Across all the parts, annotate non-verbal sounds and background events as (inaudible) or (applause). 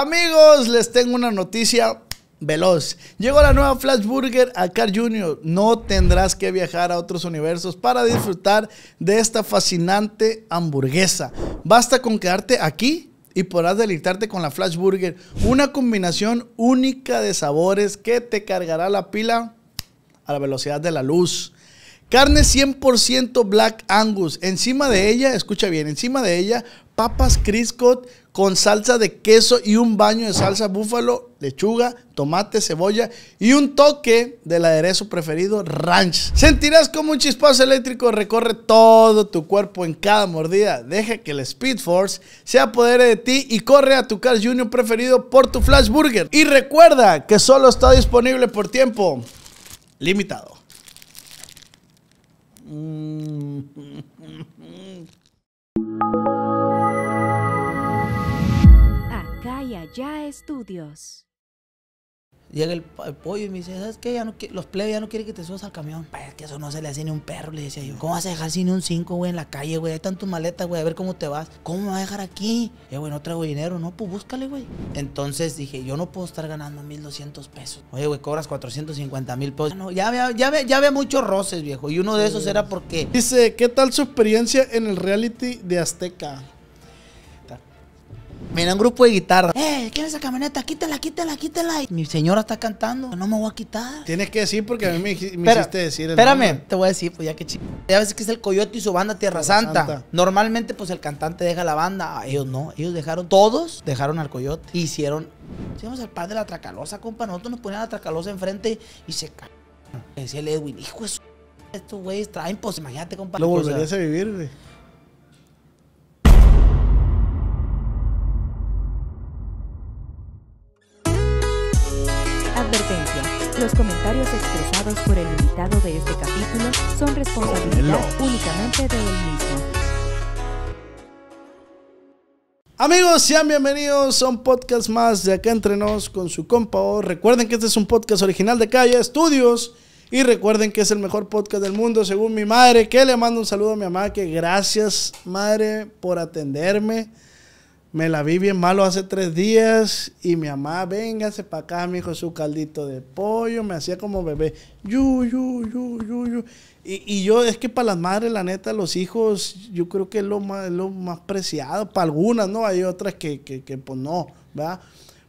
Amigos, les tengo una noticia veloz. Llegó la nueva Flash a Car Junior. No tendrás que viajar a otros universos para disfrutar de esta fascinante hamburguesa. Basta con quedarte aquí y podrás deleitarte con la Flash Burger, una combinación única de sabores que te cargará la pila a la velocidad de la luz. Carne 100% Black Angus. Encima de ella, escucha bien, encima de ella, papas Criscot con salsa de queso y un baño de salsa búfalo, lechuga, tomate, cebolla y un toque del aderezo preferido, ranch. Sentirás como un chispazo eléctrico recorre todo tu cuerpo en cada mordida. Deja que el Speed Force se apodere de ti y corre a tu Car Junior preferido por tu Flash Burger. Y recuerda que solo está disponible por tiempo limitado. (laughs) Ya Estudios. Llega el, pollo y me dice, ¿sabes qué? los plebes ya no quieren que te subas al camión. Pues, es que eso no se le hace ni un perro, le decía yo. ¿Cómo vas a dejar sin un 5, güey, en la calle, güey? Ahí están tus maletas, güey, a ver cómo te vas. ¿Cómo me vas a dejar aquí? Y güey, no traigo dinero. No, pues búscale, güey. Entonces dije, yo no puedo estar ganando 1,200 pesos. Oye, güey, cobras 450 mil pesos. No, ya había, ya, muchos roces, viejo. Y uno de esos era porque... Dice, ¿qué tal su experiencia en el reality de Azteca? Mira, un grupo de guitarra. ¡Eh! ¿Quién es esa camioneta? Quítela, quítela, quítela. mi señora está cantando. No me voy a quitar. Tienes que decir porque a mí me, hiciste decir. El espérame, te voy a decir, pues ya que chico. Ya ves que es el Coyote y su banda Tierra Santa. Normalmente, pues el cantante deja la banda. Ah, ellos no. Ellos dejaron, todos dejaron al Coyote. Hicieron, hicimos al padre de la Tracalosa, compa. Nosotros nos ponían la Tracalosa enfrente y se c. Decía el Edwin, hijo de su. Estos güeyes traen, pues imagínate, compa. Lo volverías a vivir, güey. Los comentarios expresados por el invitado de este capítulo son responsabilidad únicamente de él mismo. Amigos, sean bienvenidos a un podcast más de Acá Entre Nos con su compa o. Recuerden que este es un podcast original de Calle Estudios. Y recuerden que es el mejor podcast del mundo, según mi madre, que le mando un saludo a mi mamá, que gracias, madre, por atenderme me la vi bien malo hace tres días y mi mamá, véngase para acá, mi hijo, su caldito de pollo, me hacía como bebé. Y, y, yo, es que para las madres, la neta, los hijos, yo creo que es lo más, lo más preciado. Para algunas, ¿no? Hay otras que, que, pues no, ¿va?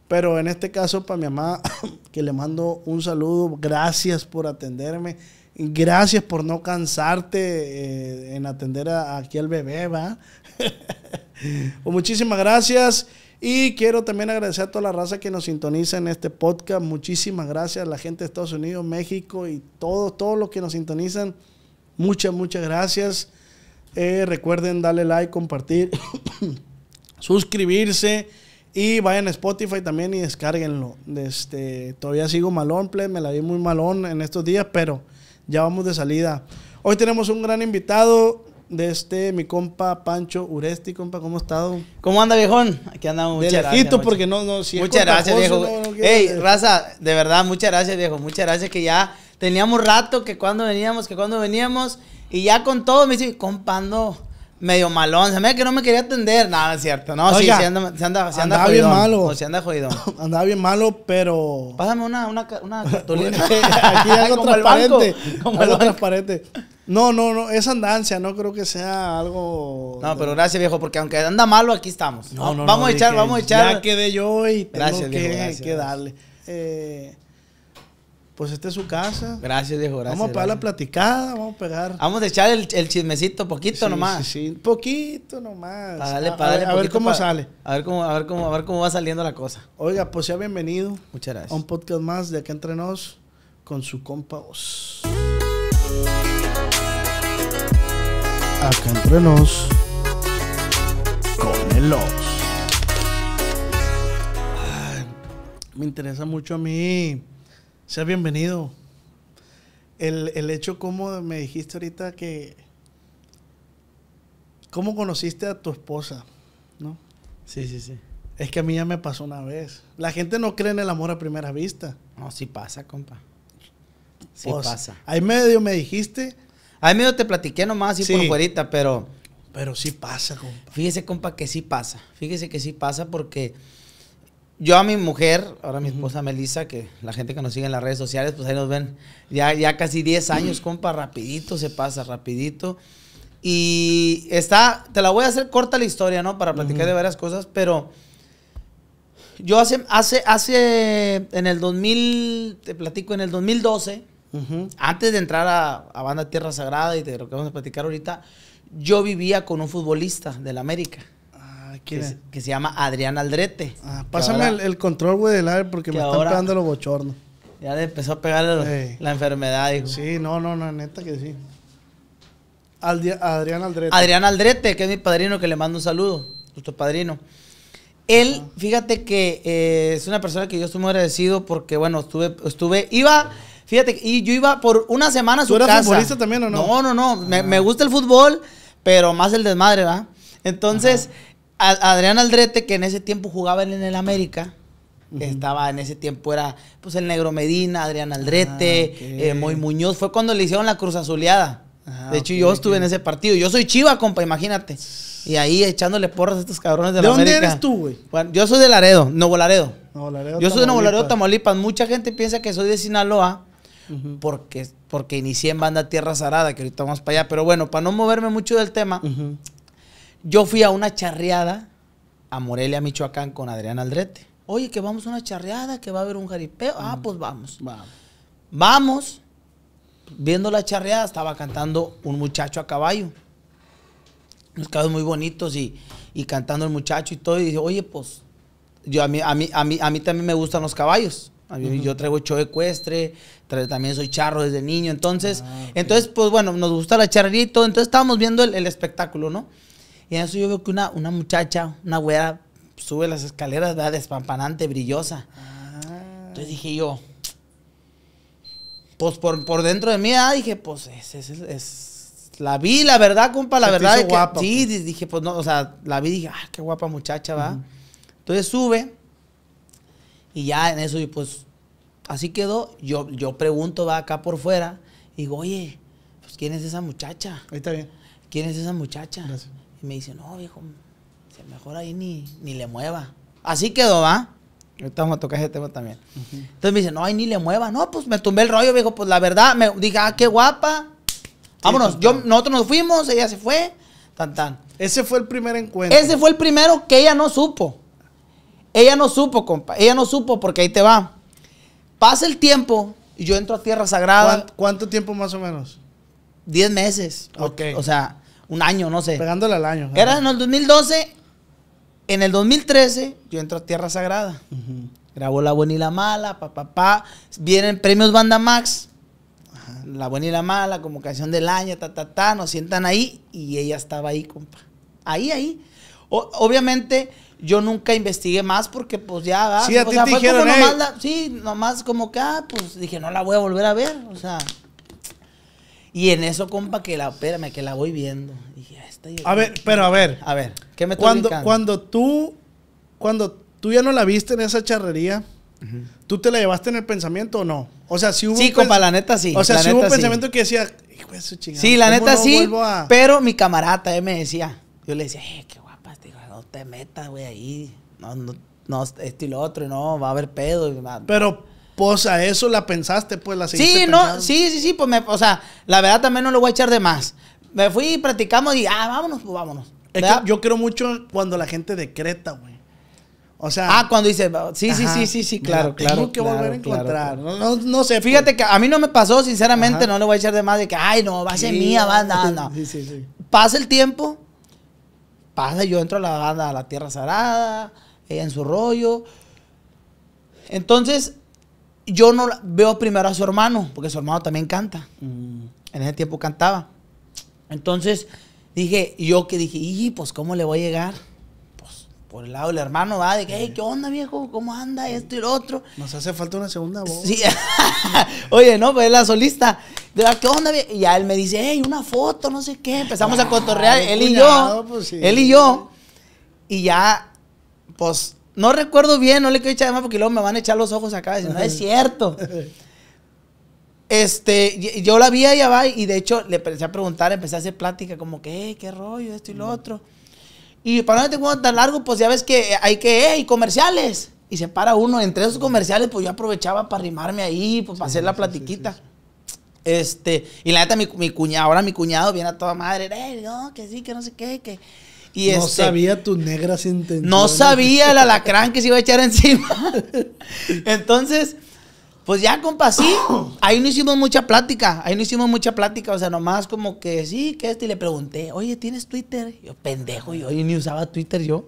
Pero en este caso, para mi mamá, (coughs) que le mando un saludo, gracias por atenderme. Gracias por no cansarte eh, en atender a, aquí al bebé, ¿va? (laughs) (laughs) Pues muchísimas gracias. Y quiero también agradecer a toda la raza que nos sintoniza en este podcast. Muchísimas gracias a la gente de Estados Unidos, México y todos, todos los que nos sintonizan. Muchas, muchas gracias. Eh, recuerden darle like, compartir, (coughs) suscribirse y vayan a Spotify también y descárguenlo. Este, todavía sigo malón, play, me la vi muy malón en estos días, pero ya vamos de salida. Hoy tenemos un gran invitado, de este, mi compa Pancho Uresti, compa, ¿cómo ha estado? ¿Cómo anda, viejón? Aquí andamos, muchas de porque no, no, si Muchas gracias, viejo. Ey, raza, de verdad, muchas gracias, viejo. Muchas gracias que ya teníamos rato, que cuando veníamos, que cuando veníamos. Y ya con todo me dice, compa, ando medio malón. Se me que no me quería atender. Nada, es cierto. No, sí, se anda, se anda, se anda bien malo. se anda jodido. (laughs) andaba bien malo, pero... Pásame una, una, (laughs) una cartulina. (laughs) Aquí algo transparente. Como algo transparente. No, no, no, es andancia, no creo que sea algo. No, pero gracias, viejo, porque aunque anda malo, aquí estamos. No, no, vamos a echar, vamos a echar. Ya quedé yo y tengo gracias, que, que darle. Eh, pues esta es su casa. Gracias, viejo, gracias. Vamos a pegar la platicada, vamos a pegar. Vamos a echar el, chismecito poquito nomás. Sí, sí, poquito nomás. Para darle, a, ver cómo sale. A ver cómo, cómo, va saliendo la cosa. Oiga, pues sea bienvenido. Muchas gracias. A un podcast más de acá entre nos con su compa Os acá entre con el me interesa mucho a mí. Sea bienvenido. El, hecho como me dijiste ahorita que... ¿Cómo conociste a tu esposa? ¿No? Sí, sí, sí. Es que a mí ya me pasó una vez. La gente no cree en el amor a primera vista. No, sí pasa, compa. Sí pues, pasa. Ahí medio me dijiste, a mí medio te platiqué nomás y por fuerita, pero... Pero sí pasa, compa. Fíjese, compa, que sí pasa. Fíjese que sí pasa porque yo a mi mujer, ahora mi esposa Melissa, que la gente que nos sigue en las redes sociales, pues ahí nos ven, ya, ya casi 10 años, compa, rapidito se pasa, rapidito. Y está, te la voy a hacer corta la historia, ¿no? Para platicar de varias cosas, pero yo hace, hace, hace, en el 2000, te platico, en el 2012, antes de entrar a, Banda Tierra Sagrada y de lo que vamos a platicar ahorita, yo vivía con un futbolista del América. Ah, que, se llama Adrián Aldrete. Ah, pásame el, control, güey, del aire porque me están pegando los bochornos. Ya le empezó a pegar la enfermedad, Sí, no, no, no, neta que sí. Adrián Aldrete. Adrián Aldrete, que es mi padrino, que le mando un saludo, nuestro padrino. Él, fíjate que eh, es una persona que yo estoy muy agradecido porque, bueno, estuve, estuve, iba... Fíjate, y yo iba por una semana a su ¿Tú eras futbolista también o no? No, no, no. Me, ah. gusta el fútbol, pero más el desmadre, ¿verdad? Entonces, Adrián Aldrete, que en ese tiempo jugaba en el América, Estaba en ese tiempo, era pues el Negro Medina, Adrián Aldrete, ah, eh, Moy Muñoz. Fue cuando le hicieron la cruz azuleada. Ah, de hecho, yo estuve en ese partido. Yo soy chiva, compa, imagínate. Y ahí echándole porras a estos cabrones de, ¿De dónde eres tú, güey? yo soy de Laredo, No Laredo. Laredo yo soy de Nuevo Laredo, Tamaulipas. Mucha gente piensa que soy de Sinaloa porque, porque inicié en banda Tierra Zarada, que ahorita vamos para allá. Pero bueno, para no moverme mucho del tema, yo fui a una charreada a Morelia, Michoacán, con Adrián Aldrete. Oye, que vamos a una charreada, que va a haber un jaripeo. Ah, pues vamos. Vamos. Viendo la charreada, estaba cantando un muchacho a caballo. Unos caballos muy bonitos y, cantando el muchacho y todo. Y dije, oye, pues yo a mí, a mí, a mí, a mí también me gustan los caballos. Yo traigo hecho ecuestre, también soy charro desde niño. Entonces, ah, entonces pues bueno, nos gusta la charrería Entonces estábamos viendo el, espectáculo, ¿no? Y en eso yo veo que una, una muchacha, una güera, sube las escaleras, ¿verdad? Despampanante, brillosa. Ah. Entonces dije yo, pues por, por dentro de mí, ah, dije, pues es, es, es la vi, la verdad, compa, la verdad. que, sí, pues. dije, pues no, o sea, la vi dije, ah, qué guapa muchacha, va. Entonces sube y ya en eso, pues así quedó. Yo, yo pregunto, va acá por fuera, y digo, oye, pues ¿quién es esa muchacha? Ahí está bien. ¿Quién es esa muchacha? Y me dice, no, viejo, mejor ahí ni, le mueva. Así quedó, ¿va? Estamos vamos a tocar ese tema también. Entonces me dice, no, ahí ni le mueva. No, pues me tumbé el rollo, viejo. Pues la verdad, me diga ah, qué guapa. Vámonos. Pues, yo, nosotros nos fuimos, ella se fue. Tan, tan. Ese fue el primer encuentro. Ese fue el primero que ella no supo. Ella no supo, compa. Ella no supo porque ahí te va. Pasa el tiempo y yo entro a Tierra Sagrada. ¿Cuánto, tiempo más o menos? Diez meses. O, sea, un año, no sé. Pegándole al año. Era en el 2012. En el 2013 yo entro a Tierra Sagrada. Grabó La Buena y la Mala, papá, papá. Pa. Vienen premios Banda Max. La Buena y la Mala, como canción del año, ta, ta, ta. Nos sientan ahí y ella estaba ahí, compa. Ahí, ahí. obviamente yo nunca investigué más porque pues ya, Sí, como nomás, sí, nomás como que, ah, pues dije, no la voy a volver a ver, o sea. Y en eso, compa, que la, espérame, que la voy viendo. Dije, esta, yo, a ver, pero a ver. A ver, ¿qué me cuando, cuando tú, cuando tú ya no la viste en esa charrería, ¿tú te la llevaste en el pensamiento o no? O sea, si hubo... Sí, compa, la neta sí. O sea, si hubo un pensamiento que decía, hijo chingada. Sí, la neta sí, pero mi camarata eh, me decía, yo le decía, eh, qué te metas, güey, ahí. No, no, no, esto y lo otro, y no, va a haber pedo. Y Pero, pues, a eso la pensaste, pues, la Sí, no, sí, sí, sí, pues, me, o sea, la verdad también no lo voy a echar de más. Me fui y practicamos y, ah, vámonos, pues, vámonos. yo creo mucho cuando la gente decreta, güey. O sea. Ah, cuando dice. Sí, sí, sí, sí, sí, claro, claro. Tengo que volver a encontrar. No, sé. Pues. Fíjate que a mí no me pasó, sinceramente, no le voy a echar de más de que, ay, no, va a ser mía, va, no, (laughs) no. Sí, sí, sí. Pasa el tiempo yo entro a la banda, a la Tierra Sagrada, ella eh, en su rollo. Entonces, yo no veo primero a su hermano, porque su hermano también canta. Mm. En ese tiempo cantaba. Entonces, dije, yo que dije, y pues, ¿cómo le voy a llegar? por el lado del hermano, va, de que, ¿qué onda, viejo? ¿Cómo anda? Esto y lo otro. Nos hace falta una segunda voz. (laughs) Oye, no, pues es la solista. De la, ¿qué onda? Y ya él me dice, hey, una foto, no sé qué. Empezamos a ah, cotorrear, él y yo. Pues, él y yo. Y ya, pues, no recuerdo bien, no le quiero echar más porque luego me van a echar los ojos acá. Diciendo, no es (laughs) cierto. Este, yo la vi allá va y de hecho le empecé a preguntar, empecé a hacer plática, como que, qué rollo, esto y lo mm. otro. Y para no te cuento tan largo, pues ya ves que hay que, eh, comerciales. Y se para uno. Entre esos comerciales, pues yo aprovechaba para rimarme ahí, pues para hacer la platiquita. este, y la neta, mi, cuñado, ahora mi cuñado viene a toda madre, eh, no, que sí, que no sé qué, que. Y no este, sabía tus negras intenciones. No sabía el alacrán que se iba a echar encima. (laughs) Entonces, pues ya, compa, sí. (coughs) Ahí no hicimos mucha plática. Ahí no hicimos mucha plática. O sea, nomás como que sí, que esto. Y le pregunté, oye, ¿tienes Twitter? Yo, pendejo, yo, ni usaba Twitter yo.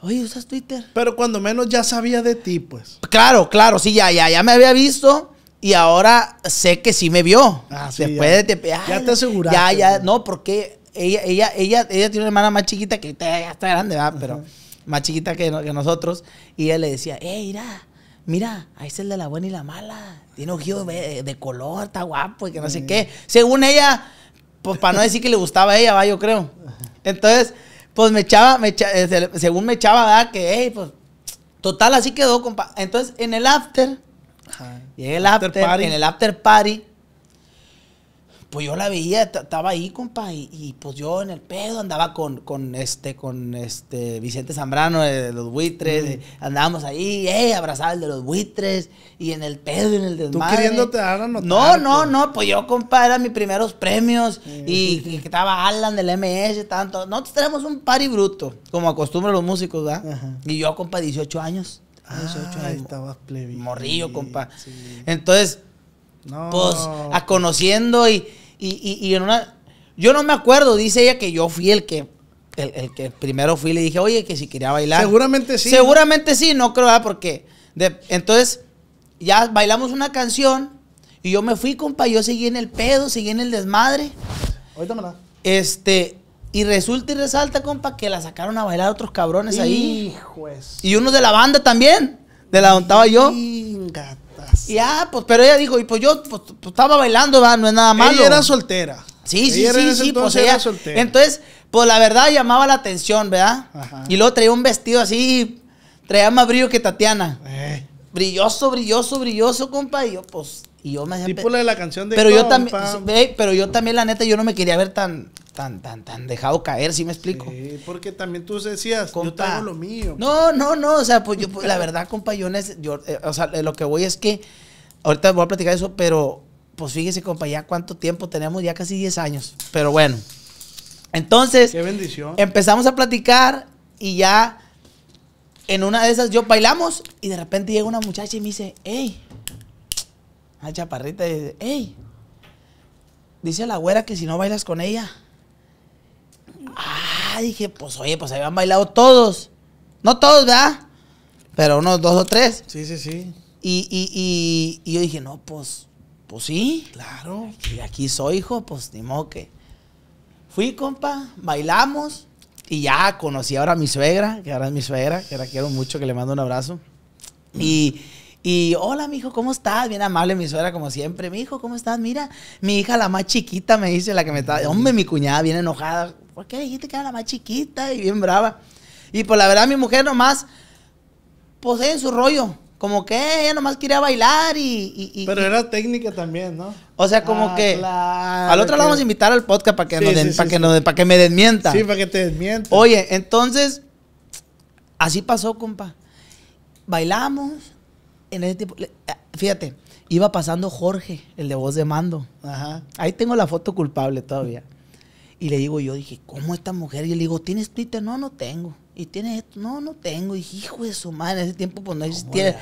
Oye, ¿usas Twitter? Pero cuando menos ya sabía de ti, pues. Claro, claro, sí, ya, ya, ya me había visto. Y ahora sé que sí me vio. Ah, sí, Después ya. de. ya te aseguraste. Ya, ya, ¿no? porque ella, ella, ella, ella tiene una hermana más chiquita que ya está grande, ¿verdad? Pero más chiquita que, nosotros. Y ella le decía, eh, irá mira, ahí es el de la buena y la mala. Tiene ojillo de, color, está guapo y que no sé mm. qué. Según ella, pues para no decir que le gustaba a ella, va, yo creo. Entonces, pues me echaba, eh, según me echaba, Que, hey, pues, total, así quedó, compa. Entonces, en el after, Ajá. llega el after, after party. en el after party, pues yo la veía, estaba ahí, compa, y, pues yo en el pedo andaba con, este, con este Vicente Zambrano de, los buitres, eh, andábamos ahí, eh, abrazaba de los buitres, y en el pedo, y en el desmadre. ¿Tú queriéndote dar a notar, No, no, no, pues yo, compa, eran mis primeros premios, y, que estaba Alan del MS, tanto. Nosotros tenemos un party bruto, como acostumbran los músicos, ¿verdad? Y yo, compa, 18 años. 18 ah, años. Estabas Morrillo, compa. Entonces, pues, a conociendo y y, y, en una. Yo no me acuerdo, dice ella, que yo fui el que el, el, que primero fui y le dije, oye, que si quería bailar. Seguramente sí. Seguramente sí, no creo, Porque de, entonces ya bailamos una canción y yo me fui, compa, yo seguí en el pedo, seguí en el desmadre. Ahorita me la. Este, y resulta y resalta, compa, que la sacaron a bailar otros cabrones ahí. Y uno de la banda también, de la donde estaba yo. Y ah, pues, pero ella dijo, y pues yo pues, pues, estaba bailando, va, no es nada malo. Ella era soltera. Sí, sí, sí, sí, pues ella, soltera. Entonces, pues la verdad llamaba la atención, ¿verdad? Y luego traía un vestido así, traía más brillo que Tatiana. Eh. Brilloso, brilloso, brilloso, compa. Y yo, pues, y yo me la de la canción de. Pero yo también, pero yo también, la neta, yo no me quería ver tan, tan, tan, tan dejado caer, si me explico? Sí, porque también tú decías, yo lo mío. No, no, no, o sea, pues yo, pues, la verdad, compa, yo, eh, o sea, lo que voy es que, ahorita voy a platicar eso, pero, pues fíjese, compa, ya cuánto tiempo tenemos, ya casi 10 años, pero bueno. Entonces, Qué bendición. empezamos a platicar y ya en una de esas yo bailamos y de repente llega una muchacha y me dice, hey, una chaparrita y dice, ¡Ey! Dice la güera que si no bailas con ella. Ah, dije, pues oye, pues habían bailado todos. No todos, ¿verdad? Pero unos dos o tres. Sí, sí, sí. Y, y, yo dije, no, pues, pues sí. Claro. Y aquí soy, hijo, pues ni modo que. Fui, compa, bailamos. Y ya conocí ahora a mi suegra, que ahora es mi suegra, que la quiero mucho, que le mando un abrazo. Y y hola, mijo, ¿cómo estás? Bien amable mi suegra, como siempre. mi hijo ¿cómo estás? Mira, mi hija, la más chiquita, me dice la que me estaba. Hombre, mi cuñada, bien enojada. ¿Por qué dijiste que era la más chiquita y bien brava? Y pues la verdad, mi mujer nomás, posee pues, en su rollo. Como que ella nomás quería bailar y. Pero era técnica también, ¿no? O sea, como ah, que. al otro lado vamos a invitar al podcast para que, para que, para que me desmienta. Sí, para que te desmienta. Oye, entonces. Así pasó, compa. Bailamos en ese tipo, ah, fíjate, iba pasando Jorge, el de voz de mando. Ahí tengo la foto culpable todavía. Y le digo yo, dije, ¿cómo esta mujer? Y le digo, ¿tienes Twitter? No, no tengo. ¿Y tienes esto? No, no tengo. Y dije, hijo de su madre, en ese tiempo pues no existía.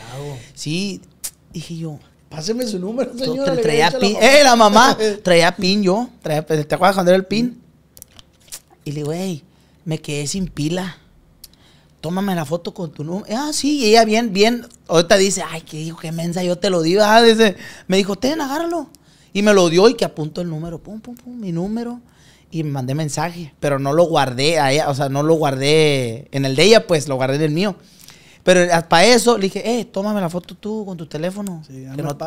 Sí, dije yo. Páseme su número, traía pin. La ¡Eh, la mamá! (laughs) traía pin yo. Traía, ¿Te acuerdas cuando era el pin? Y le digo, me quedé sin pila tómame la foto con tu número. Ah, sí, ella bien, bien, ahorita dice, ay, qué hijo, qué mensa, yo te lo digo. Ah, dice, me dijo, ten, agárralo. Y me lo dio y que apuntó el número, pum, pum, pum, mi número. Y me mandé mensaje, pero no lo guardé a ella, o sea, no lo guardé en el de ella, pues lo guardé en el mío. Pero ah, para eso le dije, eh, tómame la foto tú con tu teléfono.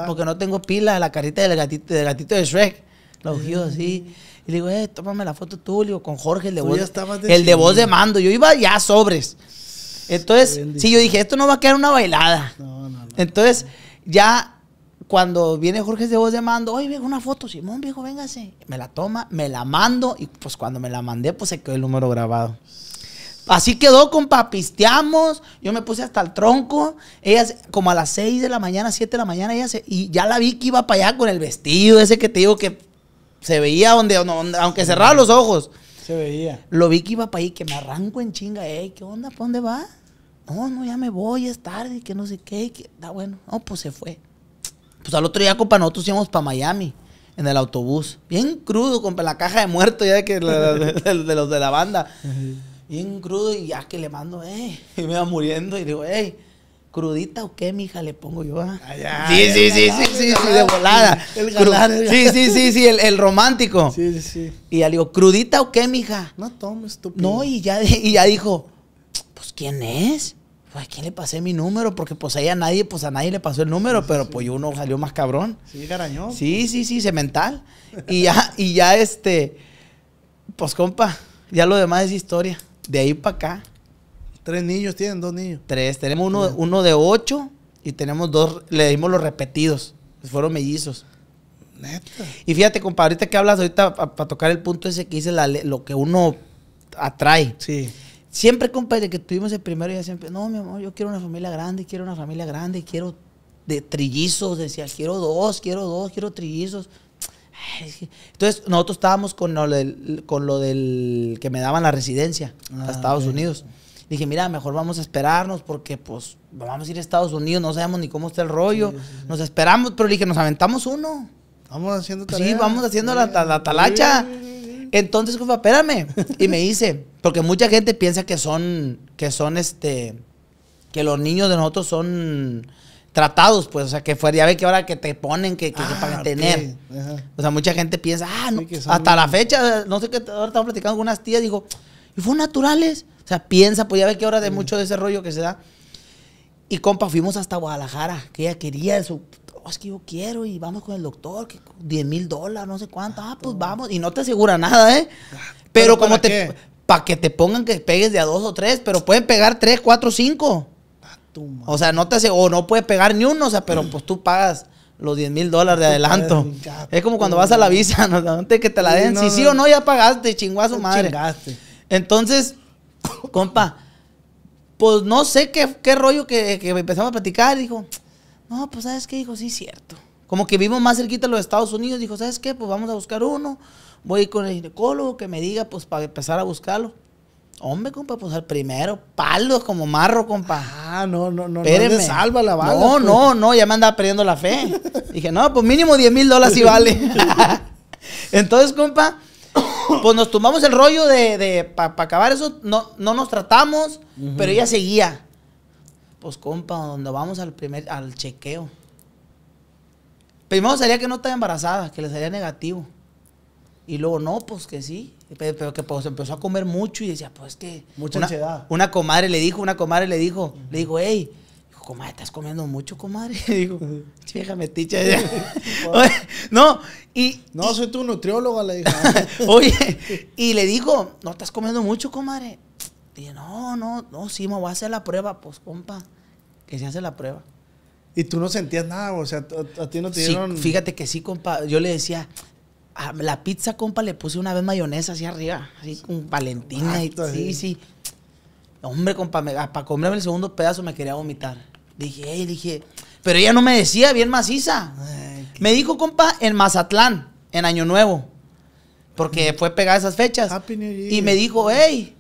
porque no tengo pila, la carita del gatito, del de Shrek. Lo cogió así. Y le digo, eh, tómame la foto tú, le digo, con Jorge, el de el de voz de mando. Yo iba ya sobres. Entonces, sí, yo dije, esto no va a quedar una bailada. Entonces, ya cuando viene Jorge de voz de mando, oye, viejo, una foto, Simón, viejo, véngase. Me la toma, me la mando y pues cuando me la mandé, pues se quedó el número grabado. Así quedó, compa, pisteamos, yo me puse hasta el tronco, ella como a las 6 de la mañana, 7 de la mañana, ella se, y ya la vi que iba para allá con el vestido ese que te digo que se veía donde, aunque cerraba los ojos, se veía. Lo vi que iba para ahí, que me arranco en chinga. Ey, ¿qué onda? ¿Para dónde va? No, no, ya me voy, es tarde, que no sé qué. Que... Está ah, bueno. No, pues se fue. Pues al otro día, compa, nosotros íbamos para Miami en el autobús. Bien crudo, compa, la caja de muerto ya que de, los de la banda. Bien crudo y ya que le mando, eh. (laughs) Y me va muriendo y digo, ey ¿Crudita o qué, mija? Le pongo yo. sí, sí, sí, sí, sí, sí, de volada. El Sí, sí, sí, sí, el, romántico. Sí, sí, sí. Y ya le digo, ¿crudita o qué, mija? No tomes, estúpido. No, y ya, ya dijo, pues, ¿quién es? Pues, ¿a quién le pasé mi número? Porque, pues, ahí a nadie, pues, a nadie le pasó el número, pero, pues, uno salió más cabrón. Sí, garañón. Sí, sí, sí, cemental. Y ya, y ya, este, pues, compa, ya lo demás es historia. De ahí para acá Tres niños tienen, dos niños. Tres. Tenemos uno, uno de ocho y tenemos dos, le dimos los repetidos. Fueron mellizos. Neta. Y fíjate, compa, ahorita que hablas, ahorita para tocar el punto ese que dice lo que uno atrae. Sí. Siempre, compa, de que tuvimos el primero, ya siempre, no, mi amor, yo quiero una familia grande, quiero una familia grande, quiero de trillizos, decía, quiero dos, quiero dos, quiero trillizos. Entonces, nosotros estábamos con lo del, con lo del que me daban la residencia a ah, Estados Unidos. Dije, mira, mejor vamos a esperarnos porque pues vamos a ir a Estados Unidos, no sabemos ni cómo está el rollo. Nos esperamos, pero dije, nos aventamos uno. Vamos haciendo tarea. Sí, vamos haciendo la, talacha. Entonces, compa, espérame. Y me dice, porque mucha gente piensa que son, que son este, que los niños de nosotros son tratados, pues, o sea, que fuera, ya ve que ahora que te ponen, que, que, pagan ah, tener. O sea, mucha gente piensa, ah, no, hasta la fecha, no sé qué, ahora estamos platicando con unas tías, digo, y fueron naturales. O sea, piensa, pues ya ve que ahora de mucho desarrollo que se da. Y compa, fuimos hasta Guadalajara, que ella quería eso. Oh, es que yo quiero y vamos con el doctor, que 10 mil dólares, no sé cuánto. Ah pues, ah, pues vamos. Y no te asegura nada, ¿eh? Ah, pero, como te... Para que te pongan que pegues de a dos o tres, pero pueden pegar tres, cuatro, cinco. O sea, no te asegura, o no puede pegar ni uno, o sea, pero pues tú pagas los 10 mil dólares de adelanto. es como cuando vas a la visa, (laughs) ¿no? te que te la den. si sí, o no, ya pagaste, chinguazo su madre. Entonces, compa, pues no sé qué, qué rollo que, empezamos a platicar. Dijo, no, pues sabes qué, dijo, sí, cierto. Como que vimos más cerquita de los Estados Unidos, dijo, ¿sabes qué? Pues vamos a buscar uno. Voy con el ginecólogo que me diga, pues para empezar a buscarlo. Hombre, compa, pues al primero, palo como marro, compa. Ah, no, no, no. Espéreme. No salva la No, pues. no, no, ya me andaba perdiendo la fe. (laughs) Dije, no, pues mínimo 10 mil dólares y vale. (laughs) (laughs) Entonces, compa, pues nos tomamos el rollo de, de para acabar eso, no, no nos tratamos, pero ella seguía. Pues compa, donde vamos al primer, al chequeo. Primero salía que no estaba embarazada, que le salía negativo. Y luego, no, pues que sí. Pero, que pues empezó a comer mucho y decía, pues que. Mucha una, ansiedad. Una comadre le dijo, una comadre le dijo, le dijo, hey, comadre, ¿estás comiendo mucho, comadre? Dijo, vieja meticha. no, y... No, soy tu nutrióloga, le dije. (laughs) Oye, y le digo, ¿no estás comiendo mucho, comadre? Dije, no, no, no, sí, me voy a hacer la prueba. Pues, compa, que se hace la prueba. Y tú no sentías nada, o sea, a, ti no te dieron... fíjate que sí, compa. Yo le decía, a ah, la pizza, compa, le puse una vez mayonesa así arriba, así con Valentina. y, sí, sí. Hombre, compa, ah, para comerme el segundo pedazo me quería vomitar. Dije, hey, dije, pero ella no me decía bien maciza. Me dijo, compa, en Mazatlán, en Año Nuevo. Porque fue pegada esas fechas. Y me dijo, hey,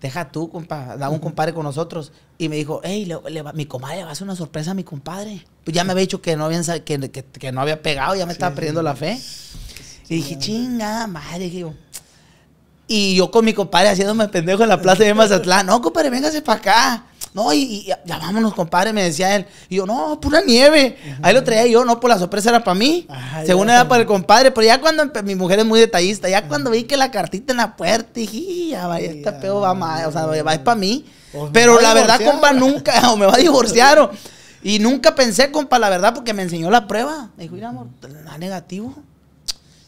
deja tú, compa, da un compadre con nosotros. Y me dijo, hey, mi comadre le va a hacer una sorpresa a mi compadre. Pues ya me había dicho que no, habían, que, no había pegado, ya me estaba perdiendo la fe. Y dije, chinga madre, Y yo con mi compadre haciéndome pendejo en la plaza de Mazatlán. No, compadre, véngase para acá no, y, ya, vámonos, compadre, me decía él. Y yo, no, pura nieve. Ahí lo traía yo, no, por pues la sorpresa era para mí. Según era para el compadre, pero ya cuando mi mujer es muy detallista, ya cuando vi que la cartita en la puerta, dije, ya, vaya, este pedo va mal, o sea, va, es para mí. Pues pero la verdad, compa, nunca, (laughs) o me va a divorciar, o. (laughs) Y nunca pensé, compa, la verdad, porque me enseñó la prueba. Me dijo, mira, amor, nada negativo.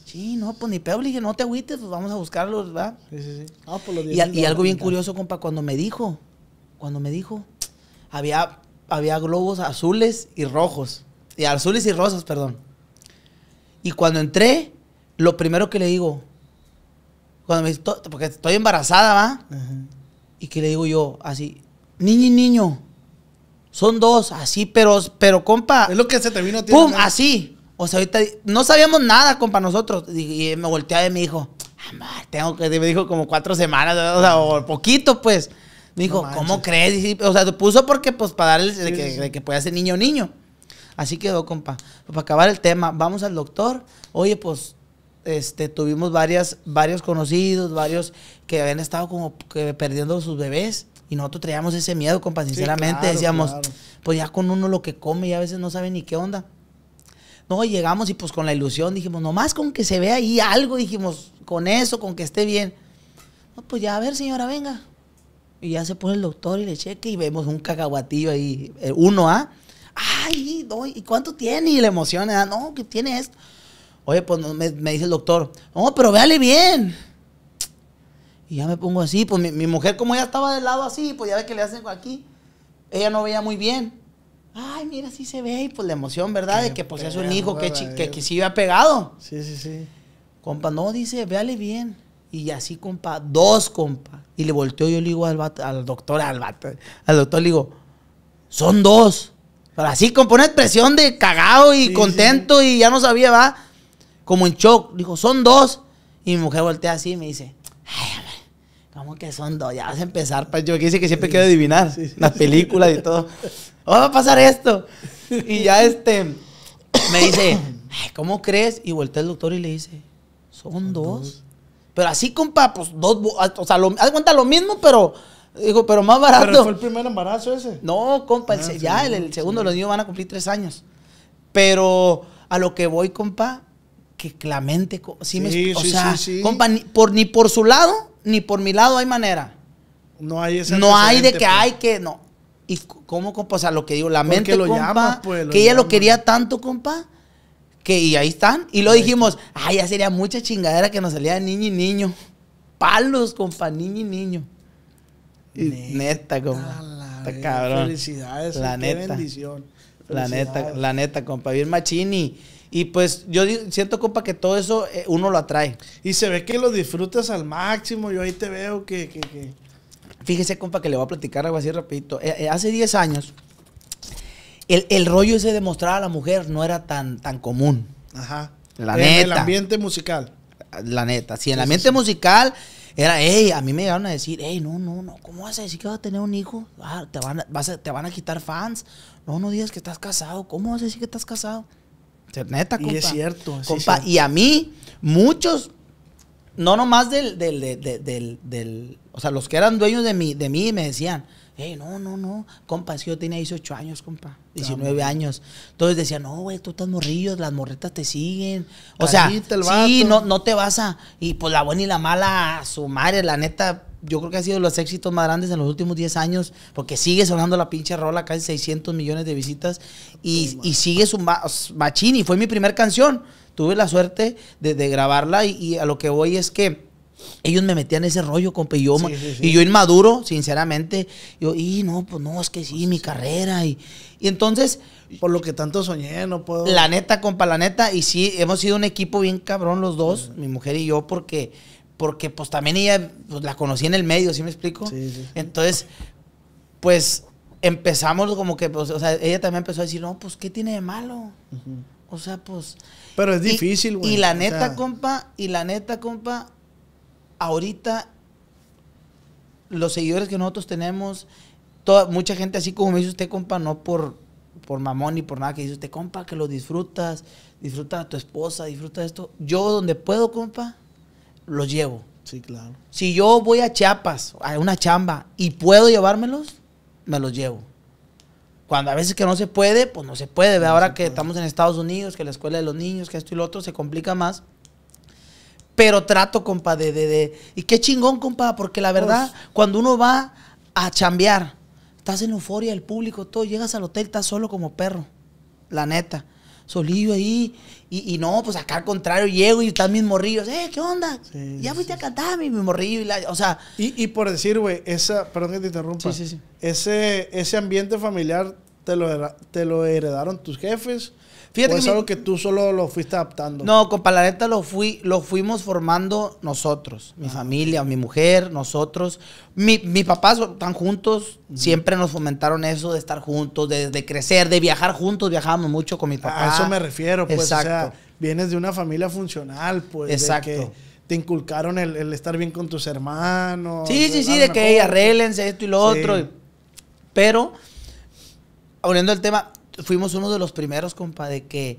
Sí, no, pues ni pedo. Le dije, no te agüites, pues vamos a buscarlos, ¿verdad? Sí, sí, sí. Pues y, y algo bien curioso, compa, cuando me dijo, cuando me dijo, había, había globos azules y rojos. Y azules y rosas, perdón. Y cuando entré, lo primero que le digo, cuando me porque estoy embarazada, ¿va? Y que le digo yo, así, niño y niño, son dos, así, pero, pero compa. Es lo que se terminó ¡Pum! Así. O sea, ahorita no sabíamos nada, compa, nosotros. Y, me volteaba y me dijo, ah, tengo que, me dijo como cuatro semanas, o poquito, pues dijo, ¿cómo crees? o sea, se puso porque, pues, para darle que, pueda puede ser niño o niño. Así quedó, compa. Pues, para acabar el tema, vamos al doctor. Oye, pues, este, tuvimos varias, varios conocidos, varios que habían estado como perdiendo sus bebés. Y nosotros traíamos ese miedo, compa, sinceramente. decíamos, pues ya con uno lo que come ya a veces no sabe ni qué onda. No, llegamos y pues con la ilusión dijimos, nomás con que se vea ahí algo, dijimos, con eso, con que esté bien. No, pues ya, a ver, señora, venga. Y ya se pone el doctor y le cheque y vemos un cacahuatillo ahí, eh, uno a, ¿ah? ay, doy, ¿y cuánto tiene? Y le emociona, ¿ah? no, que tiene esto. Oye, pues me, dice el doctor, no, pero véale bien. Y ya me pongo así, pues mi, mujer como ella estaba del lado así, pues ya ve que le hacen aquí, ella no veía muy bien. Ay, mira, sí se ve, y pues la emoción, ¿verdad? de que pues es un hijo que, que, que sí iba pegado. Sí, sí, sí. Compa, no, dice, véale bien. Y así, compa, dos, compa. Y le volteo yo le digo al, doctor, al doctor le digo, son dos. Pero así, compa, una expresión de cagado y contento y ya no sabía, va. Como en shock. Dijo, son dos. Y mi mujer voltea así y me dice, ay, hombre, ¿cómo que son dos? Ya vas a empezar. Pues, yo que dice que siempre quiero adivinar las películas y todo. Oh, va a pasar esto. (laughs) Y ya este, me dice, ay, ¿cómo crees? Y voltea el doctor y le dice, son, dos. Pero así, compa, pues dos. O sea, aguanta lo mismo, pero. Digo, pero más barato. ¿Pero fue el primer embarazo ese? No, compa, ah, ya el, segundo, los niños van a cumplir tres años. Pero a lo que voy, compa, que la sí, sí o sea, compa, ni por, ni por su lado, ni por mi lado hay manera. No hay ese No hay de que pues. hay que, no. ¿Y cómo, compa? O sea, lo que digo, la mente, pues? que ella lo quería tanto, compa, que y ahí están. Y lo dijimos, ay, ya sería mucha chingadera que nos saliera niño y niño. Palos, compa, niño y niño. Neta, compa. cabrón. Felicidades, la qué bendición. La neta, la neta, compa. Bien machini. Y pues yo siento, compa, que todo eso eh, uno lo atrae. Y se ve que lo disfrutas al máximo. Yo ahí te veo que... Fíjese, compa, que le voy a platicar algo así rapidito. Eh, eh, hace 10 años el, rollo ese de mostrar a la mujer no era tan, tan común. Ajá. La en el ambiente musical. La neta. Si en el ambiente musical era, hey, a mí me llegaron a decir, hey, no, no, no, ¿cómo vas a decir que vas a tener un hijo? Ah, te, van a, quitar fans. No, no digas que estás casado. ¿Cómo vas a decir que estás casado? Neta, compa. Y es cierto. y a mí, muchos, no nomás del, o sea, los que eran dueños de mí, de mí me decían, hey, no, no, no, compa, es que yo tenía 18 años, compa, 19 años. Entonces decía, no, güey, tú estás morrillo, las morretas te siguen. O sea, sí, no, no te vas a. Y pues la buena y la mala, su madre, la neta, yo creo que ha sido los éxitos más grandes en los últimos 10 años, porque sigue sonando la pinche rola, casi 600 millones de visitas, y, sigue su machini, fue mi primera canción. Tuve la suerte de, grabarla y, y, a lo que voy es que ellos me metían ese rollo, compa. Y yo, y yo inmaduro, sinceramente. Yo, y no, pues no, es que sí, mi carrera. Y, y entonces. Por lo que tanto soñé, no puedo. La neta, compa, la neta. Y sí, hemos sido un equipo bien cabrón los dos, mi mujer y yo, porque. Porque pues también ella pues, la conocí en el medio, ¿sí me explico? Entonces, pues empezamos como que, pues, o sea, ella también empezó a decir, no, pues, ¿qué tiene de malo? O sea, pues. Pero es difícil, güey. Y, la neta, compa, y la neta, compa, ahorita los seguidores que nosotros tenemos, toda, mucha gente así como me dice usted, compa, no por, por mamón ni por nada, que dice usted, compa, que lo disfrutas, disfruta a tu esposa, disfruta esto. Yo donde puedo, compa, los llevo. Sí, claro. Si yo voy a Chiapas, a una chamba, y puedo llevármelos, me los llevo. Cuando a veces que no se puede, pues no se puede. Ahora que estamos en Estados Unidos, que la escuela de los niños, que esto y lo otro, se complica más. Pero trato, compa, de, Y qué chingón, compa, porque la verdad, cuando uno va a chambear, estás en euforia, el público, todo, llegas al hotel, estás solo como perro. La neta. Solillo ahí. Y, no, pues acá al contrario, llego y están mis morrillos. ¡Eh, qué onda! ya fuiste a cantar, mi, mi morrillo. Y o sea. Y, por decir, güey, esa. Perdón que te interrumpa. Sí, sí, ese, ese ambiente familiar te lo, te lo heredaron tus jefes Fíjate es algo que tú solo lo fuiste adaptando. No, con Palareta lo fui, lo fuimos formando nosotros, mi ah. familia, mi mujer, nosotros. Mi, mis papás están juntos, siempre nos fomentaron eso de estar juntos, de, crecer, de viajar juntos, viajábamos mucho con mi papá. A eso me refiero, pues. O sea, vienes de una familia funcional, pues. Exacto. que te inculcaron el, estar bien con tus hermanos. Sí, sí, sí, de que arreglense esto y lo otro. Pero, abriendo el tema, fuimos uno de los primeros, compa, de que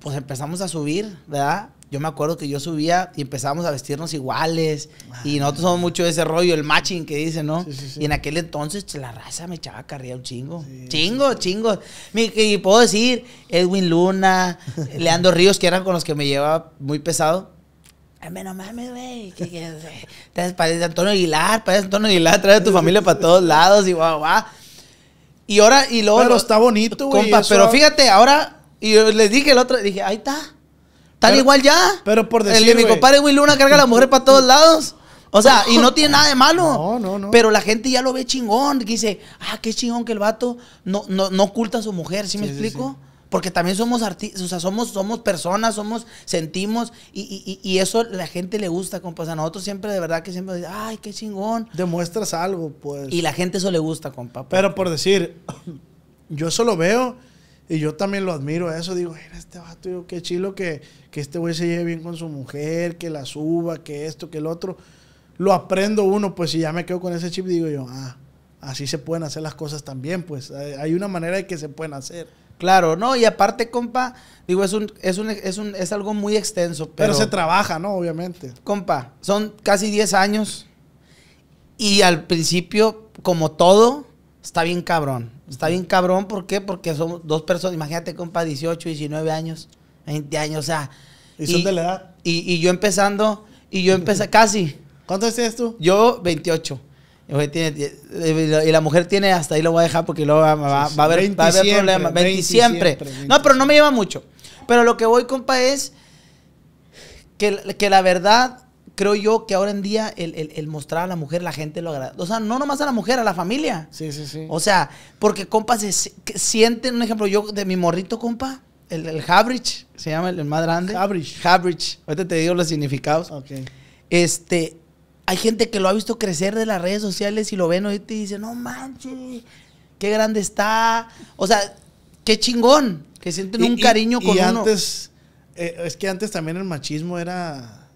pues empezamos a subir, ¿verdad? Yo me acuerdo que yo subía y empezábamos a vestirnos iguales. y ah. nosotros somos mucho de ese rollo, el matching que dicen, ¿no? Y en aquel entonces pues, la raza me echaba carrera un chingo. Chingo, chingo. Y puedo decir, Edwin Luna, (laughs) Leandro Ríos, que eran con los que me llevaba muy pesado. Ay, menos mames, güey. (laughs) Te Antonio Aguilar, parece Antonio Aguilar, trae a tu (laughs) familia para todos lados y guau, guau. Y ahora, y luego. Pero está bonito, güey. pero fíjate, ahora. Y les dije el otro, dije, ahí está. Tal igual ya. Pero por decir. El de mi compadre Will Luna carga a la mujer para todos (laughs) lados. O sea, y no tiene nada de malo. No, no, no. Pero la gente ya lo ve chingón. dice, ah, qué chingón que el vato no, no, no oculta a su mujer. ¿Sí, me explico? Porque también somos artistas, o sea, somos, somos personas, somos, sentimos, y, y, y eso la gente le gusta, compa. O sea, nosotros siempre, de verdad, que siempre, dicen, ay, qué chingón. Demuestras algo, pues. Y la gente eso le gusta, compa. Pues. Pero por decir, (clears throat) yo eso lo veo y yo también lo admiro eso. Digo, mira, este vato, qué chilo que, que este güey se lleve bien con su mujer, que la suba, que esto, que el otro. Lo aprendo uno, pues, si ya me quedo con ese chip, digo yo, ah, así se pueden hacer las cosas también, pues. Hay una manera de que se pueden hacer. Claro, no, y aparte, compa, digo, es un, es un, es un, es algo muy extenso. Pero, se trabaja, ¿no? Obviamente. Compa, son casi 10 años. Y al principio, como todo, está bien cabrón. Está bien cabrón, ¿por qué? Porque somos dos personas, imagínate, compa, 18, 19 años, 20 años, o sea. Y, son de la edad. Y, yo empezando, y yo empecé casi. ¿Cuánto tienes tú? Yo, 28 y la mujer tiene hasta ahí lo voy a dejar porque luego va, a, haber, problemas. 20 siempre. No, pero no me lleva mucho. Pero lo que voy, compa, es que, la verdad, creo yo que ahora en día el, mostrar a la mujer, la gente lo agrada O sea, no nomás a la mujer, a la familia. Sí, sí, sí. O sea, porque, compa, sienten, un ejemplo, yo de mi morrito, compa, el, el se llama el, más grande. Habrich, Habridge. Ahorita te digo los significados. Ok. Este, hay gente que lo ha visto crecer de las redes sociales y lo ven hoy y dice no manches, qué grande está. O sea, qué chingón, que sienten un cariño con uno. Eh, es que antes también el machismo era,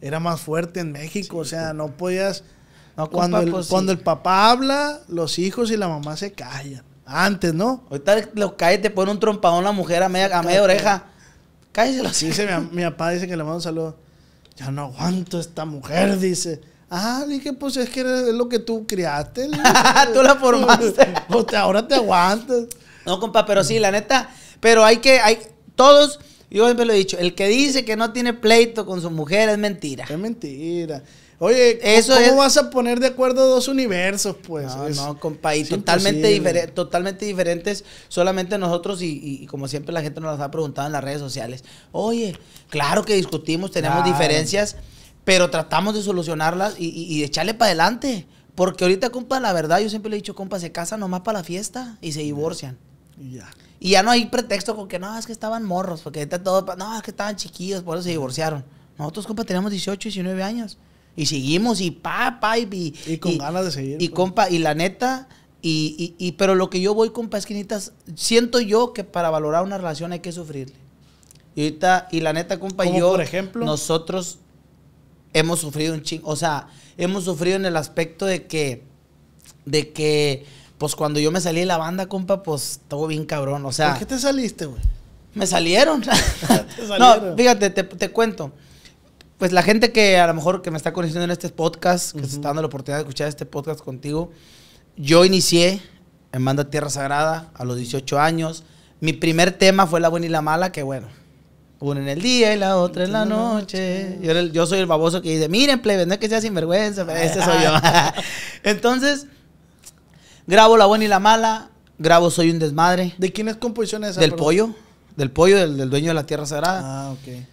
era más fuerte en México, o sea, no podías... No, cuando, el, papá habla, los hijos y la mamá se callan. Antes, ¿no? Ahorita los cae, te pone un trompadón la mujer a media, a oreja. Cállese los hijos. mi, papá, dice que le mando un saludo. Ya no aguanto esta mujer, dice. Ah, dije, pues es que es lo que tú criaste. (laughs) tú la formaste. (laughs) Pues, ahora te aguantas. No, compa, pero sí, la neta. Pero hay que, hay, todos, yo siempre lo he dicho, el que dice que no tiene pleito con su mujer es mentira. Es mentira. Oye, ¿cómo, vas a poner de acuerdo dos universos, pues? No, no, compa, y totalmente, diferentes, totalmente diferentes, solamente nosotros y, como siempre la gente nos las ha preguntado en las redes sociales. Oye, claro que discutimos, tenemos diferencias, pero tratamos de solucionarlas y, de echarle para adelante. Porque ahorita, compa, la verdad, yo siempre le he dicho, compa, se casan nomás para la fiesta y se divorcian. ya Y ya no hay pretexto con que no, es que estaban morros, porque ahorita todo, no, es que estaban chiquillos, por eso se divorciaron. Nosotros, compa, teníamos 18, 19 años. Y seguimos y pa, pa, y. Y con ganas de seguir. Y, pues. compa, y la neta, y, pero lo que yo voy, compa, es que siento yo que para valorar una relación hay que sufrirle. Y ahorita, y la neta, compa, yo. por ejemplo? Nosotros hemos sufrido un chingo, o sea, hemos sufrido en el aspecto de que, de que, pues cuando yo me salí de la banda, compa, pues todo bien cabrón, o sea. ¿Por qué te saliste, güey? Me salieron. (laughs) No, fíjate, te, cuento. Pues la gente que a lo mejor que me está conociendo en este podcast, que se está dando la oportunidad de escuchar este podcast contigo, yo inicié en Banda Tierra Sagrada a los 18 años. Mi primer tema fue La Buena y la Mala, que bueno, una en el día y la otra en la noche. Yo, yo soy el baboso que dice, miren, plebe, no es que sea sinvergüenza, pero este soy yo. (laughs) Entonces, grabo La Buena y la Mala, grabo Soy un Desmadre. ¿De quién es composición esa? Del pollo, del pollo, del, dueño de la Tierra Sagrada. Ah, ok.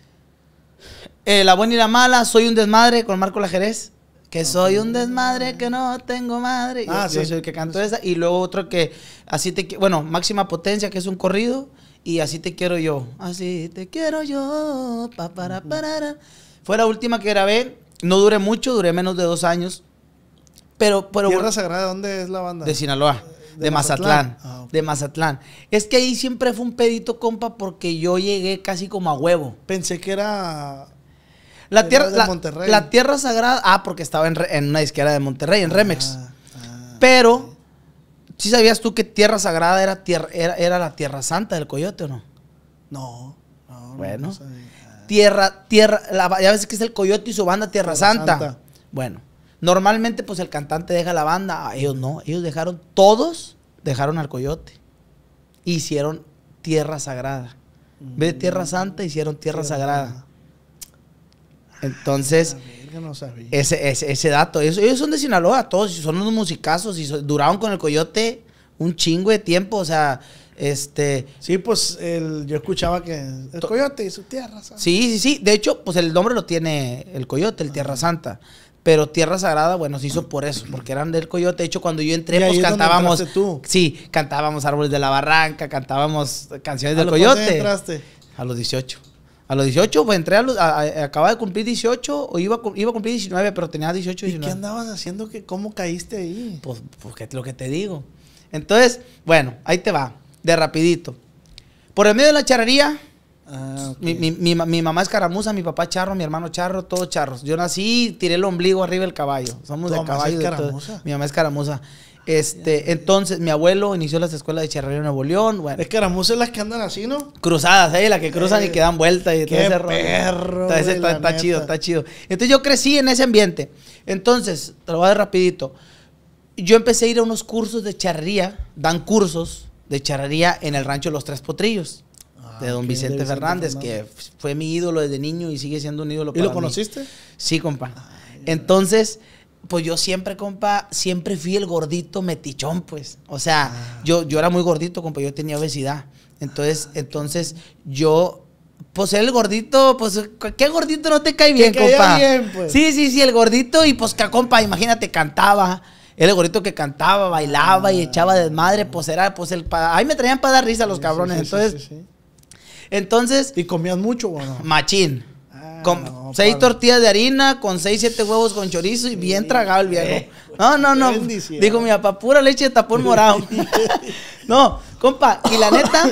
Eh, la Buena y la Mala, Soy un Desmadre con Marco Lajerez. Que soy un desmadre, que no tengo madre. Ah, sí. soy el que canto esa. Y luego otro que, así te. Bueno, Máxima Potencia, que es un corrido y Así te quiero yo. Así te quiero yo. Pa, para, Fue la última que grabé. No duré mucho, duré menos de dos años. Pero, pero. ¿Tierra Sagrada dónde es la banda? De Sinaloa. De, Mazatlán. Ah, de Mazatlán. Es que ahí siempre fue un pedito, compa, porque yo llegué casi como a huevo. Pensé que era. La tierra, la, tierra sagrada. Ah, porque estaba en, una izquierda de Monterrey, en ah, Remex. Ah. pero ¿Sí sabías tú que tierra sagrada era, era, la tierra santa del coyote o no? No, Bueno. Tierra, tierra, la, ya ves que es el coyote y su banda Tierra, santa. Bueno, normalmente pues el cantante deja la banda, ah, ellos no, ellos dejaron, todos dejaron al coyote. Hicieron tierra sagrada. En vez de tierra mm. santa, hicieron tierra sagrada. Entonces, ah, no sabía. Ese, ese, ese dato. Ellos, son de Sinaloa, todos. Son unos musicazos y duraron con el coyote un chingo de tiempo. O sea, este. Sí, pues yo escuchaba que. El coyote y su tierra santa. Sí, sí, sí. De hecho, pues el nombre lo tiene el coyote, el Tierra Santa. Pero Tierra Sagrada, bueno, se hizo por eso, porque eran del Coyote. De hecho, cuando yo entré, pues cantábamos. Sí, cantábamos Árboles de la Barranca, cantábamos canciones del Coyote. entraste? A los 18. A los 18, pues entré a, los, acababa de cumplir 18 o iba, iba a cumplir 19, pero tenía 18 y 19. ¿Y qué andabas haciendo? Que, ¿Cómo caíste ahí? Pues, porque es lo que te digo. Entonces, bueno, ahí te va, de rapidito. Por el medio de la charrería, ah, mi, mamá es caramuza, mi papá charro, mi hermano charro, todos charros. Yo nací, tiré el ombligo arriba del caballo. Somos de caballo. Mi mamá es caramuza. Este, entonces, mi abuelo inició las escuelas de Charrería Nuevo León. Bueno. Escaramuzas las que andan así, ¿no? Cruzadas, ¿eh? Las que cruzan y eh, que dan vuelta y todo está, chido, está chido. Entonces, yo crecí en ese ambiente. Entonces, te lo voy a dar rapidito. Yo empecé a ir a unos cursos de charrería, dan cursos de charrería en el rancho Los Tres Potrillos. Ah, de don Vicente, Fernández, que fue mi ídolo desde niño y sigue siendo un ídolo. ¿Y lo conociste? Sí, compa. Entonces, pues yo siempre, compa, siempre fui el gordito metichón, pues. O sea, ah. yo, yo era muy gordito, compa, yo tenía obesidad. Entonces, ah. entonces yo, pues el gordito, pues, ¿qué gordito no te cae bien, compa? Bien, pues. Sí, sí, sí, el gordito y pues, que, compa, imagínate, cantaba. Era el gordito que cantaba, bailaba y ah. echaba desmadre, pues era, pues el... Ahí me traían para dar risa los cabrones, entonces... Entonces... ¿Y comías mucho o no? Machín con seis tortillas de harina, con seis, siete huevos con chorizo y bien tragado el viejo. Eh. No, no, no. Dijo mi papá, pura leche de tapón morado. (laughs) no, compa, y la neta,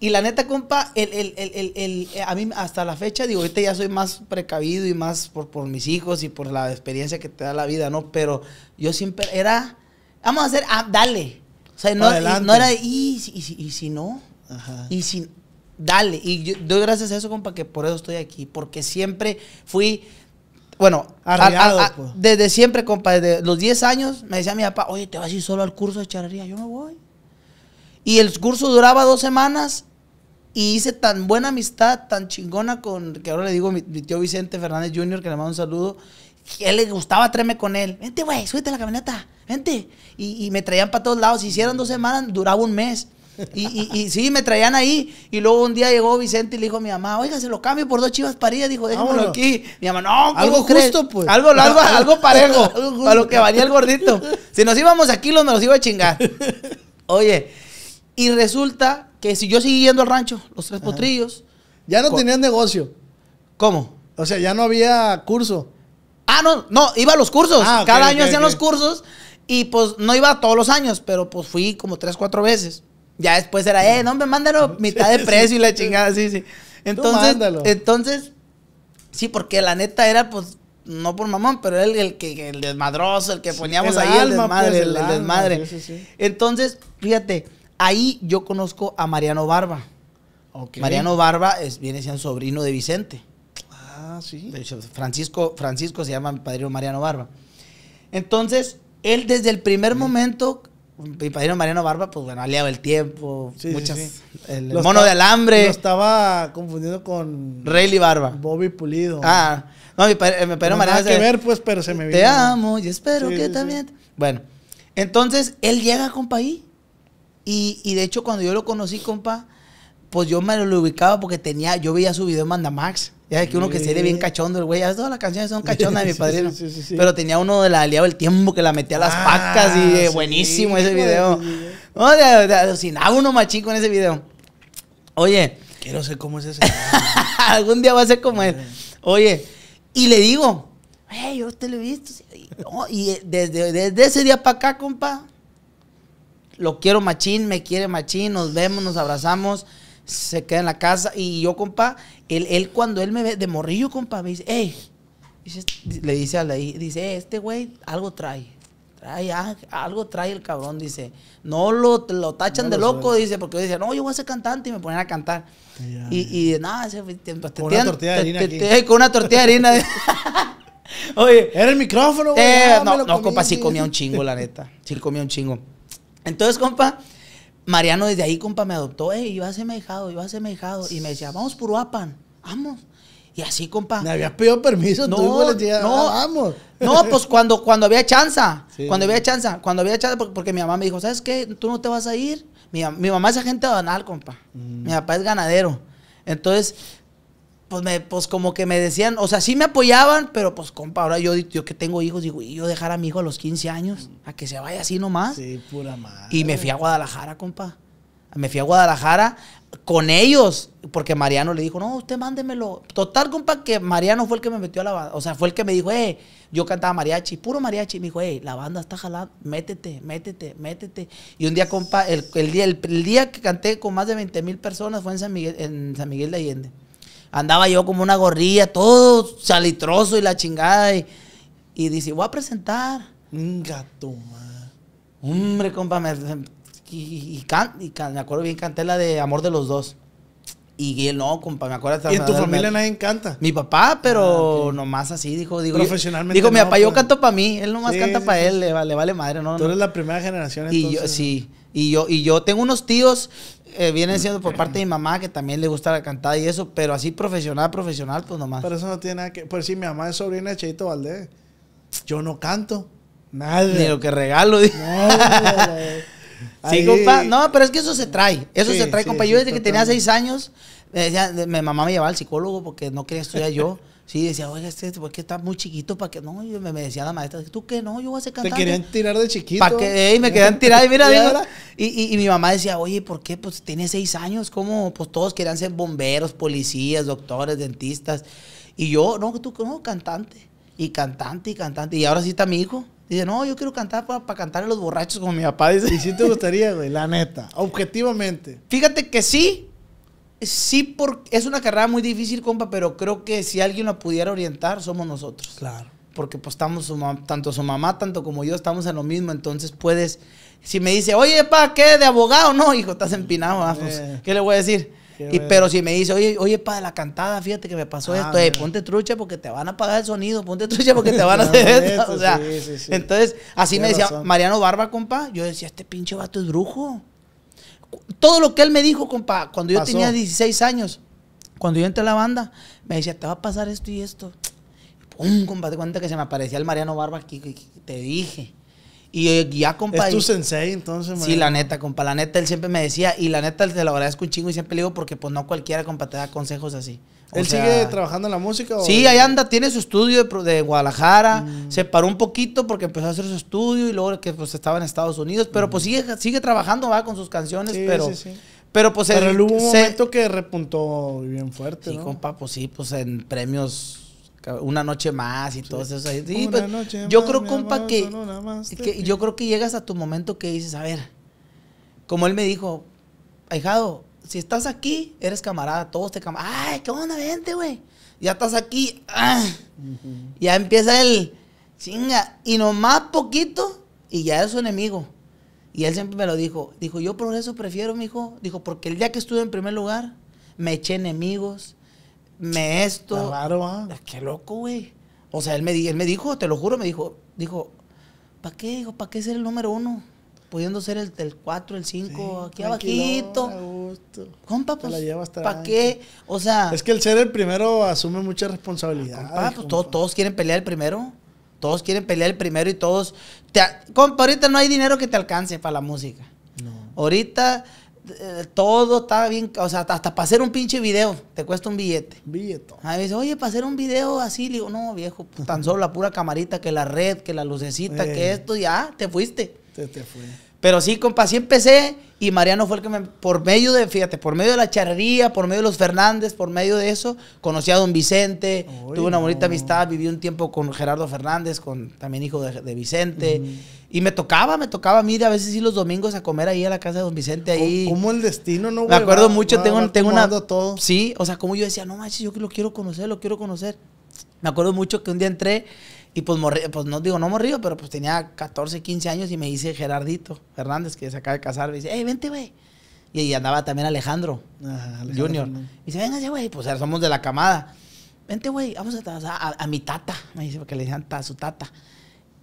y la neta, compa, el, el, el, el, a mí hasta la fecha, digo, ahorita ya soy más precavido y más por, por mis hijos y por la experiencia que te da la vida, ¿no? Pero yo siempre era, vamos a hacer, ah, dale. O sea, no, no era, y, y, y, si no, y si dale. Y yo doy gracias a eso, compa, que por eso estoy aquí. Porque siempre fui, bueno, pues. desde siempre, compa, desde los 10 años me decía mi papá, oye, te vas a ir solo al curso de charrería. Yo no voy. Y el curso duraba dos semanas y hice tan buena amistad, tan chingona con, que ahora le digo mi, tío Vicente Fernández Jr., que le mando un saludo. Que él le gustaba traerme con él. Vente, güey, súbete a la camioneta, vente. Y, y me traían para todos lados. Hicieron dos semanas, duraba un mes. Y, y, sí, me traían ahí. Y luego un día llegó Vicente y le dijo a mi mamá, oiga, se lo cambio por dos chivas paridas Dijo, déjamelo aquí. Mi mamá, no, algo justo, pues. Algo, algo, algo parejo. (laughs) algo justo. Para lo que valía el gordito. Si nos íbamos aquí, los me los iba a chingar. (laughs) Oye, y resulta que si yo seguí yendo al rancho, los tres potrillos. Ya no tenían negocio. ¿Cómo? O sea, ya no había curso. Ah, no, no, iba a los cursos. Ah, Cada año hacían los cursos. Y pues no iba todos los años, pero pues fui como tres, cuatro veces. Ya después era, eh, no, me mándalo (laughs) mitad de precio y la chingada, sí, sí. Entonces, entonces, sí, porque la neta era, pues, no por mamón, pero era el, que, el desmadroso, el que poníamos ahí, el desmadre, pues, el, desmadre. Entonces, fíjate, ahí yo conozco a Mariano Barba. Mariano Barba es, viene siendo sobrino de Vicente. Ah, sí. Francisco, Francisco se llama mi padrino Mariano Barba. Entonces, él desde el primer momento mi padrino Mariano Barba, pues bueno, liado el tiempo, muchas. El los mono de alambre. Lo estaba confundiendo con. Rayleigh Barba. Bobby Pulido. Ah, no, mi, padre, eh, padrino Mariano. Barba pues, pero se me Te amo y espero que también. Bueno, entonces él llega, compa, ahí. Y, y de hecho, cuando yo lo conocí, compa, pues yo me lo ubicaba porque tenía, yo veía su video Manda Max Ya que uno que se ve bien cachondo, el güey. Ya todas las canciones son cachondas de mi (laughs) padrino. Pero tenía uno de la aliado del tiempo que la metía a las ah, pacas y eh, buenísimo ese video. oye, sin Hago uno machín con ese video. Oye. Quiero ser como ese (laughs) Algún día va a ser como él. Oye, y le digo, hey, yo te lo he visto. Y, eh, desde, desde ese día para acá, compa, lo quiero machín, me quiere machín, nos vemos, nos abrazamos se queda en la casa. Y yo, compa, él, él cuando él me ve de morrillo, compa, me dice, hey, le dice a la dice, este güey algo trae. Trae, algo trae el cabrón, dice. No lo, lo tachan de loco, dice, porque dice, no, yo voy a ser cantante y me ponen a cantar. y, y pues, nada, con una tortilla de harina. con una de harina. Oye. Era el micrófono, güey. Ah, no, no compa, sí comía un chingo, la neta. Sí comía un chingo. Entonces, compa, Mariano desde ahí, compa, me adoptó. Ey, iba a semejado, iba a semejado. Y me decía, vamos por Uapan, vamos. Y así, compa. ¿Me habías pedido permiso? No, tú no, ah, vamos. No, pues cuando, cuando había chanza. Cuando había chanza. Cuando había chanza. porque, mi mamá me dijo, ¿sabes qué? Tú no te vas a ir. Mi, mamá es agente banal, compa. Mm. Mi papá es ganadero. Entonces, pues, me, pues como que me decían, o sea, sí me apoyaban, pero pues compa, ahora yo, yo que tengo hijos, digo, y yo dejar a mi hijo a los 15 años, a que se vaya así nomás. Sí, pura madre. Y me fui a Guadalajara, compa. Me fui a Guadalajara con ellos, porque Mariano le dijo, no, usted mándemelo. Total, compa, que Mariano fue el que me metió a la banda. O sea, fue el que me dijo, eh, yo cantaba mariachi, puro mariachi. Me dijo, eh, la banda está jalada métete, métete, métete. Y un día, compa, el, día, el, día que canté con más de 20 mil personas fue en San Miguel, en San Miguel de Allende andaba yo como una gorrilla, todo salitroso y la chingada. Y, dice, voy a presentar. Un gato, Hombre, compa, y, me acuerdo bien, canté la de Amor de los Dos. Y él no, compa, me acuerdo. ¿Y en tu familia nadie canta? Mi papá, pero ah, nomás así, dijo. digo Profesionalmente. Dijo, mi papá, yo canto para mí, él nomás canta para él, le vale, vale madre, ¿no? Tú eres la primera generación, entonces. Y yo, sí. Y yo, y yo tengo unos tíos eh, viene siendo por parte de mi mamá, que también le gusta la cantada y eso, pero así profesional, profesional, pues nomás. Pero eso no tiene nada que. Pues si mi mamá es sobrina de Cheito Valdés. Yo no canto. Nada. Ni lo que regalo. (laughs) sí, No, pero es que eso se trae. Eso se trae, Yo desde que tenía seis años, mi mamá me llevaba al psicólogo porque no quería estudiar yo. Sí, decía, oiga, este, porque está muy chiquito para que. No, y me, decía la maestra, ¿tú qué? No, yo voy a ser cantante. Te querían tirar de chiquito. Para que, ey, me querían tirar, y mira, (laughs) Y, mi mamá decía, oye, ¿por qué? Pues tiene seis años, ¿cómo? Pues todos querían ser bomberos, policías, doctores, dentistas. Y yo, no, tú, no, cantante. Y cantante, y cantante. Y ahora sí está mi hijo. Dice, no, yo quiero cantar para, cantar a los borrachos como mi papá. Dice. ¿Y si te gustaría, güey? La neta, objetivamente. Fíjate que sí, sí, porque es una carrera muy difícil, compa, pero creo que si alguien la pudiera orientar, somos nosotros. Claro. Porque pues estamos, tanto su mamá, tanto como yo, estamos en lo mismo. Entonces puedes, si me dice, oye, pa, ¿qué? ¿De abogado? No, hijo, estás empinado. Eh. ¿Qué le voy a decir? y, pero si me dice, oye, oye, pa, de la cantada, fíjate que me pasó ah, esto, eh, ponte trucha porque te van a pagar el sonido, ponte trucha porque te van a (laughs) hacer esto. O sea, entonces, así me decía Mariano Barba, compa, yo decía, este pinche vato es brujo. Todo lo que él me dijo, compa, cuando yo tenía 16 años, cuando yo entré a la banda, me decía, te va a pasar esto y esto. ¡Pum! Compa, te cuenta que se me aparecía el Mariano Barba aquí, que te dije. Y eh, ya, compa. Es tu sensei, entonces, Sí, la neta, compa. La neta, él siempre me decía, y la neta, te lo agradezco un chingo y siempre le digo, porque pues no cualquiera, compa, te da consejos así. ¿Él sigue trabajando en la música? Sí, ahí anda, tiene su estudio de, Guadalajara. Mm. Se paró un poquito porque empezó a hacer su estudio y luego que pues, estaba en Estados Unidos. Pero pues mm. sigue, sigue trabajando, va con sus canciones, pero. Sí, sí. Pero pues. el hubo un momento que repuntó bien fuerte. Sí, compa, pues sí, pues en premios. Una noche más y todo eso. Pues, yo creo, compa, que, que yo creo que llegas a tu momento que dices, a ver, como él me dijo, ahijado, si estás aquí, eres camarada, todos te camaradas. Ay, qué onda, vente, güey. Ya estás aquí. ¡ah! Ya empieza el chinga. Y nomás poquito, y ya es su enemigo. Y él siempre me lo dijo. Dijo, yo progreso prefiero, mijo. Dijo, porque el día que estuve en primer lugar, me eché enemigos, me esto. Claro, ¿ah? ah, Qué loco, güey. O sea, él me, él me dijo, te lo juro, me dijo, dijo, ¿para qué? Dijo, ¿para qué ser el número uno? pudiendo ser el, del 4, el 5, aquí abajito. Compa, pues, ¿para qué? O sea... Es que el ser el primero asume mucha responsabilidad. Ah, compa, pues todos, quieren pelear el primero. Todos quieren pelear el primero y todos... Te, compa, ahorita no hay dinero que te alcance para la música. No. Ahorita eh, todo está bien, o sea, hasta, para hacer un pinche video te cuesta un billete. Billete. Ah, a veces, oye, para hacer un video así, digo, no, viejo, pues, tan solo la pura camarita, que la red, que la lucecita, que eh. esto, ya, te fuiste. Pero sí, compa, así empecé y Mariano fue el que me, por medio de, fíjate, por medio de la charrería, por medio de los Fernández, por medio de eso, conocí a don Vicente, tuve una bonita amistad, viví un tiempo con Gerardo Fernández, con también hijo de, Vicente, y me tocaba, me tocaba, de a veces ir los domingos a comer ahí a la casa de don Vicente, ahí. cómo el destino, ¿no? Me acuerdo mucho, tengo, tengo una... Todo. Sí, o sea, como yo decía, no macho, yo lo quiero conocer, lo quiero conocer. Me acuerdo mucho que un día entré y pues, morrí, pues no digo, no morrido, pero pues tenía 14, 15 años y me dice Gerardito Fernández, que se acaba de casar, me dice, hey, vente, güey. Y, ahí andaba también Alejandro, ah, Junior. Y dice, venga, güey, pues somos de la camada. Vente, güey, vamos a, a, a, mi tata. Me dice, porque le decían a su tata.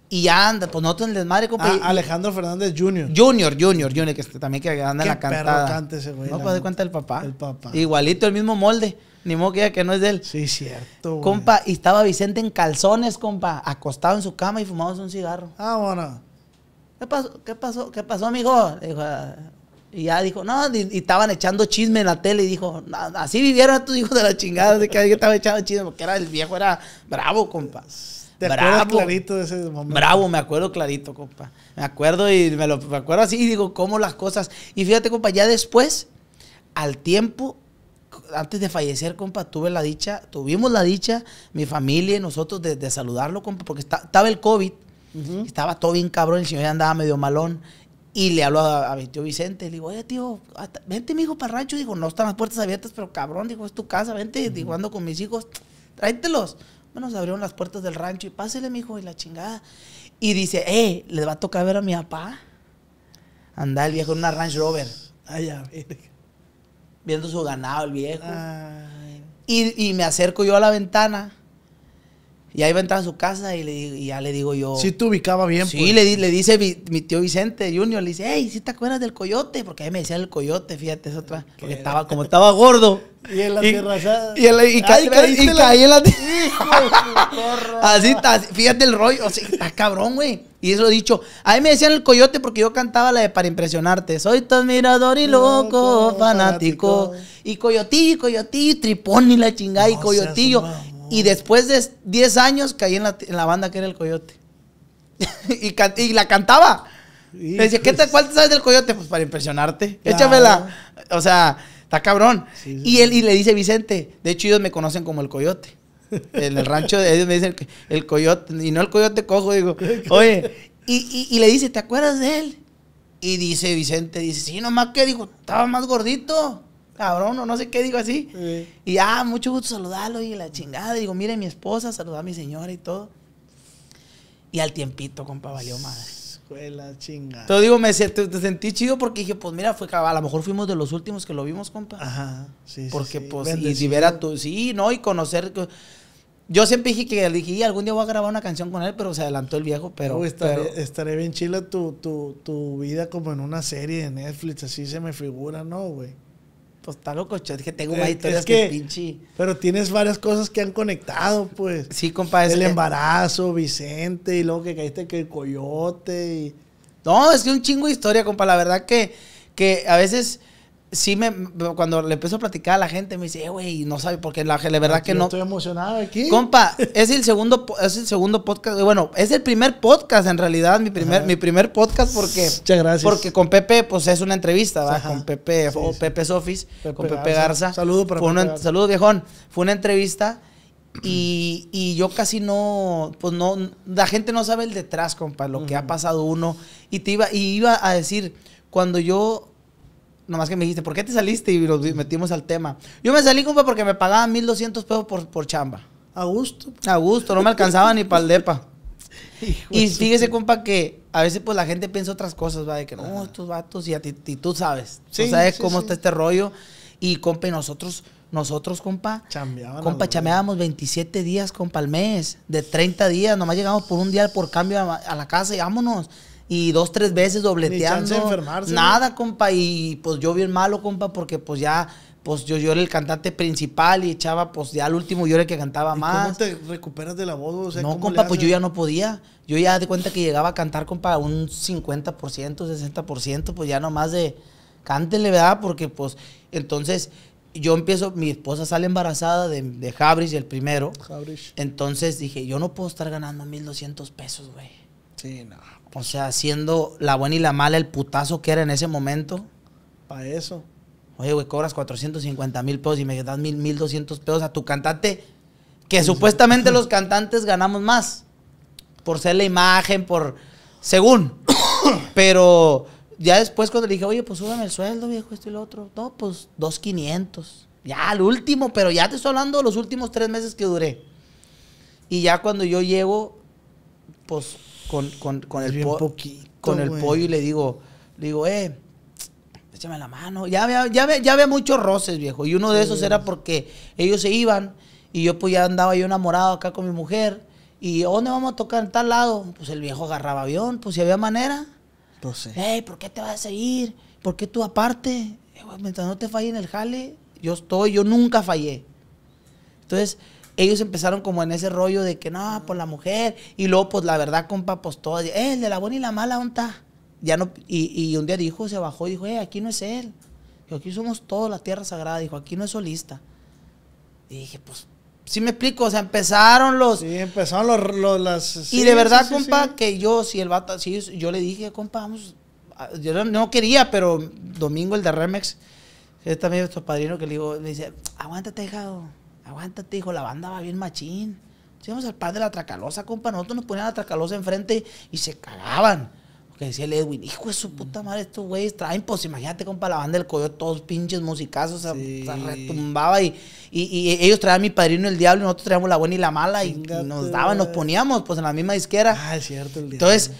Y ya anda, pues no en el desmadre, compa. Ah, Alejandro Fernández Junior. Junior, Junior, Junior, que este también que anda en la cantada. ese No, pues de cuenta el papá. El papá. Igualito, el mismo molde. Ni modo que no es de él. Sí, cierto, Compa, y estaba Vicente en calzones, compa, acostado en su cama y fumándose un cigarro. Ah, bueno. ¿Qué pasó? ¿Qué pasó? ¿Qué pasó, amigo? Ah, y ya dijo, no, y, estaban echando chisme en la tele y dijo, así vivieron a tus hijos de la chingada, de que alguien estaba echando chisme, porque era el viejo, era bravo, compa. bravo, clarito de ese Bravo, me acuerdo clarito, compa. Me acuerdo y me lo me acuerdo así y digo, cómo las cosas. Y fíjate, compa, ya después, al tiempo, antes de fallecer, compa, tuve la dicha, tuvimos la dicha, mi familia y nosotros, de, saludarlo, compa, porque estaba el COVID, estaba todo bien cabrón, el señor ya andaba medio malón. Y le habló a, Vicente, le digo, oye tío, vente mi hijo para el rancho. Digo, no están las puertas abiertas, pero cabrón, Dijo, es tu casa, vente, digo, ando con mis hijos, tráetelos. Bueno, se abrieron las puertas del rancho y pásele, mi hijo, y la chingada. Y dice, eh, les va a tocar ver a mi papá. Anda el viejo en una Range Rover. Ay, a ver viendo su ganado, el viejo. Y, y, me acerco yo a la ventana. Y ahí va a entrar a su casa y, le, y ya le digo yo. Sí, te ubicaba bien. Sí, pues. le, le, dice mi, tío Vicente Junior, le dice, hey, ¿sí te acuerdas del coyote? Porque ahí me decía el coyote, fíjate, esa otra. Porque estaba, como estaba gordo. Y en la terraza. Y, y, caí, en la (laughs) (laughs) Así, está fíjate el rollo, o sea, está cabrón, güey. Y eso lo he dicho. A mí me decían el coyote porque yo cantaba la de Para Impresionarte. Soy tu admirador y loco, fanático. Y Coyotillo, coyotí, tripón y la chingada y coyotillo. y después de 10 años caí en la, en la, banda que era el coyote. (laughs) y, la cantaba. Me decía, pues ¿cuál te sabes del coyote? Pues para impresionarte. Échamela. O sea, está cabrón. Y él y le dice Vicente, de hecho ellos me conocen como el coyote en el rancho de ellos me dicen el, coyote, y no el coyote cojo, digo, oye, y, le dice, ¿te acuerdas de él? Y dice Vicente, dice, sí, nomás que digo, estaba más gordito, cabrón, o no sé qué, digo así. Y ah, mucho gusto saludarlo, y la chingada, digo, mire mi esposa, saluda a mi señora y todo. Y al tiempito, compa, valió madre. Escuela chingada. Entonces digo, me te, te, sentí chido porque dije, pues mira, fue a lo mejor fuimos de los últimos que lo vimos, compa. Ajá, sí, Porque pues, y si ver a sí, ¿no? Y conocer yo siempre dije que dije, algún día voy a grabar una canción con él, pero se adelantó el viejo, pero... estaré, bien chila tu, vida como en una serie de Netflix, así se me figura, ¿no, güey? Pues está loco, es que tengo una historias que, pinche... Pero tienes varias cosas que han conectado, pues. Sí, compadre. El embarazo, Vicente, y luego que caíste que el coyote y... No, es que un chingo de historia, compa. La verdad que, que a veces sí me, cuando le empezó a platicar a la gente, me dice, eh, güey, no sabe, porque la, la verdad que no. Estoy emocionado aquí. Compa, es el segundo, es el segundo podcast, bueno, es el primer podcast en realidad, mi primer, mi primer podcast porque. Muchas gracias. Porque con Pepe, pues es una entrevista, ¿verdad? Con Pepe, o Pepe Sofis, con Pepe Garza. Saludo, para Fue Saludos, viejón. Fue una entrevista. Y, yo casi no, pues no, la gente no sabe el detrás, compa, lo que ha pasado uno. Y te iba, y iba a decir, cuando yo Nomás que me dijiste, ¿por qué te saliste? Y nos metimos al tema. Yo me salí, compa, porque me pagaban 1200 pesos por, chamba. A gusto. A gusto, no me alcanzaba ni para el depa. (laughs) y fíjese, compa, que a veces pues la gente piensa otras cosas, va, de que no, estos vatos, y, a tú sabes. sabes cómo está este rollo. Y, compa, nosotros, nosotros, compa, compa, chameábamos 27 días, compa, al mes, de 30 días, nomás llegamos por un día por cambio a, a la casa y vámonos y dos, tres veces dobleteando. nada, compa. Y pues yo bien malo, compa, porque pues ya, pues yo, yo era el cantante principal y echaba, pues ya al último yo era el que cantaba más. ¿Cómo te recuperas de la voz? O sea, no, compa, pues yo ya no podía. Yo ya de cuenta que llegaba a cantar, compa, un 50%, 60%, pues ya nomás de cántele, ¿verdad? Porque pues entonces yo empiezo, mi esposa sale embarazada de, de el primero. Jabris. Entonces dije, yo no puedo estar ganando 1200 pesos, güey. Sí, no. O sea, siendo la buena y la mala el putazo que era en ese momento. Para eso. Oye, güey, cobras 450 mil pesos y me das 1200 pesos a tu cantante. Que supuestamente (laughs) los cantantes ganamos más. Por ser la imagen, por. Según. (coughs) Pero ya después cuando le dije, oye, pues súbame el sueldo, viejo, esto y lo otro. No, pues 2,500. Ya, al último, pero ya te estoy hablando de los últimos tres meses que duré. Y ya cuando yo llego, pues con, el, con el pollo y le digo, digo, eh, échame la mano. Ya había, ya muchos roces, viejo. Y uno de esos era porque ellos se iban y yo pues ya andaba yo enamorado acá con mi mujer. ¿Y dónde vamos a tocar? En tal lado. Pues el viejo agarraba avión, pues si había manera. Entonces. ¿por qué te vas a seguir? ¿Por qué tú aparte? Eh, mientras no te falle en el jale, yo estoy, yo nunca fallé. Entonces, ellos empezaron como en ese rollo de que no, pues la mujer. Y luego, pues la verdad, compa, pues todo. el eh, de la buena y la mala, onta Ya no, y, un día dijo, se bajó y dijo, eh, aquí no es él. Dijo, aquí somos todos la tierra sagrada. Dijo, aquí no es solista. Y dije, pues, sí me explico, o sea, empezaron los. Sí, empezaron los, las. y de verdad, compa, que yo, si el vato, si yo le dije, compa, vamos. Yo no quería, pero domingo el de Remex, es este también nuestro padrino, que le digo, le dice, aguántate, hijo Aguántate, hijo, la banda va bien machín. íbamos al padre de la Tracalosa, compa. Nosotros nos ponían la Tracalosa enfrente y se cagaban. porque decía el Edwin, hijo de su mm. puta madre, estos güeyes traen, pues imagínate, compa, la banda del Coyote, todos pinches musicazos, se, retumbaba y, y, ellos traían mi padrino el diablo y nosotros traíamos la buena y la mala y nos daban, nos poníamos, pues en la misma izquierda. Ah, es cierto, Entonces,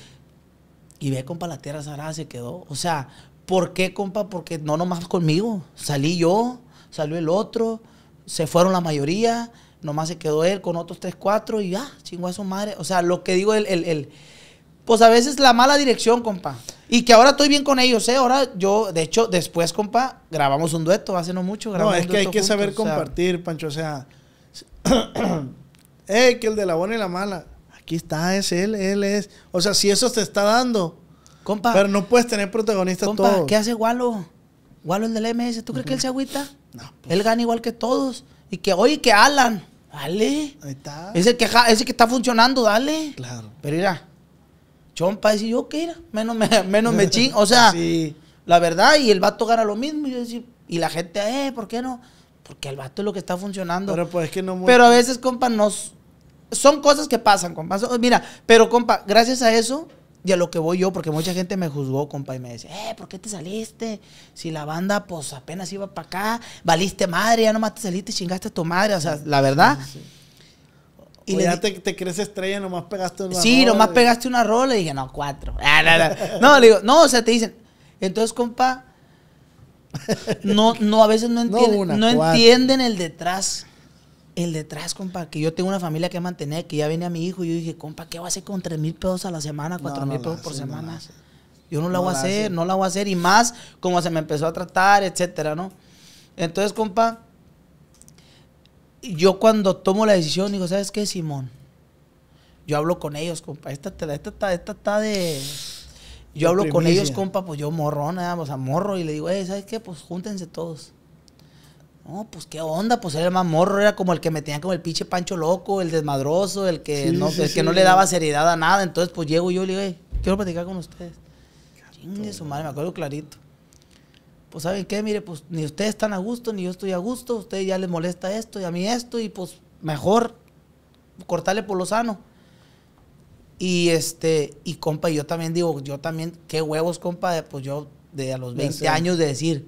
y ve, compa, la tierra sagrada se quedó. O sea, ¿por qué, compa? Porque no nomás conmigo, salí yo, salió el otro, se fueron la mayoría, nomás se quedó él con otros tres, cuatro y ya, ah, chingó a su madre. O sea, lo que digo, el, el, pues a veces la mala dirección, compa. Y que ahora estoy bien con ellos, ¿eh? Ahora yo, de hecho, después, compa, grabamos un dueto, hace no mucho. Grabamos no, es que hay que saber compartir, Pancho, o sea... (clears throat) Eh, que el de la buena y la mala! Aquí está, es él, él es... O sea, si eso te está dando... Compa... Pero no puedes tener protagonistas compa, ¿qué hace Gualo? Gualo, el del MS, ¿tú crees que él se agüita? Él pues. gana igual que todos. Y que, oye, que Alan. Dale. Ahí está. Ese que, está funcionando, dale. Claro. Pero mira, Chompa dice, yo que menos me, (laughs) menos me O sea, (laughs) la verdad, y el vato gana lo mismo. Y, la gente, eh, ¿por qué no? Porque el vato es lo que está funcionando. Pero pues es que no. Pero a veces, compa, nos. Son cosas que pasan, compa. Mira, pero compa, gracias a eso, y a lo que voy yo, porque mucha gente me juzgó, compa, y me dice, eh, ¿por qué te saliste? Si la banda, pues apenas iba para acá, valiste madre, ya nomás te saliste y chingaste a tu madre, o sea, la verdad. Y ya te, crees estrella, nomás pegaste una Sí, nomás pegaste una rola, y dije, no, cuatro. (laughs) Ah, no, no. digo, no, o sea, te dicen, entonces, compa, no, no, a veces no (laughs) entienden, no entienden el detrás el detrás, compa, que yo tengo una familia que mantener, que ya viene a mi hijo, y yo dije, compa, ¿qué va a hacer con tres mil pesos a la semana, cuatro mil pesos por semana? yo no la voy a hacer, no la voy a hacer, y más como se me empezó a tratar, etcétera, ¿no? Entonces, compa, yo cuando tomo la decisión, digo, ¿sabes qué, Simón? Yo hablo con ellos, compa, esta está esta, esta, de... Yo hablo con ellos, compa, pues yo morrón, nada, o sea, morro, y le digo, ¿sabes qué? Pues júntense todos no, pues qué onda, pues era el mamorro, era como el que me tenía como el pinche pancho loco, el desmadroso, el que, no, que no le daba seriedad a nada. Entonces, pues llego yo y le digo, hey, quiero platicar con ustedes. Chingue su madre, me acuerdo clarito. Pues, ¿saben qué? Mire, pues ni ustedes están a gusto, ni yo estoy a gusto, a ustedes ya les molesta esto y a mí esto, y pues mejor cortarle por lo sano. Y este, y compa, yo también digo, yo también, qué huevos, compa, pues yo de a los 20 años de decir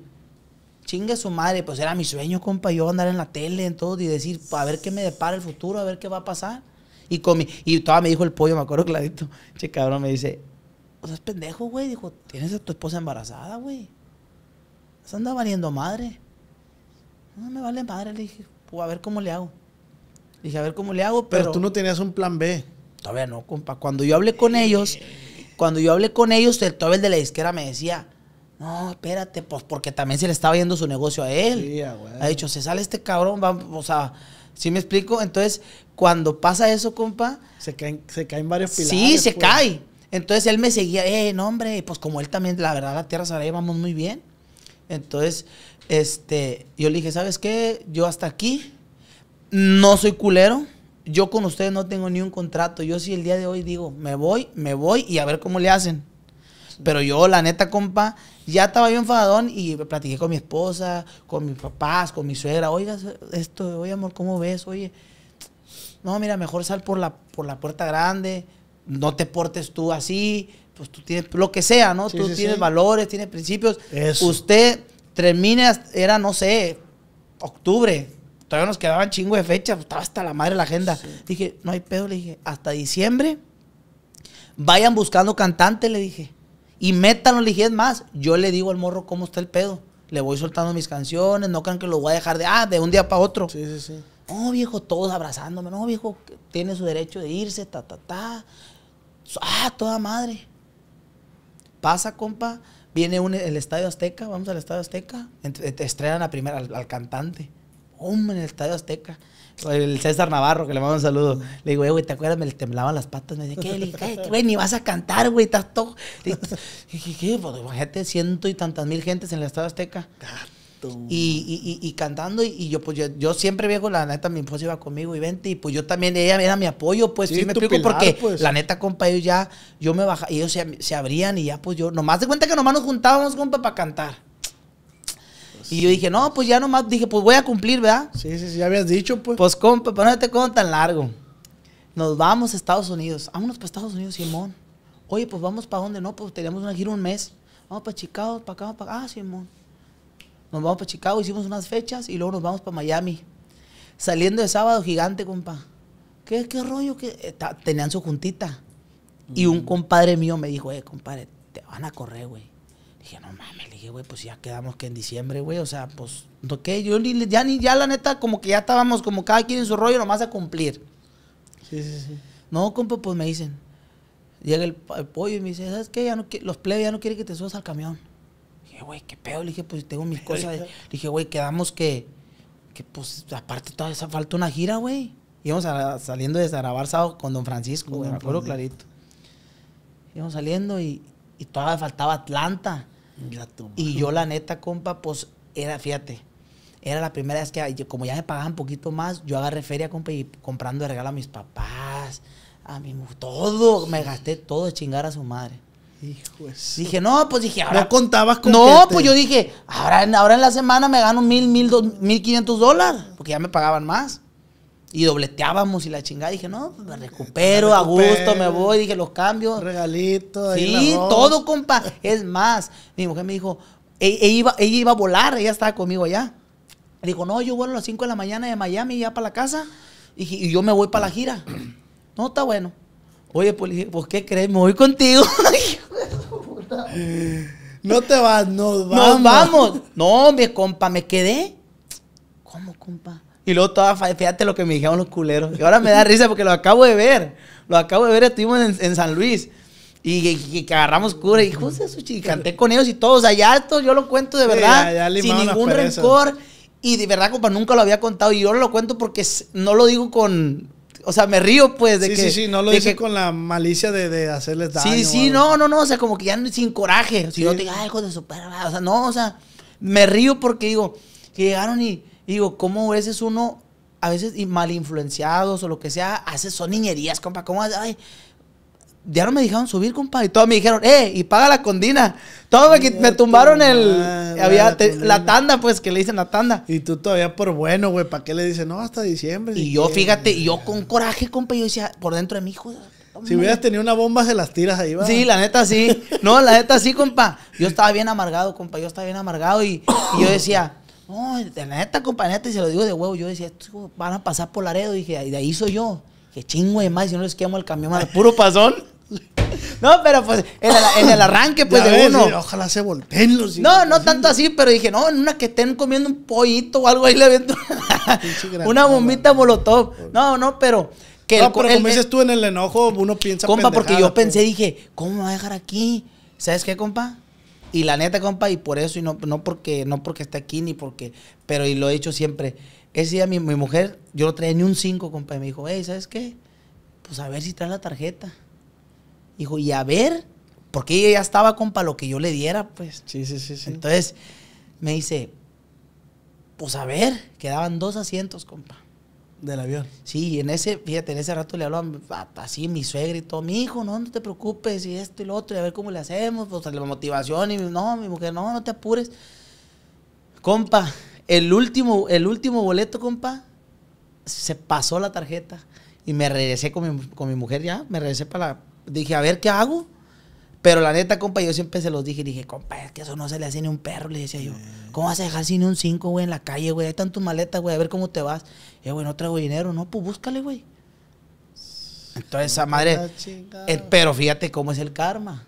Chingue su madre, pues era mi sueño, compa, yo andar en la tele, en todo, y decir, a ver qué me depara el futuro, a ver qué va a pasar. Y comí, y todavía me dijo el pollo, me acuerdo (laughs) clarito, che cabrón, me dice, o pues sea, es pendejo, güey, dijo, tienes a tu esposa embarazada, güey. Se anda valiendo madre. No me vale madre, le dije, pues a ver cómo le hago. Le dije, a ver cómo le hago, pero... tú no tenías un plan B. Todavía no, compa. Cuando yo hablé con ellos, cuando yo hablé con ellos, el todo el de la disquera me decía, no, espérate, pues porque también se le estaba yendo su negocio a él. Ha dicho, se sale este cabrón, va, o sea, si me explico? Entonces, cuando pasa eso, compa... Se caen, se caen varios pilares. Sí, se pues. cae. Entonces él me seguía, eh, no, hombre, pues como él también, la verdad, la tierra sabe, vamos muy bien. Entonces, este, yo le dije, ¿sabes qué? Yo hasta aquí, no soy culero, yo con ustedes no tengo ni un contrato, yo sí el día de hoy digo, me voy, me voy y a ver cómo le hacen. Pero yo, la neta, compa, ya estaba yo enfadadón y platiqué con mi esposa, con mis papás, con mi suegra. Oiga, esto, oye, amor, ¿cómo ves? Oye, no, mira, mejor sal por la, por la puerta grande, no te portes tú así, pues tú tienes lo que sea, ¿no? tú tienes valores, tienes principios. Eso. Usted termina, era, no sé, octubre, todavía nos quedaban chingo de fechas, pues, estaba hasta la madre la agenda. Dije, no hay pedo, le dije, hasta diciembre, vayan buscando cantantes le dije. Y métanlo, le dije, más, yo le digo al morro cómo está el pedo. Le voy soltando mis canciones, no crean que lo voy a dejar de, ah, de un día para otro. Sí, sí, sí. No, viejo, todos abrazándome. No, viejo, tiene su derecho de irse, ta, ta, ta. Ah, toda madre. Pasa, compa. Viene el Estadio Azteca, vamos al Estadio Azteca. Estrenan a primera al, al cantante. Hombre, en el Estadio Azteca el César Navarro, que le mando un saludo. Le digo, eh, güey, ¿te acuerdas? Me temblaban las patas. Me dice, ¿qué? güey, ni vas a cantar, güey, estás todo. ¿qué? Pues, ciento y tantas mil gentes en la Estado Azteca. Y, y, cantando, y, yo pues yo, yo siempre viejo, la neta, mi esposa iba conmigo y vente, y pues yo también, ella era mi apoyo, pues sí, me explico, porque pues. la neta, compa, ellos ya, yo me bajaba, ellos se, se, abrían y ya pues yo, nomás de cuenta que nomás nos juntábamos, compa, para cantar. Y yo dije, no, pues ya nomás dije, pues voy a cumplir, ¿verdad? Sí, sí, sí, ya habías dicho, pues. Pues compa, para no te cuento tan largo. Nos vamos a Estados Unidos. Vámonos para Estados Unidos, Simón. Oye, pues vamos para dónde? No, pues teníamos una gira un mes. Vamos para Chicago, para acá, para acá. Ah, Simón. Nos vamos para Chicago, hicimos unas fechas y luego nos vamos para Miami. Saliendo de sábado gigante, compa. ¿Qué, qué rollo? que eh, Tenían su juntita. Y un mm. compadre mío me dijo, eh, compadre, te van a correr, güey. Dije, no mames, güey, pues ya quedamos que en diciembre, güey, o sea, pues, ¿qué? Yo ya ni, ya la neta, como que ya estábamos como cada quien en su rollo, nomás a cumplir. No, compa, pues me dicen, llega el, pollo y me dice, ¿sabes qué? Ya no, los plebes ya no quieren que te subas al camión. Dije, güey, qué pedo, le dije, pues tengo mis cosas. dije, güey, quedamos que, que pues, aparte todavía falta una gira, güey. Íbamos saliendo de grabar con don Francisco, güey, acuerdo clarito. Íbamos saliendo y, y todavía faltaba Atlanta. Y yo la neta, compa, pues era, fíjate, era la primera vez que, como ya me pagaban un poquito más, yo agarré feria, compa, y comprando de regalo a mis papás, a mi todo, me gasté todo de chingar a su madre. Hijo Dije, no, pues dije, ahora. No contabas con No, pues yo dije, ahora, ahora en la semana me gano mil, mil, dos, mil quinientos dólares, porque ya me pagaban más y dobleteábamos y la chingada. Dije, no, pues, me recupero, a gusto, me voy. Dije, los cambios. Regalito. Ahí sí, todo, (laughs) compa. Es más, mi mujer me dijo, e, e ella, iba, iba a volar, ella estaba conmigo allá. Dijo, no, yo vuelo a las 5 de la mañana de Miami ya para la casa y, yo me voy para la gira. no, está bueno. Oye, pues, ¿qué crees? Me voy contigo. (laughs) no te vas, nos vamos. Nos vamos. No, mi compa, me quedé. ¿Cómo, compa? Y luego toda, fíjate lo que me dijeron los culeros. Y ahora me da risa porque lo acabo de ver. Lo acabo de ver, estuvimos en, San Luis. Y, que agarramos cura. Y canté con ellos y todos. O sea, ya esto yo lo cuento de verdad. sin ningún rencor. Y de verdad, compa, nunca lo había contado. Y yo lo cuento porque no lo digo con, o sea, me río pues de que... Sí, sí, no lo hice con la malicia de, de hacerles daño. Sí, sí, no, no, no, o sea, como que ya sin coraje. Si yo te ay, hijo de su o sea, no, o sea, me río porque digo, que llegaron y digo, ¿cómo a veces uno, a veces y mal influenciados o lo que sea, hace son niñerías, compa? ¿Cómo Ay, ya no me dejaron subir, compa. Y todos me dijeron, eh, y paga la condina. Todos me, tumbaron el. había la, tanda, pues, que le dicen la tanda. Y tú todavía por bueno, güey, ¿para qué le dicen? No, hasta diciembre. Y yo, fíjate, yo con coraje, compa, yo decía, por dentro de mí, joder. Si hubieras tenido una bomba, se las tiras ahí, va. Sí, la neta sí. (laughs) No, la neta sí, compa. Yo estaba bien amargado, compa. Yo estaba bien amargado y, y yo decía, no, de neta, compa, neta, y se lo digo de huevo. Yo decía, estos van a pasar por Laredo. Y dije, de ahí soy yo. Que chingo de más, si no les quemo el camión, Puro pasón. (laughs) No, pero pues en el, arranque pues de uno. Ojalá se volteen los. No, no tanto así, pero dije, no, en una que estén comiendo un pollito o algo ahí le avento una (laughs) bombita molotov. No, no, pero que No, como dices tú en el enojo, uno piensa Compa, porque yo pues. pensé, dije, ¿cómo me va a dejar aquí? ¿Sabes qué, compa? Y la neta, compa, y por eso, y no, no porque no porque está aquí, ni porque, pero y lo he dicho siempre. Ese día mi, mi mujer, yo no traía ni un 5, compa, y me dijo, hey, ¿sabes qué? Pues a ver si trae la tarjeta. Dijo, y a ver, porque ella ya estaba, compa, lo que yo le diera, pues. Sí, sí, sí, sí. Entonces, me dice, pues a ver, quedaban dos asientos, compa. Del avión. Sí, en ese, fíjate, en ese rato le hablaban así mi suegra y todo, mi hijo, no, no te preocupes, y esto y lo otro, y a ver cómo le hacemos, pues la motivación, y no, mi mujer, no, no te apures. Compa, el último, el último boleto, compa, se pasó la tarjeta y me regresé con mi, mujer ya, me regresé para la, dije, a ver qué hago. Pero la neta, compa, yo siempre se los dije, dije, compa, es que eso no se le hace ni un perro, le decía yo. ¿Cómo vas a dejar sin un 5, güey, en la calle, güey? están tus maletas, güey, a ver cómo te vas eh, güey, no traigo dinero, no, pues búscale, güey. Entonces, esa madre. pero fíjate cómo es el karma.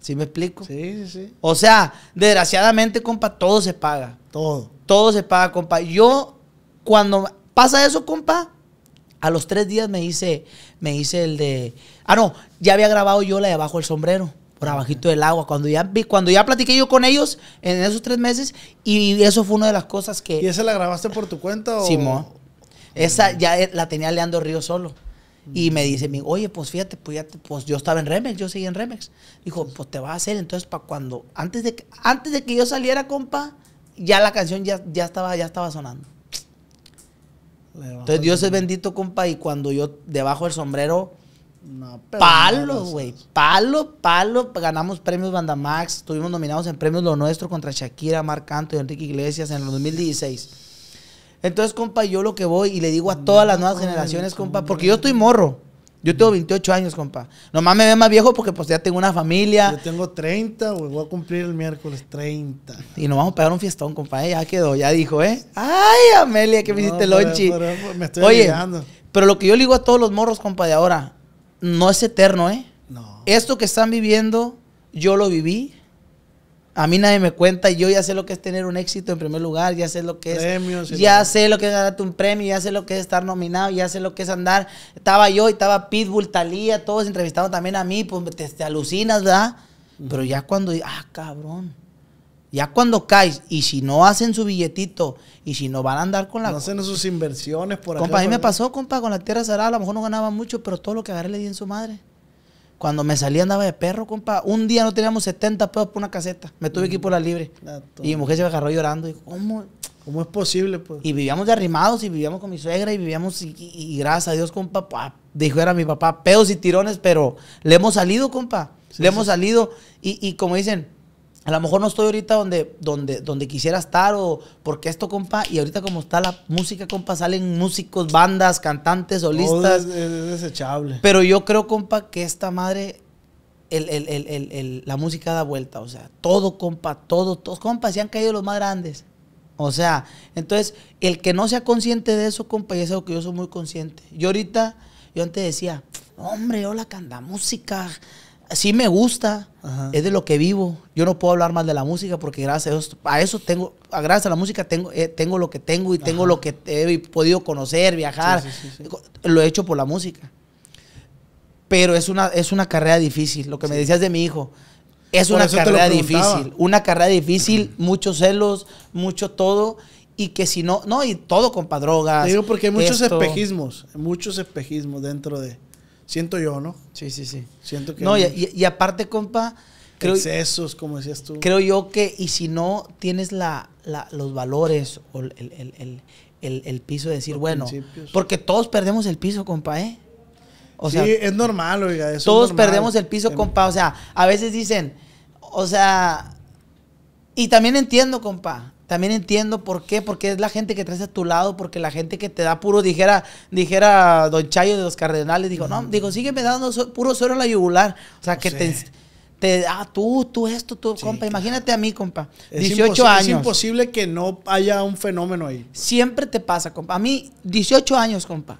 ¿Sí me explico? Sí, sí, sí. O sea, desgraciadamente, compa, todo se paga. Todo. Todo se paga, compa. Yo, cuando pasa eso, compa, a los tres días me hice, me hice el de. Ah, no, ya había grabado yo la de abajo el sombrero por abajito del agua. Cuando ya, cuando ya platiqué yo con ellos en esos tres meses y eso fue una de las cosas que... ¿Y esa la grabaste por tu cuenta o...? Simón. Esa ya eh, la tenía Leandro Río solo. Y me dice, oye, pues fíjate, pues, pues, yo estaba en Remex, yo seguía en Remex. Dijo, pues te va a hacer. Entonces, para cuando, antes de, que, antes de que yo saliera, compa, ya la canción ya, ya, estaba, ya estaba sonando. Entonces, Dios es bendito, compa, y cuando yo debajo del sombrero no, Palo, güey. Palo, palo Ganamos premios Bandamax. Estuvimos nominados en premios Lo Nuestro contra Shakira, Marc Y Enrique Iglesias en el 2016. Entonces, compa, yo lo que voy y le digo a todas las nuevas generaciones, compa, porque yo estoy morro. Yo tengo 28 años, compa. Nomás me ve más viejo porque pues ya tengo una familia. Yo tengo 30, güey. Voy a cumplir el miércoles 30. Y nos vamos a pegar un fiestón, compa. Eh. ya quedó, ya dijo, ¿eh? Ay, Amelia, que me hiciste lonchi. Oye, pero lo que yo le digo a todos los morros, compa, de ahora no es eterno, ¿eh? No. Esto que están viviendo, yo lo viví. A mí nadie me cuenta, yo ya sé lo que es tener un éxito en primer lugar, ya sé lo que es. Premios, ya sé lo que es ganarte un premio, ya sé lo que es estar nominado, ya sé lo que es andar. Estaba yo y estaba Pitbull, Talía, todos entrevistando también a mí, pues te, alucinas, ¿verdad? Pero ya cuando, ah, cabrón, ya cuando caes y si no hacen su billetito y si no van a andar con la. No hacen sus inversiones por Compa, a mí me pasó, compa, con la tierra cerrada. A lo mejor no ganaba mucho, pero todo lo que agarré le di en su madre. Cuando me salí andaba de perro, compa. Un día no teníamos 70 pesos por una caseta. Me tuve que ir por la libre. Mm, y mi mujer se agarró llorando. Y, ¿cómo? ¿Cómo es posible, pues? Y vivíamos de arrimados y vivíamos con mi suegra y vivíamos, y, gracias a Dios, compa, dijo era mi papá, Pedos y tirones, pero le hemos salido, compa. le hemos salido. y como dicen, a lo mejor no estoy ahorita donde, donde, donde quisiera estar o porque esto, compa, y ahorita como está la música, compa, salen músicos, bandas, cantantes, solistas. es, desechable. Pero yo creo, compa, que esta madre, la música da vuelta, o sea, todo, compa, todo, todos, compa, se han caído los más grandes. O sea, entonces, el que no sea consciente de eso, compa, y es que yo soy muy consciente. Yo ahorita, yo antes decía, hombre, hola la canta música sí me gusta, es de lo que vivo. Yo no puedo hablar más de la música porque gracias a eso tengo, a gracias a la música tengo, eh, tengo lo que tengo y tengo lo que he podido conocer, viajar. lo he hecho por la música. Pero es una, es una carrera difícil, lo que me decías de mi hijo. Es una carrera difícil, una carrera difícil, muchos celos, mucho todo y que si no, no, y todo con drogas. digo porque hay muchos espejismos, muchos espejismos dentro de, Siento yo, ¿no? Sí, sí, sí. Siento que. No, y, aparte, compa. Creo, excesos, como decías tú. Creo yo que, y si no tienes la, los valores o el, piso de decir, bueno, porque todos perdemos el piso, compa, ¿eh? sí, es normal, oiga, eso Todos perdemos el piso, em, compa. O sea, a veces dicen, o sea, y también entiendo, compa. También entiendo por qué, porque es la gente que traes a tu lado, porque la gente que te da puro, dijera, dijera Don Chayo de los Cardenales, dijo, no, digo, sígueme dando puro suero a la yugular. O sea, que te, te, ah, tú, tú esto, tú, compa, imagínate a mí, compa, 18 años. Es imposible que no haya un fenómeno ahí. Siempre te pasa, compa. A mí, 18 años, compa.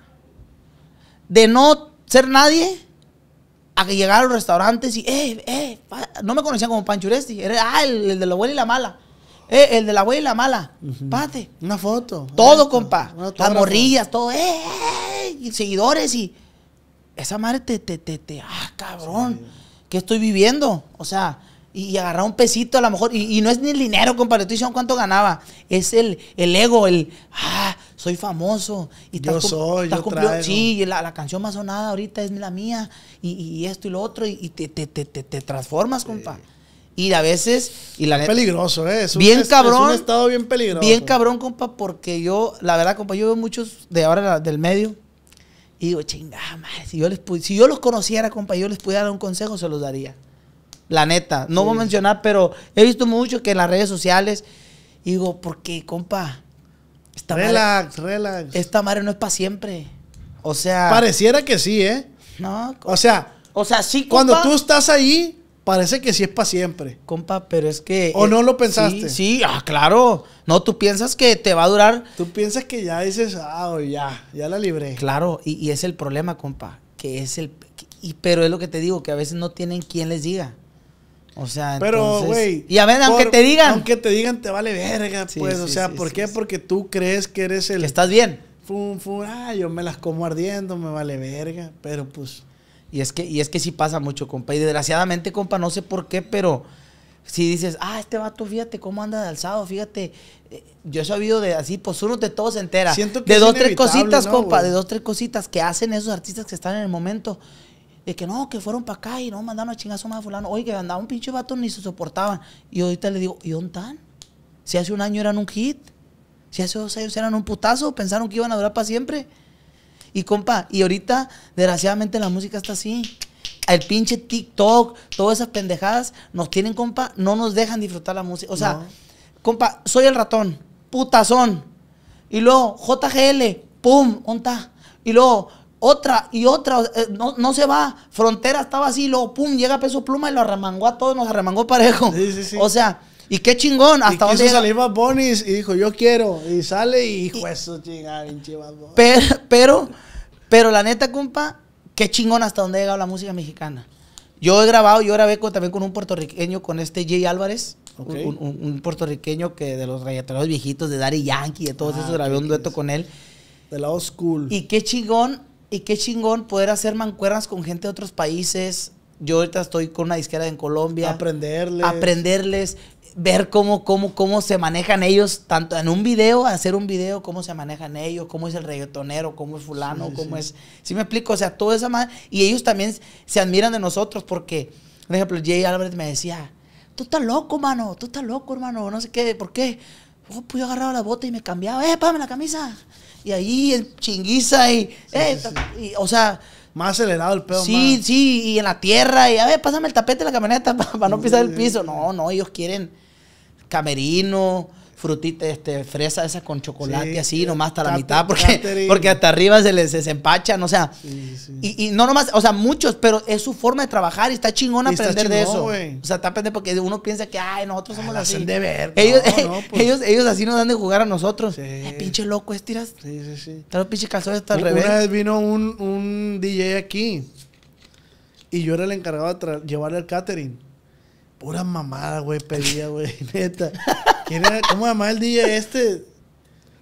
De no ser nadie, a que llegar a los restaurantes y, eh, eh, no me conocían como Panchuresti, era ah, el, el de lo bueno y la mala. Eh, el de la abuela mala. la mala Pate. Una foto. Todo, compa. Las morrillas, todo. Eh, eh, eh, y seguidores y. Esa madre te, te, te, te ah, cabrón. que ¿Qué estoy viviendo? O sea, y, agarrar un pesito a lo mejor. Y, no es ni el dinero, compa. estoy diciendo cuánto ganaba. Es el, el ego, el. Ah, soy famoso. Y yo soy, yo la, canción más sonada ahorita es la mía. Y, y esto y lo otro. Y, te, te, te, te, transformas, compa. Y a veces, y la neta. Peligroso, ¿eh? Es un, bien cabrón. estado bien peligroso. Bien cabrón, compa, porque yo, la verdad, compa, yo veo muchos de ahora del medio y digo, chingada madre, si yo, les, si yo los conociera, compa, yo les pudiera dar un consejo, se los daría. La neta. No voy a mencionar, pero he visto mucho que en las redes sociales, digo, porque, compa, relax, relax. Esta madre no es para siempre. O sea. Pareciera que sí, ¿eh? No. O sea. O sea, sí, compa. Cuando tú estás ahí parece que sí es para siempre. Compa, pero es que... ¿O no lo pensaste? Sí, ah, claro. No, tú piensas que te va a durar... Tú piensas que ya dices, ah, ya, ya la libré. Claro, y, es el problema, compa, que es el... y, pero es lo que te digo, que a veces no tienen quien les diga. O sea, pero, güey. Y a ver, aunque te digan. Aunque te digan, te vale verga, pues. o sea, ¿por qué? Porque tú crees que eres el. estás bien. Fum, fum, ah, yo me las como ardiendo, me vale verga. Pero pues y es que, y es que sí pasa mucho, compa. Y desgraciadamente, compa, no sé por qué, pero si dices, ah, este vato, fíjate cómo anda de alzado, fíjate. Eh, yo he sabido de así, pues uno de todos se entera. Siento que de dos, tres cositas, compa, de dos, tres cositas que hacen esos artistas que están en el momento. De que no, que fueron para acá y no mandaron a chingazo más a fulano. Oye, que andaba un pinche vato ni se soportaban. Y ahorita le digo, ¿y dónde están? Si hace un año eran un hit, si hace dos años eran un putazo, pensaron que iban a durar para siempre. Y compa, y ahorita, desgraciadamente, la música está así. El pinche TikTok, todas esas pendejadas nos tienen, compa, no nos dejan disfrutar la música. O sea, compa, soy el ratón, putazón. Y luego, JGL, pum, onta. Y luego, otra y otra, eh, no, no, se va. Frontera estaba así, luego pum, llega peso pluma y lo arremangó a todos, nos arremangó parejo. Sí, sí, sí. O sea, y qué chingón, hasta y dónde. Quiso salir Bad y dijo, yo quiero. Y sale y dijo, eso chingada, pinche Pero, pero, pero la neta, compa, qué chingón hasta donde ha llegado la música mexicana. Yo he grabado, yo grabé también con un puertorriqueño, con este Jay Álvarez. Un, puertorriqueño que de los rayateros viejitos, de Daddy Yankee, de todos ah, esos, grabé un dueto con él. De la old school. Y qué chingón, y qué chingón poder hacer mancuernas con gente de otros países, yo ahorita estoy con una disquera en Colombia. Aprenderles. Aprenderles ver cómo, cómo, cómo se manejan ellos, tanto en un video, hacer un video, cómo se manejan ellos, cómo es el reggaetonero, cómo es fulano, cómo es... ¿Sí me explico? O sea, toda esa... Y ellos también se admiran de nosotros porque, por ejemplo, Jay Álvarez me decía, tú estás loco, mano, tú estás loco, hermano, no sé qué, ¿por qué? Oh, pues yo agarraba la bota y me cambiaba, eh, pásame la camisa. Y ahí el chinguiza eh, y, o sea... Más acelerado el pedo. Sí, sí, y en la tierra, y a ver, pásame el tapete de la camioneta (laughs) para no pisar el piso. No, no, ellos quieren camerino, Frutita este, Fresa esa con chocolate así, eh, nomás hasta la mitad, porque, porque hasta arriba se les desempachan, o sea. Y, no nomás, o sea, muchos, pero es su forma de trabajar y está chingón aprender de eso. O sea, está aprendiendo porque uno piensa que, ay, nosotros ah, somos así. de (laughs) pues. Ellos, ellos, así nos dan de jugar a nosotros. Es eh, pinche loco, estiras. Sí, sí, sí. Está los pinches calzones hasta al Una vez vino un, un DJ aquí y yo era el encargado de llevarle el catering. Pura mamada, güey, pedía, güey, (laughs) neta. ¿Quién era? ¿Cómo llamaba el DJ este?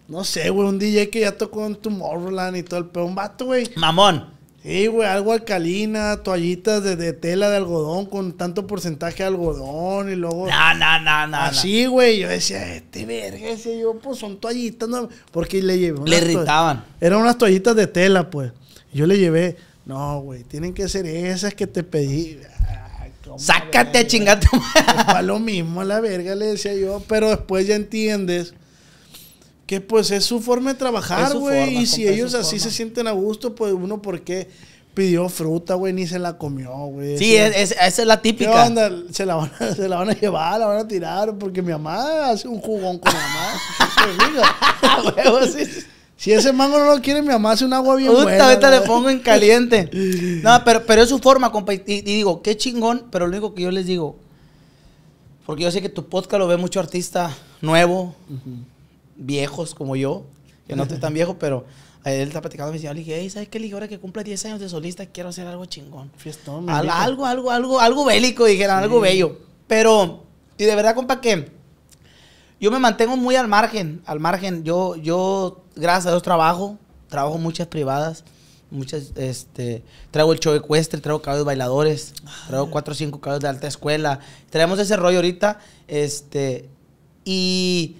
No sé, güey, un DJ que ya tocó en Tomorrowland y todo el peón vato, güey. Mamón. Sí, güey, algo alcalina, toallitas de, tela de algodón con tanto porcentaje de algodón y luego. No, no, no, no. Así, güey. Yo decía, este verga, yo, pues son toallitas, no. Porque le llevé. Le irritaban. Eran unas toallitas de tela, pues. Yo le llevé, no, güey, tienen que ser esas que te pedí. Sácate a Es Para lo mismo, la verga, le decía yo. Pero después ya entiendes que pues es su forma de trabajar, güey. Y si ellos así se sienten a gusto, pues uno por qué pidió fruta, güey, ni se la comió, güey. Sí, es, esa es la típica. Se, la van a, se la van a llevar, la van a tirar, porque mi mamá hace un jugón con mi mamá. (laughs) Pues, (laughs) Si ese mango no lo quiere, mi mamá hace un agua bien Ahorita le pongo en caliente. (laughs) No, pero, pero es su forma, compa. Y, digo, qué chingón, pero lo único que yo les digo, porque yo sé que tu podcast lo ve mucho artista nuevo, viejos como yo, que no estoy tan (laughs) viejo, pero eh, él está platicando, me decía, le dije, ¿sabes qué? Le dije, ahora que cumple 10 años de solista, quiero hacer algo chingón. Fiestón, Al, algo, algo, algo, algo bélico, dijeron, algo bello. Pero, y de verdad, compa, que yo me mantengo muy al margen, al margen. Yo, yo, gracias a Dios, trabajo, trabajo muchas privadas, muchas, este, traigo el show ecuestre, traigo caballos bailadores, traigo ah. cuatro o cinco caballos de alta escuela. Traemos ese rollo ahorita, este, y...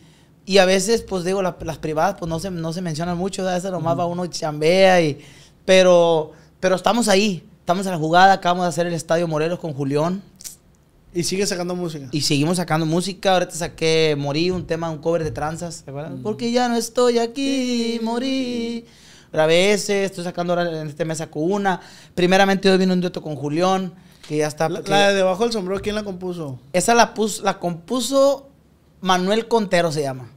a veces, pues digo, las, privadas pues no se, no se mencionan mucho, a veces nomás va uno y chambea, y, pero, pero estamos ahí, estamos en la jugada, acabamos de hacer el Estadio Morelos con Julián, y sigue sacando música. Y seguimos sacando música. Ahorita saqué Morí, un tema, un cover de tranzas. Mm. Porque ya no estoy aquí, morí. a veces estoy sacando ahora en este mes saco una. Primeramente hoy vino un dueto con Julián, que ya está. La, de debajo del sombrero, ¿quién la compuso? Esa la, la compuso Manuel Contero, se llama.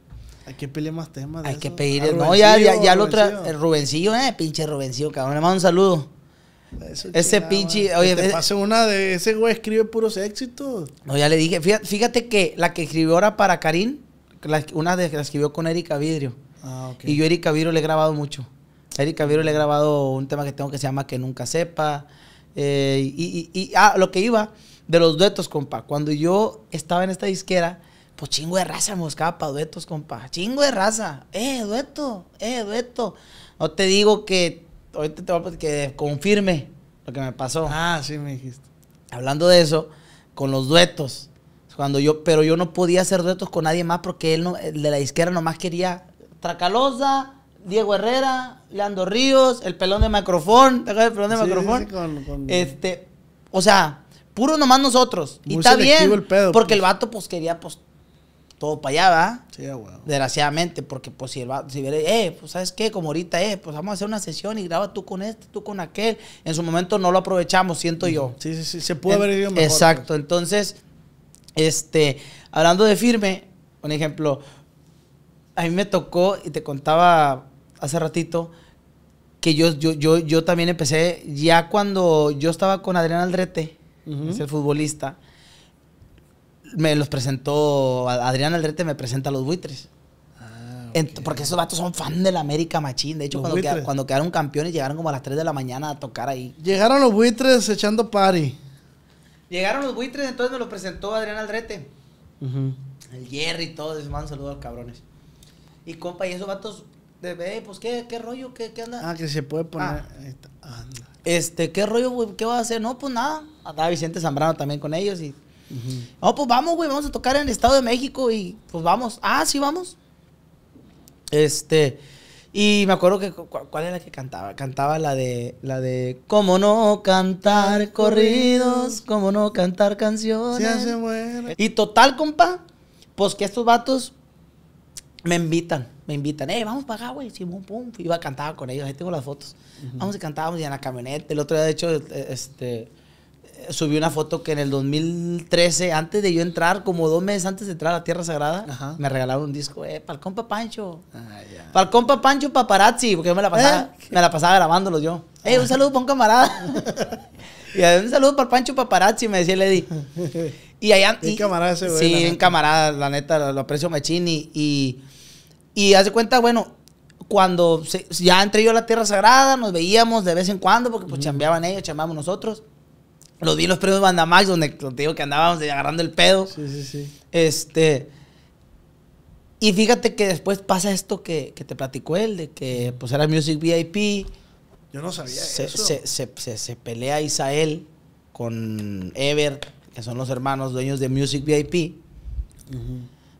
Hay que pedir más temas. Hay que pedir. no, ya, ya, ya el otro. Rubencillo, eh, pinche Rubencillo, cabrón. Le mando un saludo ese pinche. Oye, te una de ese güey escribe puros éxitos. No, ya le dije. Fíjate, que la que escribió ahora para Karim, una de que la escribió con Erika Vidrio. Ah, okay. Y yo a Erika Vidrio le he grabado mucho. A Erika Vidrio le he grabado un tema que tengo que se llama Que Nunca Sepa. Eh, y, y, y ah, lo que iba de los duetos, compa. Cuando yo estaba en esta disquera, pues chingo de raza me buscaba para duetos, compa. Chingo de raza. Eh, dueto, eh, dueto. No te digo que ahorita te voy a que confirme lo que me pasó. Ah, sí, me dijiste. Hablando de eso, con los duetos. Cuando yo, pero yo no podía hacer duetos con nadie más porque él el de la izquierda nomás quería Tracalosa, Diego Herrera, Leandro Ríos, el pelón de Macrofón, ¿te acuerdas del pelón de Este, o sea, puro nomás nosotros. y está bien, porque el pues. vato pues quería pues todo para allá, ¿verdad? Sí, Desgraciadamente, porque pues si, si eh, pues sabes qué, como ahorita, eh, pues vamos a hacer una sesión y graba tú con este, tú con aquel. En su momento no lo aprovechamos, siento yo. Sí, sí, sí, se puede haber ido mejor. Pues. Exacto, entonces, este, hablando de firme, un ejemplo, a mí me tocó, y te contaba hace ratito, que yo, yo, yo, yo también empecé, ya cuando yo estaba con Adrián Aldrete, es el futbolista, me los presentó, Adrián Aldrete me presenta a los buitres. Ah, porque esos vatos son fan de la América Machín. De hecho, cuando, quedaron campeones, llegaron como a las 3 de la mañana a tocar ahí. Llegaron los buitres echando party. Llegaron los buitres, entonces me lo presentó Adrián Aldrete. El Jerry y todo. Les mando saludos a los cabrones. Y compa, y esos vatos, de, B, pues qué, rollo, ¿Qué, qué anda. Ah, que se puede poner. Ah. Ah, este, ¿qué rollo, ¿Qué va a hacer? No, pues nada. Andaba Vicente Zambrano también con ellos y Uh pues vamos, güey, vamos a tocar en el Estado de México y pues vamos. Ah, sí, vamos. Este. Y me acuerdo que cuál era la que cantaba, cantaba la de la de cómo no cantar corridos, cómo no cantar canciones. Se y total, compa, pues que estos vatos me invitan, me invitan, eh, vamos para acá, güey, Sí, pum, iba cantar con ellos, ahí tengo las fotos. Vamos y cantábamos y en la camioneta, el otro día de hecho este subí una foto que en el 2013, antes de yo entrar, como dos meses antes de entrar a la Tierra Sagrada, me regalaron un disco, eh, para Pancho. Ah, Pancho paparazzi, porque yo me la pasaba, eh, me la pasaba grabándolos yo. Eh, un saludo para un camarada. (laughs) y un saludo para Pancho paparazzi, me decía el Y allá... camarada Sí, en camarada, la neta, lo aprecio machini. Y, y, y hace cuenta, bueno, cuando ya entré yo a la Tierra Sagrada, nos veíamos de vez en cuando, porque pues chambeaban ellos, chambeamos nosotros. Lo vi en los premios Max donde te digo que andábamos agarrando el pedo. Sí, sí, sí. Este. Y fíjate que después pasa esto que, te platicó él, de que pues era Music VIP. Yo no sabía se, eso. Se, se, pelea Isael con Ever, que son los hermanos dueños de Music VIP.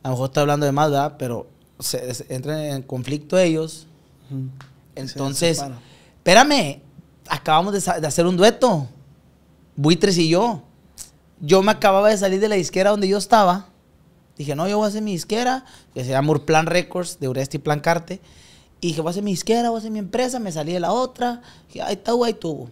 A lo mejor está hablando de más, Pero entran en conflicto ellos. Entonces, espérame, acabamos de hacer un dueto. Buitres y yo. Yo me acababa de salir de la disquera donde yo estaba. Dije, no, yo voy a hacer mi disquera, que se llama Urplan Records, de Uresti y Plancarte. Y dije, voy a hacer mi disquera, voy a hacer mi empresa. Me salí de la otra. Dije, ahí está, ahí tuvo.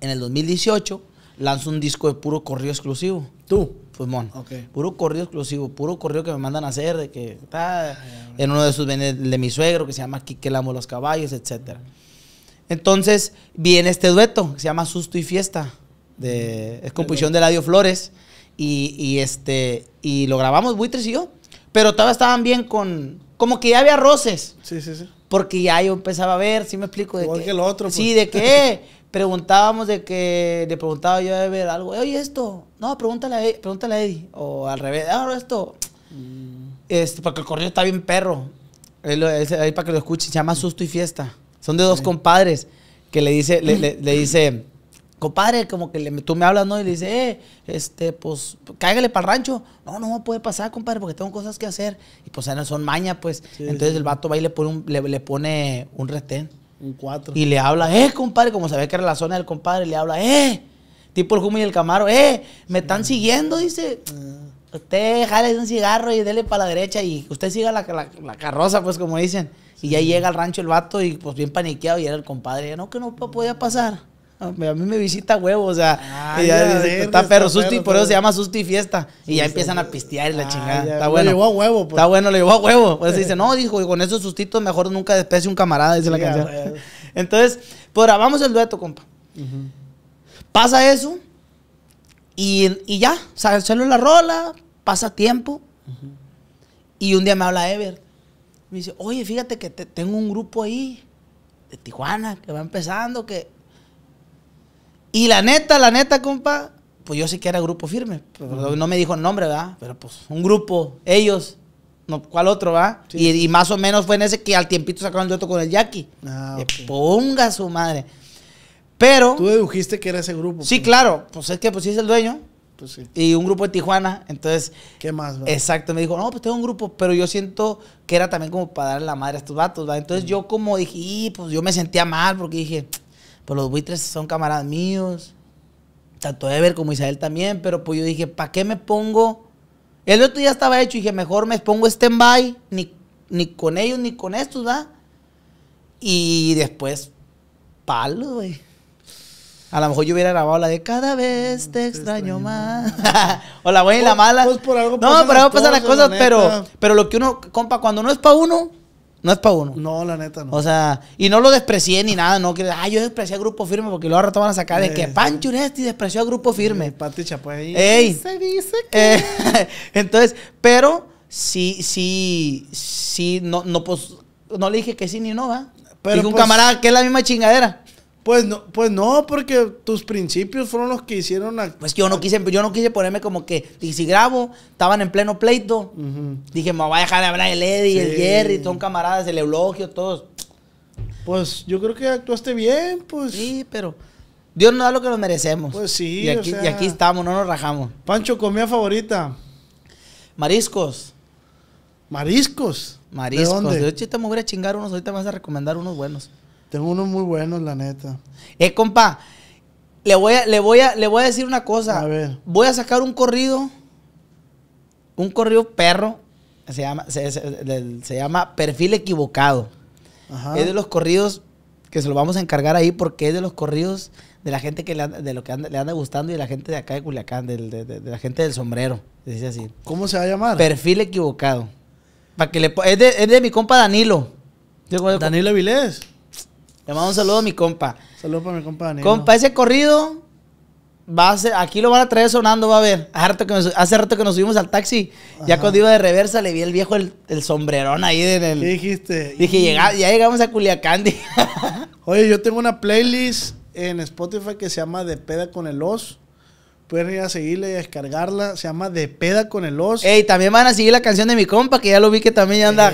En el 2018 lanzó un disco de puro corrido exclusivo. ¿Tú? Pues, mon. Puro corrido exclusivo, puro corrido que me mandan a hacer, de que está ah, en uno de sus de mi suegro, que se llama Quique Lamo los Caballos, etcétera. Entonces viene este dueto que se llama Susto y Fiesta. De, es composición de Ladio Flores. Y, este, y lo grabamos Buitres y yo. Pero todavía estaban bien con. Como que ya había roces. Sí, sí, sí. Porque ya yo empezaba a ver, Si me explico? De que, otro. Sí, pues. de qué. (laughs) preguntábamos, de que le preguntaba yo a ver algo. Oye, esto. No, pregúntale a, e-, pregúntale a Eddie. O al revés. Ah, esto. Mm. Este, porque el corrido está bien perro. ahí para que lo escuchen. Se llama Susto y Fiesta. Son de dos compadres que le dice, le, dice, (clears throat) compadre, como que le, tú me hablas, ¿no? Y le dice, eh, este, pues, cáigale para el rancho. No, no puede pasar, compadre, porque tengo cosas que hacer. Y pues, no son maña, pues. Entonces el vato va y le pone un, le, pone un retén. Un cuatro. Y le habla, eh, compadre, como ve que era la zona del compadre, le habla, eh, tipo el humo y el Camaro, eh, me están siguiendo, dice. Ah. Usted jale un cigarro y dele para la derecha y usted siga la, la carroza, pues, como dicen. Y ya llega al rancho el vato y pues bien paniqueado y era el compadre, no, que no podía pasar. A mí me visita huevo, o sea, ah, está perro susti, por eso se llama susti fiesta. y ya empiezan a pistear la ah, chingada. Pues, pues. está bueno. Le llevó a huevo. Está bueno, le llevó a huevo. Pues dice, (laughs) no, dijo, y con esos sustitos mejor nunca despece un camarada, dice la canción. (laughs) Entonces, pues grabamos el dueto, compa. Pasa eso y, ya, sale, sea, la rola, pasa tiempo. Y un día me habla ever me dice, oye, fíjate que tengo un grupo ahí de Tijuana que va empezando, que... Y la neta, la neta, compa, pues yo sí que era grupo firme, no me dijo el nombre, ¿verdad? Pero pues un grupo, ellos, no, ¿cuál otro, va? Y, más o menos fue en ese que al tiempito sacaron el otro con el Jackie. Ah, Ponga su madre. Pero... Tú dedujiste que era ese grupo. Sí, pues. claro, pues es que pues sí es el dueño. Pues y un grupo de Tijuana, entonces... ¿Qué más? Exacto, me dijo, no, pues tengo un grupo, pero yo siento que era también como para darle la madre a estos vatos, ¿verdad? Entonces yo como dije, pues yo me sentía mal porque dije, pues los buitres son camaradas míos, tanto Ever como Isabel también, pero pues yo dije, ¿para qué me pongo? El otro día estaba hecho dije, mejor me pongo stand-by, ni, ni con ellos ni con estos, ¿verdad? Y después, palo, güey. A lo mejor yo hubiera grabado la de cada vez mm, te extraño más. (laughs) o la buena y la pues, mala. Pues, no, por algo pasan las cosas, pero, pero lo que uno, compa, cuando no es para uno, no es para uno. No, la neta, no. O sea, y no lo desprecié ni nada, no que, ah, yo desprecié a Grupo Firme porque luego rato van a sacar de que eh. Pancho Uresti este despreció a Grupo Firme. Eh, Pati ahí. Se dice eh, (laughs) entonces, pero sí, sí, sí, no, no, pues, no le dije que sí ni no, va. Pero un pues, camarada que es la misma chingadera. Pues no, pues no, porque tus principios fueron los que hicieron a... Pues yo no quise, yo no quise ponerme como que, y si grabo, estaban en pleno pleito. Dije, me voy a dejar de hablar el Eddie, el Jerry, son camaradas, el Eulogio, todos. Pues yo creo que actuaste bien, pues. Sí, pero Dios nos da lo que nos merecemos. Pues sí, y aquí, y aquí estamos, no nos rajamos. Pancho, comida favorita. Mariscos. Mariscos. Mariscos. ¿De hecho, te me voy a chingar unos, ahorita me vas a recomendar unos buenos. Tengo unos muy buenos, la neta. Eh, compa, le voy a, le voy a, le voy a decir una cosa. A ver. Voy a sacar un corrido. Un corrido perro. Se llama, se, llama Perfil Equivocado. Ajá. Es de los corridos que se lo vamos a encargar ahí porque es de los corridos de la gente que le anda, de lo que le anda gustando y de la gente de acá de Culiacán, de, la gente del sombrero, dice así. ¿Cómo se va a llamar? Perfil equivocado. que le es, es de, mi compa Danilo. Danilo Avilés. Le mando un saludo a mi compa. Saludo para mi compa Daniel. Compa, ese corrido va a ser, aquí lo van a traer sonando, va a ver. Hace rato que nos, hace rato que subimos al taxi, ya cuando iba de reversa le vi el viejo el, sombrerón ahí en el. dijiste? Dije, ya llegamos a Culiacán. (laughs) Oye, yo tengo una playlist en Spotify que se llama De Peda con el Oz. Pueden ir a seguirla y descargarla. Se llama De Peda con el Oz. Ey, también van a seguir la canción de mi compa, que ya lo vi que también ya anda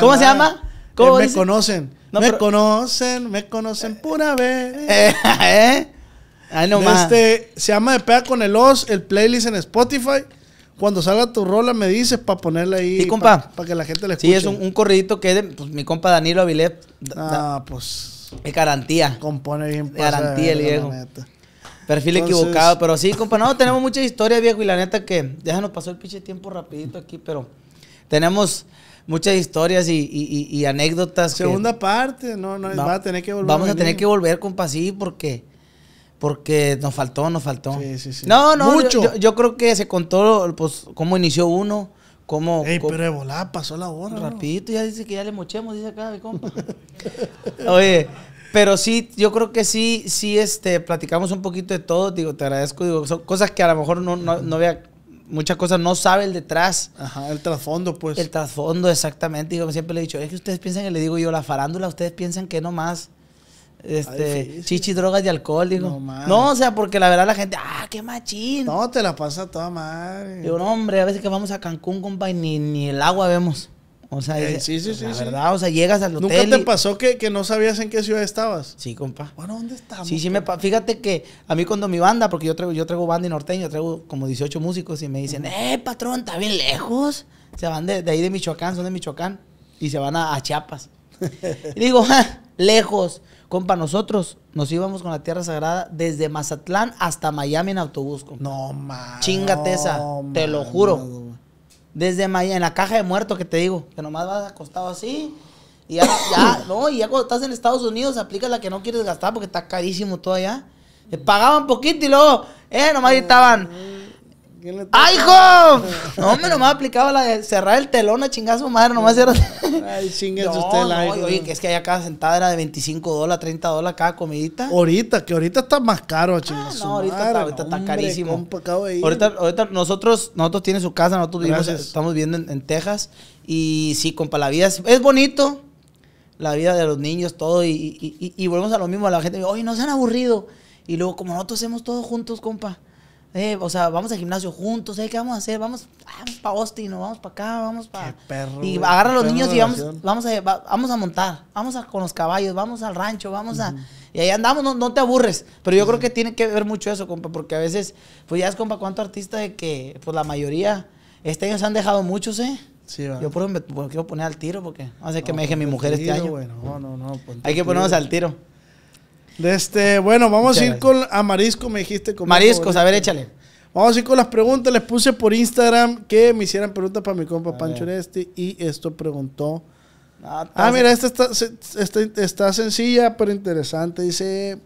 ¿Cómo se llama? ¿Cómo eh, me conocen me conocen, me conocen pura eh, vez. ¿Eh? eh. Ay, no este, se llama de pega con el os, el playlist en Spotify. Cuando salga tu rola me dices para ponerla ahí. Sí, compa. Para que la gente le escuche. Sí, es un, un corridito que pues, mi compa Danilo Avilet. ah, pues. Es garantía. Compone bien. Garantía el viejo. Perfil equivocado, pero sí, compa. No, tenemos mucha historia, viejo. Y la neta que Déjanos pasar pasó el pinche tiempo rapidito aquí, pero tenemos muchas historias y, anécdotas. Segunda parte, no, no, va, a tener que volver. Vamos a, tener que volver, compa, sí, porque, porque nos faltó, nos faltó. Sí, sí, sí. No, no, Mucho. Yo, creo que se contó pues, cómo inició uno. Cómo, Ey, pero de pasó la hora. Rapidito, ya dice que ya le mochemos, dice acá mi compa. (laughs) Oye, pero sí, yo creo que sí, sí, este, platicamos un poquito de todo. Digo, te agradezco. Digo, son cosas que a lo mejor no, no, no muchas cosas no sabe el detrás. Ajá, el trasfondo, pues. El trasfondo, exactamente. digo siempre le he dicho, es que ustedes piensan Y le digo yo, la farándula, ustedes piensan que más Este, chichi, drogas y alcohol, digo. No, o sea, porque la verdad la gente, ah, qué machín. No, te la pasa toda madre. Digo, no, hombre, a veces que vamos a Cancún, compa, y ni, ni el agua vemos. O sea, pues, la verdad, o sea, llegas al hotel. ¿Nunca te pasó que, no sabías en qué ciudad estabas? Sí, compa. Bueno, ¿dónde estabas? Sí, sí, me fíjate que a mí cuando mi banda, porque yo traigo, yo traigo banda y norteño, traigo como 18 músicos y me dicen, eh, patrón, está bien lejos. Se van de, ahí de Michoacán, son de Michoacán, y se van a, Chiapas. (laughs) y digo, ah, lejos. Compa, nosotros nos íbamos con la Tierra Sagrada desde Mazatlán hasta Miami en autobús, No, mames. Chingate esa, te lo juro. Desde en la caja de muertos que te digo, que nomás vas acostado así. Y ya, (coughs) ya, no, y ya cuando estás en Estados Unidos aplica la que no quieres gastar porque está carísimo todo allá. Te pagaban poquito y luego, eh, nomás mm. gritaban. ¡Ay, hijo! No, me nomás aplicaba la de cerrar el telón a chingar su madre, nomás era. Ay, chingues usted la no, Oye, es que allá cada sentada era de 25 dólares, 30 dólares cada comidita. Ahorita, que ahorita está más caro, A ah, chingazo. no, ahorita, está, ahorita está, carísimo. ahorita, ahorita nosotros, nosotros tiene su casa, nosotros vivimos, estamos viviendo en, Texas. Y sí, compa, la vida es, bonito. La vida de los niños, todo. Y, volvemos a lo mismo. a La gente oye, no se han aburrido. Y luego, como nosotros hacemos todo juntos, compa eh, o sea, vamos al gimnasio juntos, eh, ¿qué vamos a hacer? Vamos, vamos para Austin, vamos para acá, vamos para... Y agarra a los niños y vamos, vamos, a, vamos a montar, vamos con los caballos, vamos al rancho, vamos a... Y ahí andamos, no, te aburres. Pero yo creo que tiene que ver mucho eso, compa, porque a veces, pues ya es, compa, cuánto artista de que, pues la mayoría, este año se han dejado muchos, ¿eh? Sí, va. Yo por me, quiero poner al tiro, porque hace que me deje pues mi mujer este año. Pues Hay que ponernos al tiro este, bueno, vamos a ir con a marisco, me dijiste. Con marisco a ver, échale. Vamos a ir con las preguntas. Les puse por Instagram que me hicieran preguntas para mi compa Pancho este y esto preguntó. Ah, ah mira, esta está, está, sencilla, pero interesante. Dice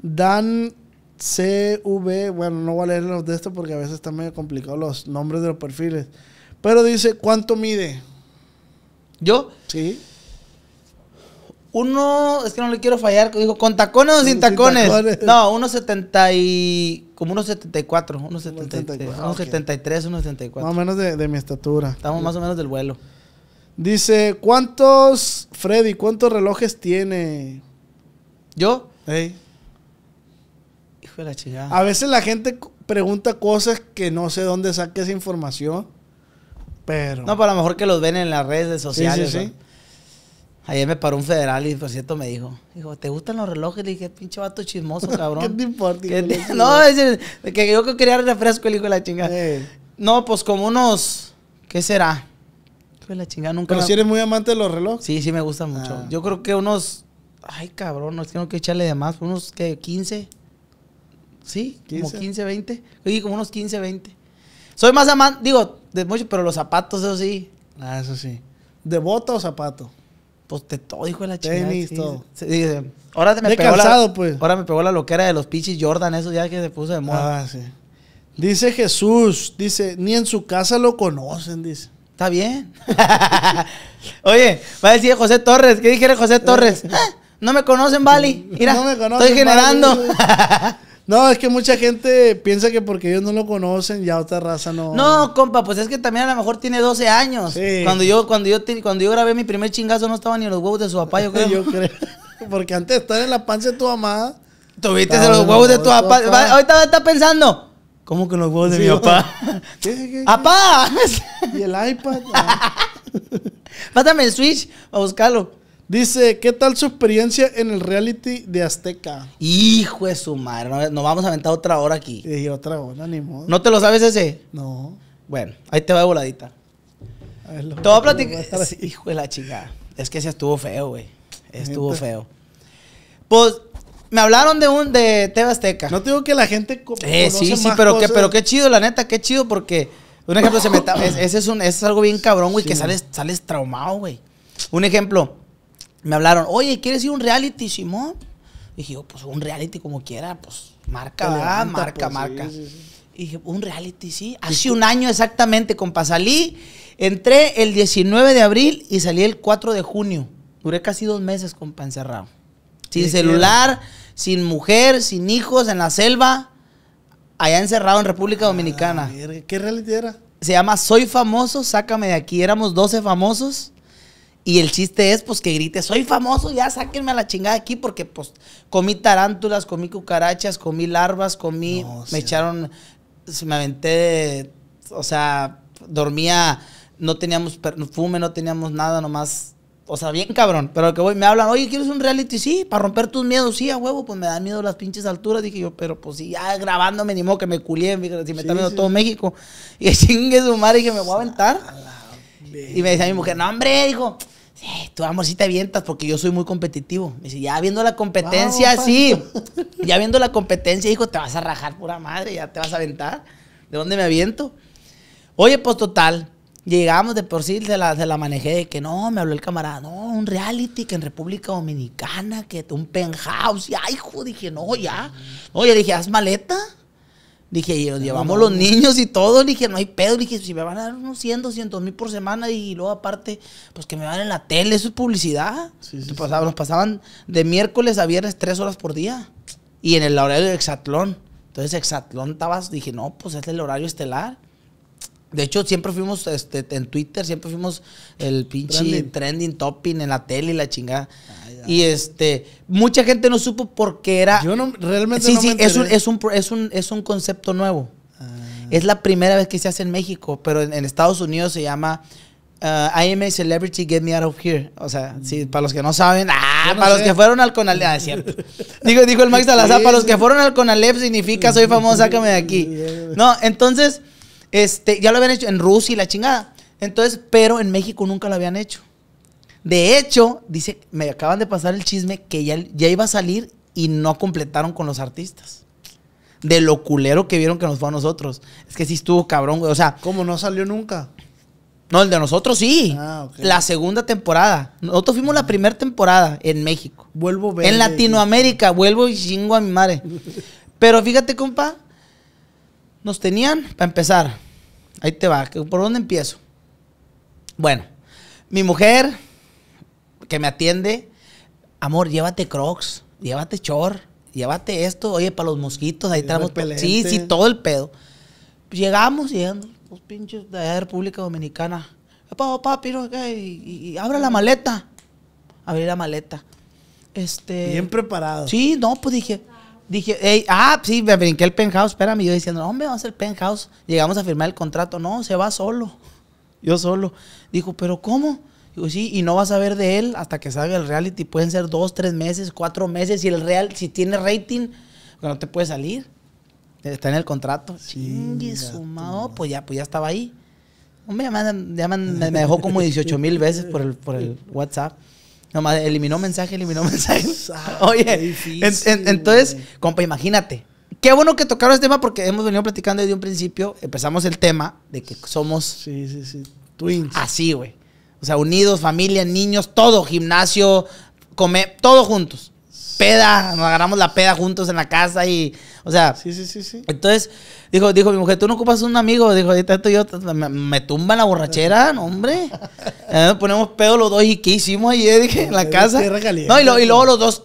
Dan CV. Bueno, no voy a leer los de esto porque a veces están medio complicados los nombres de los perfiles. Pero dice, ¿cuánto mide? ¿Yo? Sí. Uno, es que no le quiero fallar, dijo, ¿con tacones o sin, tacones? No, unos y... como unos 74, unos 73, unos, 73, Más o menos de, mi estatura. Estamos más o menos del vuelo. Dice, ¿cuántos, Freddy, cuántos relojes tiene? ¿Yo? Hijo de la chingada. A veces la gente pregunta cosas que no sé dónde saca esa información, pero... No, para lo mejor que los ven en las redes sociales. Sí, sí, sí. Ayer me paró un federal y por cierto me dijo, dijo, ¿te gustan los relojes? Le dije, pinche vato chismoso, (laughs) cabrón. ¿Qué te importa? (laughs) No, es que yo quería refresco el hijo de la chingada. No, pues como unos, ¿qué será? la chingada, nunca. ¿Pero si eres muy amante de los relojes? Sí, sí me gusta mucho. Ah. Yo creo que unos, ay cabrón, no tengo que echarle de más, unos que 15. Sí, 15. como 15, 20. Oye, como unos 15, 20. Soy más amante, digo, de mucho, pero los zapatos, eso sí. Ah, eso sí. ¿De bota o zapato? Pues de todo, hijo de la chingada. Tenis, sí, todo. ahora me pegó la, pues. Ahora me pegó la loquera de los pinches Jordan, Esos ya que se puso de moda. Ah, Dice Jesús, dice, ni en su casa lo conocen, dice. Está bien. (laughs) Oye, va a decir José Torres, ¿qué dijera José Torres? (laughs) Ah, no me conocen, Bali. (laughs) Mira, estoy generando. No, es que mucha gente piensa que porque ellos no lo conocen, ya otra raza no. No, compa, pues es que también a lo mejor tiene 12 años. Sí. Cuando yo, cuando yo cuando yo grabé mi primer chingazo no estaba ni en los huevos de su papá, yo (laughs) creo. yo creo. Porque antes de estar en la panza de tu mamá. Tuviste en los huevos de tu papá. Ahorita está pensando. ¿Cómo que los huevos de mi papá? (laughs) ¿Qué, qué, qué? ¡Apá! y el iPad. (laughs) Ah. Pásame el Switch a buscarlo. Dice, ¿qué tal su experiencia en el reality de Azteca? Hijo de su madre, nos vamos a aventar otra hora aquí. Y otra hora, ni modo. ¿No te lo sabes ese? No. Bueno, ahí te va de voladita. te voy a platicar. Hijo de la chica. Es que se estuvo feo, güey. Estuvo feo. Pues me hablaron de un de TV Azteca. No tengo que la gente eh, sí, sí, pero pero qué chido, la neta, qué chido porque un ejemplo se me ese es algo bien cabrón, güey, que sales sales traumado, güey. Un ejemplo, me hablaron, oye, ¿quieres ir a un reality, Simón? dije, oh, pues un reality como quiera, pues marca, marca, pues, marca. Y dije, un reality, sí. Hace un año exactamente, compa. Salí, entré el 19 de abril y salí el 4 de junio. Duré casi dos meses, compa, encerrado. Sin celular, sin mujer, sin hijos, en la selva. Allá encerrado en República Dominicana. ¿Qué reality era? Se llama Soy Famoso, Sácame de aquí. Éramos 12 famosos y el chiste es, pues, que grite, soy famoso, ya sáquenme a la chingada aquí, porque, pues, comí tarántulas, comí cucarachas, comí larvas, comí, me echaron, me aventé, o sea, dormía, no teníamos perfume, no teníamos nada, nomás, o sea, bien cabrón. Pero que voy, me hablan, oye, ¿quieres un reality? Sí, para romper tus miedos, sí, a huevo, pues me dan miedo las pinches alturas. Dije yo, pero pues sí, ya grabándome, ni modo que me culié, si me sí, está viendo todo México. (laughs) Y chingue su madre, dije, me voy a pues, aventar. Y me decía mi mujer, no, hombre, dijo, sí, tú amor si te avientas porque yo soy muy competitivo. Me dice, ya viendo la competencia, sí. ya viendo la competencia, dijo, te vas a rajar, pura madre, ya te vas a aventar. ¿De dónde me aviento? Oye, pues total, llegamos de por sí, se la, se la manejé de que no, me habló el camarada, no, un reality que en República Dominicana, que un penthouse, y ay, hijo, dije, no, ya. Oye, dije, haz maleta. Dije, y nos llevamos los niños y todo. Dije, no hay pedo. Dije, si me van a dar unos 100, 200 mil por semana y luego aparte, pues que me van en la tele, eso es publicidad. Nos pasaban de miércoles a viernes tres horas por día. Y en el horario de Exatlón. Entonces, Exatlón estabas, dije, no, pues es el horario estelar. De hecho, siempre fuimos este, en Twitter, siempre fuimos el pinche trending, topping en la tele y la chingada. Y este, mucha gente no supo por qué era. Yo no, realmente sí, no sí, es, un, es, un, es, un, concepto nuevo. Ah. Es la primera vez que se hace en México, pero en, Estados Unidos se llama uh, I am a celebrity, get me out of here. O sea, sí, mm. para los que no saben, ah, para los que fueron al Conalep, ah, es (laughs) dijo, dijo el Max Salazar, para los que fueron al Conalep significa soy famoso, (laughs) sácame de aquí. No, entonces, este, ya lo habían hecho en Rusia y la chingada. Entonces, pero en México nunca lo habían hecho. De hecho, dice, me acaban de pasar el chisme que ya, ya iba a salir y no completaron con los artistas. De lo culero que vieron que nos fue a nosotros. Es que sí estuvo cabrón, güey. O sea. ¿Cómo no salió nunca? No, el de nosotros sí. Ah, la segunda temporada. Nosotros fuimos la ah. primera temporada en México. Vuelvo ver. En Latinoamérica, vuelvo y chingo a mi madre. (laughs) Pero fíjate, compa, nos tenían, para empezar, ahí te va, ¿por dónde empiezo? Bueno, mi mujer que me atiende, amor, llévate crocs, llévate chor, llévate esto, oye, para los mosquitos, ahí traemos, Sí, sí, todo el pedo. Pues llegamos, llegando, los pinches de la República Dominicana. Papi, y, abra la maleta. Abrí la maleta. Este, Bien preparado. Sí, no, pues dije, dije, hey, ah, sí, me brinqué el penthouse, espérame. Yo diciendo, no, hombre, a ser penthouse. Llegamos a firmar el contrato. No, se va solo. Yo solo. Dijo, ¿pero cómo? Digo, sí, y no vas a ver de él hasta que salga el reality. Pueden ser dos, tres meses, cuatro meses. y el real, si tiene rating, pues, no te puede salir. Está en el contrato. Sí, y sumado, pues ya, pues ya estaba ahí. Hombre, me, ya me, dejó como 18 mil veces por el, por el (laughs) WhatsApp. Nomás eliminó mensaje, eliminó (laughs) mensaje. Ah, Oye, entonces, compa, imagínate. Qué bueno que tocaron este tema porque hemos venido platicando desde un principio. Empezamos el tema de que somos. Sí, sí, sí. Twins. Así, güey. O sea, unidos, familia, niños, todo, gimnasio, comer, todo juntos peda, nos agarramos la peda juntos en la casa y, o sea. Sí, sí, sí, sí. Entonces, dijo, dijo mi mujer, tú no ocupas un amigo. Dijo, ahorita yo, me, tumba en la borrachera, no, hombre. (laughs) Eh, ponemos pedo los dos y ¿qué hicimos ayer? Eh?", dije, en la casa. No, y, luego los dos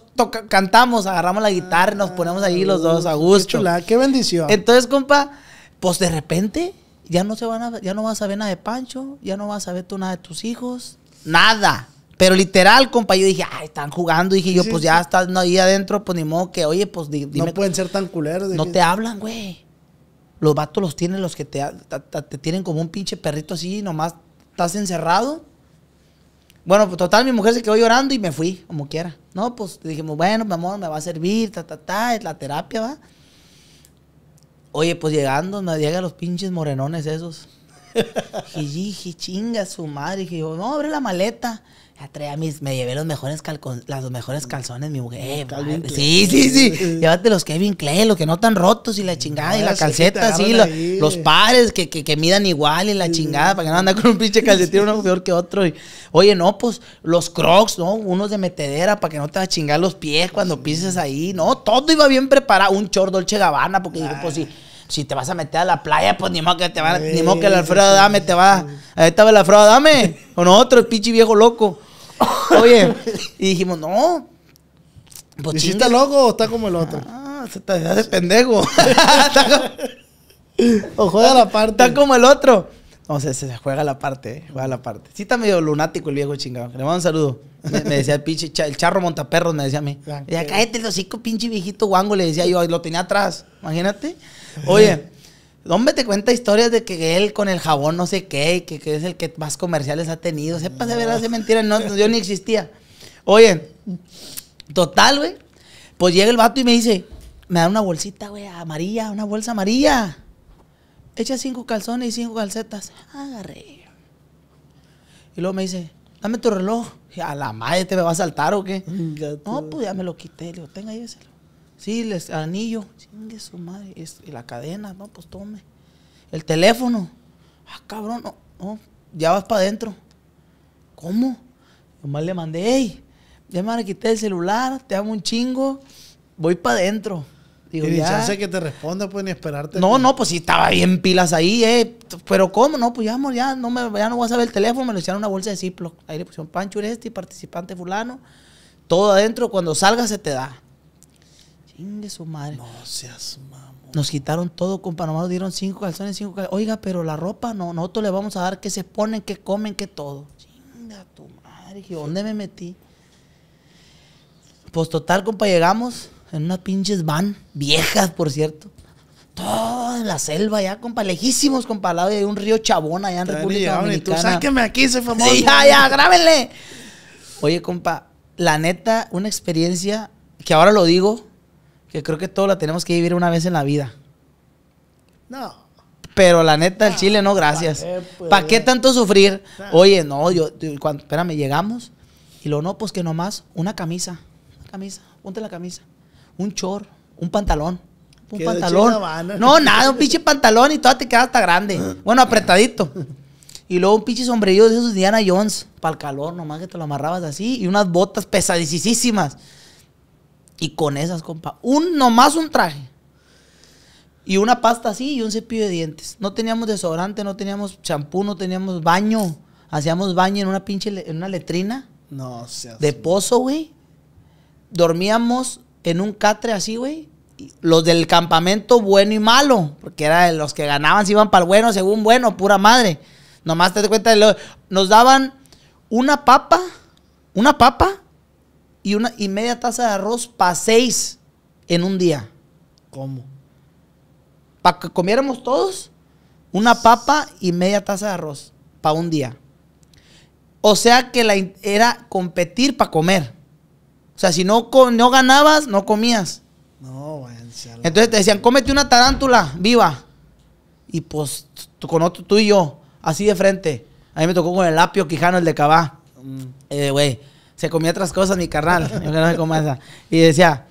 cantamos, agarramos la guitarra, nos ponemos ahí los dos a ah, gusto. Qué, chula, qué bendición. Entonces, compa, pues de repente ya no se van a, ya no vas a ver nada de Pancho, ya no vas a ver tú nada de tus hijos, nada. Pero literal, compa, yo dije, ay, están jugando. Dije yo, pues ya están ahí adentro, pues ni modo que, oye, pues No pueden ser tan culeros. No te hablan, güey. Los vatos los tienen los que te, te, tienen como un pinche perrito así, nomás estás encerrado. Bueno, pues total, mi mujer se quedó llorando y me fui, como quiera. No, pues dijimos, pues bueno, mi amor, me va a servir, ta, ta, ta, es la terapia, va. Oye, pues llegando, me llegan los pinches morenones esos. (laughs) chinga su madre. dije, no, abre la maleta mis, me llevé los mejores, las los mejores calzones, mi mujer. sí, sí, sí. Llévate los Kevin Clay, los que no están rotos y la chingada y la calceta, sí. Los, pares que, que, que, midan igual y la chingada para que no anda con un pinche calcetín uno peor que otro. oye, no, pues los crocs, ¿no? Unos de metedera para que no te va a chingar los pies ah, cuando pises ahí. No, todo iba bien preparado. Un chor Dolce Gabbana porque pues si te vas a meter a la playa, pues ni modo que te va, ni modo Alfredo Dame te va, ahí estaba la Alfredo Dame, o no otro el pinche viejo loco. (laughs) Oye, y dijimos, no. Pues loco o está como el otro? Ah, se te hace pendejo. (laughs) o juega la parte. Está como el otro. No, se, se juega la parte, eh, juega la parte. Sí está medio lunático el viejo chingado. Le mando un saludo. Me, decía el pinche, el charro montaperro me decía a mí. Ya cállate el hocico, pinche viejito guango, le decía yo. lo tenía atrás, imagínate. Oye... Hombre, te cuenta historias de que él con el jabón no sé qué, que, es el que más comerciales ha tenido. Sepa, de verdad, de mentira, no, yo ni existía. Oye, total, güey. Pues llega el vato y me dice, me da una bolsita, güey, amarilla, una bolsa amarilla. Echa cinco calzones y cinco calcetas. Agarré. Y luego me dice, dame tu reloj. a la madre, ¿te me va a saltar o qué? No, pues ya me lo quité. Le digo, tenga, ese Sí, el anillo. Chingue su madre. y la cadena, no, pues tome. El teléfono. Ah, cabrón, no, no ya vas para adentro. ¿Cómo? Nomás le mandé, hey, ya me quité el celular, te amo un chingo, voy para adentro. y ni chance que te responda, pues ni esperarte. No, no, pues sí estaba bien pilas ahí, eh. Pero ¿cómo? No, pues ya, amor, ya no, me, ya no voy a saber el teléfono, me lo hicieron una bolsa de Ziploc. Ahí le pusieron Pancho Uresti, este, participante fulano. Todo adentro, cuando salga se te da. Chingue su madre. No seas mamón. Nos quitaron todo, compa. Nomás nos dieron cinco calzones, cinco calzones. Oiga, pero la ropa no. Nosotros le vamos a dar que se ponen, que comen, que todo. Chinga tu madre. ¿Y ¿Dónde me metí? Pues total, compa, llegamos en unas pinches van, viejas, por cierto. Toda la selva ya, compa, lejísimos, compa, al lado de un río Chabón allá en República tú, sáqueme aquí, ese famoso. ya, ya, grábenle. Oye, compa, la neta, una experiencia que ahora lo digo, que creo que todo la tenemos que vivir una vez en la vida. No. Pero la neta, el chile, no, gracias. ¿Para qué, pues? tanto sufrir? Oye, no, yo, cuando, espérame, llegamos y lo no, pues que nomás una camisa, una camisa, ponte la camisa, un chor, un pantalón, un pantalón. No, nada, un pinche pantalón y toda te queda hasta grande. Bueno, apretadito. Y luego un pinche sombrillo de esos Diana Jones, para el calor, nomás que te lo amarrabas así, y unas botas pesadísimas. Y con esas, compa. Un, nomás un traje. Y una pasta así y un cepillo de dientes. No teníamos desodorante, no teníamos champú, no teníamos baño. Hacíamos baño en una pinche en una letrina. No, seas... De pozo, güey. Dormíamos en un catre así, güey. Los del campamento bueno y malo. Porque era de los que ganaban se iban para el bueno, según bueno, pura madre. Nomás te das cuenta, de lo... nos daban una papa, una papa y, una, y media taza de arroz para seis en un día. ¿Cómo? Para que comiéramos todos una papa y media taza de arroz para un día. O sea que era competir para comer. O sea, si no, no ganabas, no comías. No, güey. Entonces te decían, cómete una tarántula viva. Y pues tú, con otro, tú y yo, así de frente. A mí me tocó con el apio Quijano, el de Cabá. Mm. Eh, güey se comía otras cosas, mi carnal. Yo no esa. Y decía,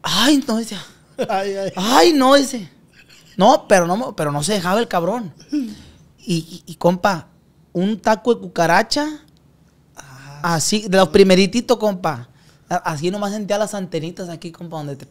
ay, no, decía. (laughs) Ay, no, ese No, pero no, pero no se dejaba el cabrón. Y, y, compa, un taco de cucaracha, ah, así, de los primerititos, compa. Así nomás sentía las antenitas aquí, compa, donde te...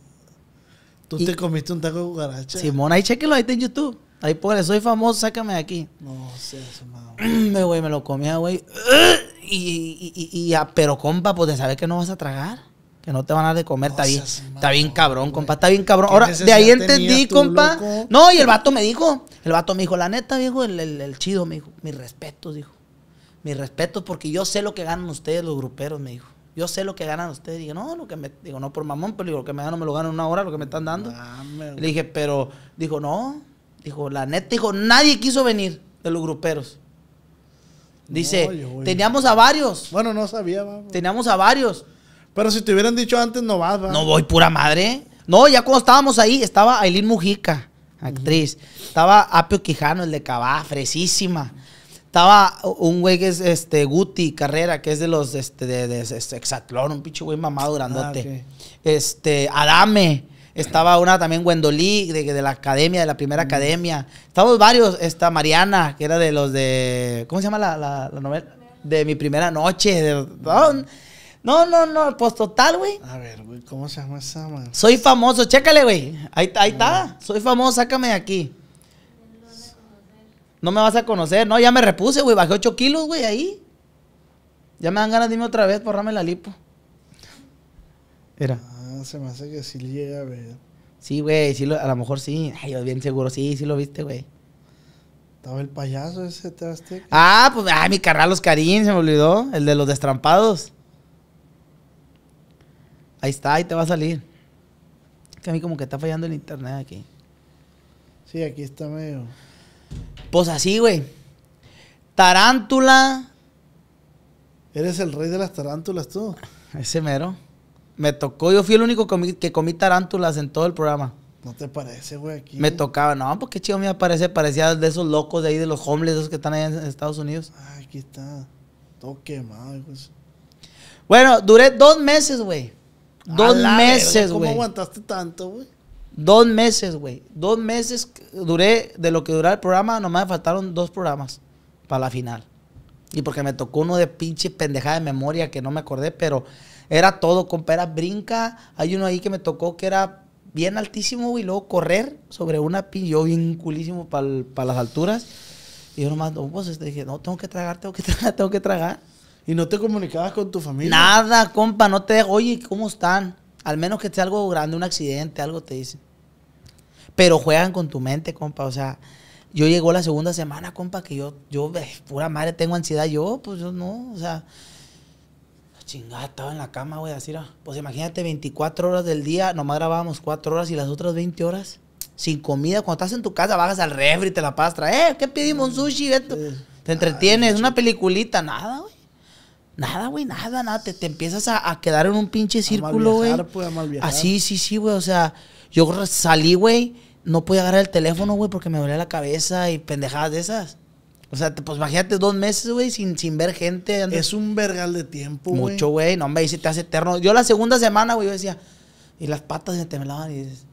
¿Tú te comiste un taco de cucaracha? Simón, ahí chequenlo, ahí está en YouTube. Ahí pobre, soy famoso, sácame de aquí. No sé, mamá. (clears throat) Me, güey, me lo comía, güey. (clears throat) Y, y, pero compa, pues de saber que no vas a tragar, que no te van a dar de comer, está bien, está bien cabrón, compa, está bien cabrón. Ahora, de ahí entendí, compa. No, y el vato me dijo, el vato me dijo, la neta, viejo, el, chido me dijo, mis respetos, dijo. Mi respeto, porque yo sé lo que ganan ustedes, los gruperos, me dijo. Yo sé lo que ganan ustedes. Dije, no, lo que me. Digo, no por mamón, pero lo que me ganan me lo ganan una hora, lo que me están dando. le dije, pero. Dijo, no. Dijo, la neta, dijo, nadie quiso venir de los gruperos. Dice, teníamos a varios. Bueno, no sabía, Teníamos a varios. Pero si te hubieran dicho antes, no vas, va. No voy, pura madre. No, ya cuando estábamos ahí, estaba Aileen Mujica, actriz. Estaba Apio Quijano, el de Cabá, fresísima. Estaba un güey que es este Guti Carrera, que es de los este, de, Exatlón, un pinche güey mamado ah, grandote. Este, Adame. Estaba una también, Wendolí, de, de la academia, de la primera mm. academia. Estamos varios. Está Mariana, que era de los de. ¿Cómo se llama la, novela? De mi primera noche. no, no, no, pues total, güey. A ver, güey, ¿cómo se llama esa, man? Soy famoso, chécale, güey. Ahí, está. Soy famoso, sácame de aquí. No me vas a conocer. No, ya me repuse, güey. Bajé 8 kilos, güey, ahí. Ya me dan ganas de irme otra vez, porrame la lipo. Era se me hace que sí llega Sí, güey, sí a lo mejor sí. yo bien seguro, sí, sí lo viste, güey. Estaba el payaso ese te Ah, pues, ay, mi carralos Oscarín, se me olvidó. El de los destrampados. Ahí está, ahí te va a salir. Que a mí como que está fallando el internet aquí. Sí, aquí está medio. Pues así, güey. Tarántula. Eres el rey de las tarántulas tú. Ese mero. Me tocó, yo fui el único que comí tarántulas en todo el programa. ¿No te parece, güey? Aquí? Me tocaba, no, porque chido me aparece parecía de esos locos de ahí, de los homeless, esos que están ahí en Estados Unidos. Ah, aquí está, todo quemado, pues. Bueno, duré dos meses, güey. Dos meses, güey. ¿Cómo aguantaste tanto, güey? Dos meses, güey. Dos meses duré de lo que duró el programa, nomás me faltaron dos programas para la final. Y porque me tocó uno de pinche pendejada de memoria que no me acordé, pero era todo, compa, era brinca. Hay uno ahí que me tocó que era bien altísimo, y luego correr sobre una pillo yo bien culísimo para las alturas. Y yo nomás, no, pues, este, dije, no, tengo que tragar, tengo que (laughs) tragar, tengo que tragar. ¿Y no te comunicabas con tu familia? Nada, compa, no te... Oye, ¿cómo están? Al menos que esté algo grande, un accidente, algo te dicen. Pero juegan con tu mente, compa, o sea... Yo llegó la segunda semana, compa, que yo, yo, pura madre, tengo ansiedad. Yo, pues yo no, o sea, Chingada, estaba en la cama, güey, así era. Pues imagínate, 24 horas del día, nomás grabábamos 4 horas y las otras 20 horas sin comida. Cuando estás en tu casa, bajas al refri y te la pastra. ¿Eh? ¿Qué pedimos? Mm, sushi? Te ah, entretienes, una peliculita, nada, güey. Nada, güey, nada, nada. Te, empiezas a, quedar en un pinche círculo, güey. Pues, así, sí, sí, güey. O sea, yo salí, güey. No podía agarrar el teléfono, güey, porque me dolía la cabeza y pendejadas de esas. O sea, pues imagínate dos meses, güey, sin, ver gente. Es un vergal de tiempo, güey. Mucho, güey. No, hombre, y te hace eterno. Yo la segunda semana, güey, yo decía, y las patas me temblaban y dices,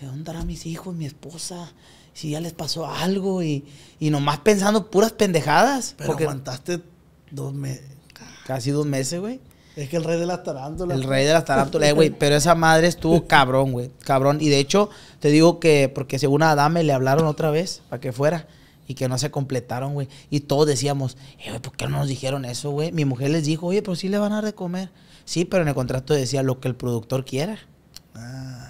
¿dónde estarán mis hijos, mi esposa? Si ya les pasó algo y, y nomás pensando puras pendejadas. Pero porque aguantaste dos meses. Casi dos meses, güey. Es que el rey de las tarántulas. El rey de las tarántulas, eh, güey. (laughs) Pero esa madre estuvo cabrón, güey. Cabrón. Y de hecho, te digo que, porque según Adame le hablaron otra vez para que fuera y que no se completaron, güey. Y todos decíamos, eh, ¿por qué no nos dijeron eso, güey? Mi mujer les dijo, oye, pero sí le van a dar de comer. Sí, pero en el contrato decía lo que el productor quiera. Ah.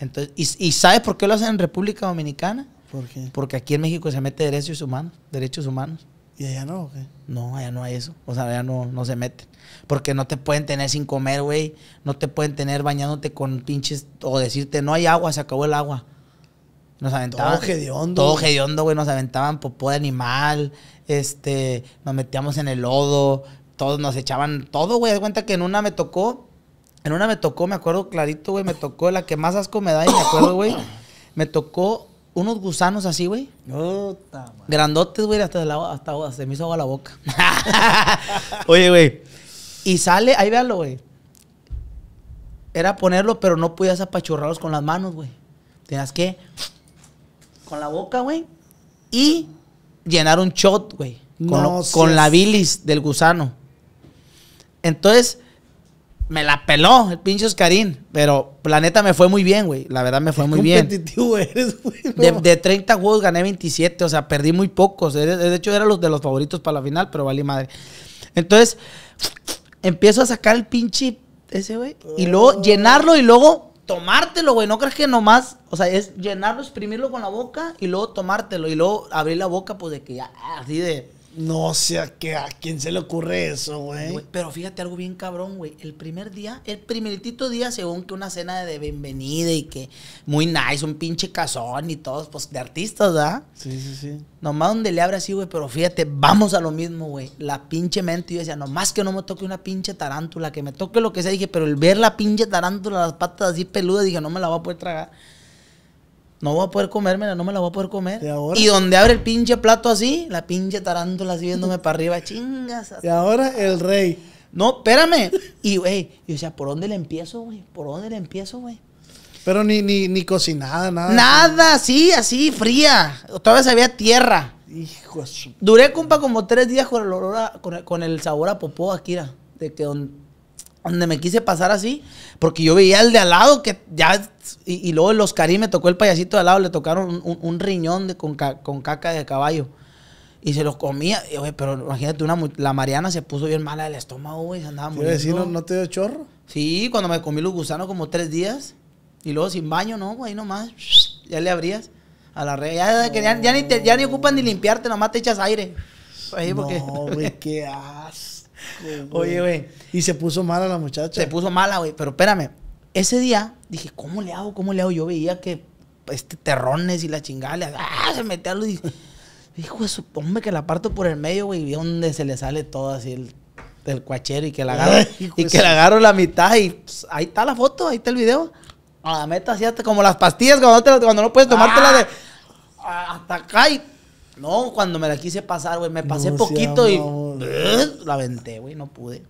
Entonces, ¿y, sabes por qué lo hacen en República Dominicana? ¿Por qué? Porque aquí en México se mete derechos humanos, derechos humanos. ¿Y allá no? qué? No, allá no hay eso. O sea, allá no, no se mete Porque no te pueden tener sin comer, güey. No te pueden tener bañándote con pinches. O decirte, no hay agua, se acabó el agua. Nos aventaban. Todo hediondo. Todo hediondo, güey. Nos aventaban popó de animal. Este, nos metíamos en el lodo. Todos nos echaban todo, güey. De cuenta que en una me tocó. En una me tocó, me acuerdo clarito, güey. Me tocó la que más asco me da y me acuerdo, güey. Me tocó unos gusanos así, güey. Grandotes, güey. Hasta, hasta, hasta se me hizo agua la boca. (laughs) Oye, güey. Y sale, ahí véalo, güey. Era ponerlo, pero no podías apachurrarlos con las manos, güey. Tenías que la boca, güey. Y llenar un shot, güey. Con, la bilis del gusano. Entonces, me la peló el pinche Oscarín. Pero la neta me fue muy bien, güey. La verdad me fue muy bien. De, 30 juegos gané 27. O sea, perdí muy pocos. De hecho, eran los de los favoritos para la final, pero valí madre. Entonces, empiezo a sacar el pinche ese, güey. Y luego oh. llenarlo y luego tomártelo, güey. No crees que nomás, o sea, es llenarlo, exprimirlo con la boca y luego tomártelo. Y luego abrir la boca, pues de que ya, así de. No sé que a quién se le ocurre eso, güey. Pero fíjate algo bien cabrón, güey. El primer día, el primeritito día, según que una cena de bienvenida y que muy nice, un pinche cazón y todos, pues de artistas, ¿verdad? Sí, sí, sí. Nomás donde le abre así, güey, pero fíjate, vamos a lo mismo, güey. La pinche mente, yo decía, nomás que no me toque una pinche tarántula, que me toque lo que sea, dije, pero el ver la pinche tarántula, las patas así peludas, dije, no me la voy a poder tragar. No voy a poder comérmela, no me la voy a poder comer. ¿Y, donde abre el pinche plato así, la pinche tarántula así viéndome para arriba, chingas. Y ahora el rey. No, espérame. Y, güey, yo sea, ¿por dónde le empiezo, güey? ¿Por dónde le empiezo, güey? Pero ni, ni, ni cocinada, nada. Nada, sí, así, fría. Todavía había tierra. Hijo de su... Duré, compa, como tres días con el, olor con, el, sabor a popó, Akira. De que donde me quise pasar así, porque yo veía al de al lado que ya, y, luego el Oscarín me tocó el payasito de al lado, le tocaron un, riñón de, con, caca de caballo. Y se los comía, oye, pero imagínate, la Mariana se puso bien mala del estómago, güey, andaba muriendo. Decir, ¿no, te dio chorro? Sí, cuando me comí los gusanos como tres días, y luego sin baño, no, güey, nomás, ya le abrías a la red. Ya, no. ya, ni te, ni ocupas ni limpiarte, nomás te echas aire. Ahí No, güey, (laughs) qué asco. Oye, güey. Y se puso mala la muchacha. Se puso mala, güey. Pero espérame. Ese día dije, ¿cómo le hago? ¿Cómo le hago? Yo veía que este terrones y la chingada. ¡Ah! Se metía a y (laughs) Hijo de que la parto por el medio, güey. Y vi donde se le sale todo así el el cuachero y que la agarro, y que la agarro la mitad y pues, ahí está la foto, ahí está el video. A la meta así hasta como las pastillas cuando, cuando no puedes tomártela ah. de hasta acá y no, cuando me la quise pasar, güey, me pasé poquito y (laughs) la aventé, güey, no pude.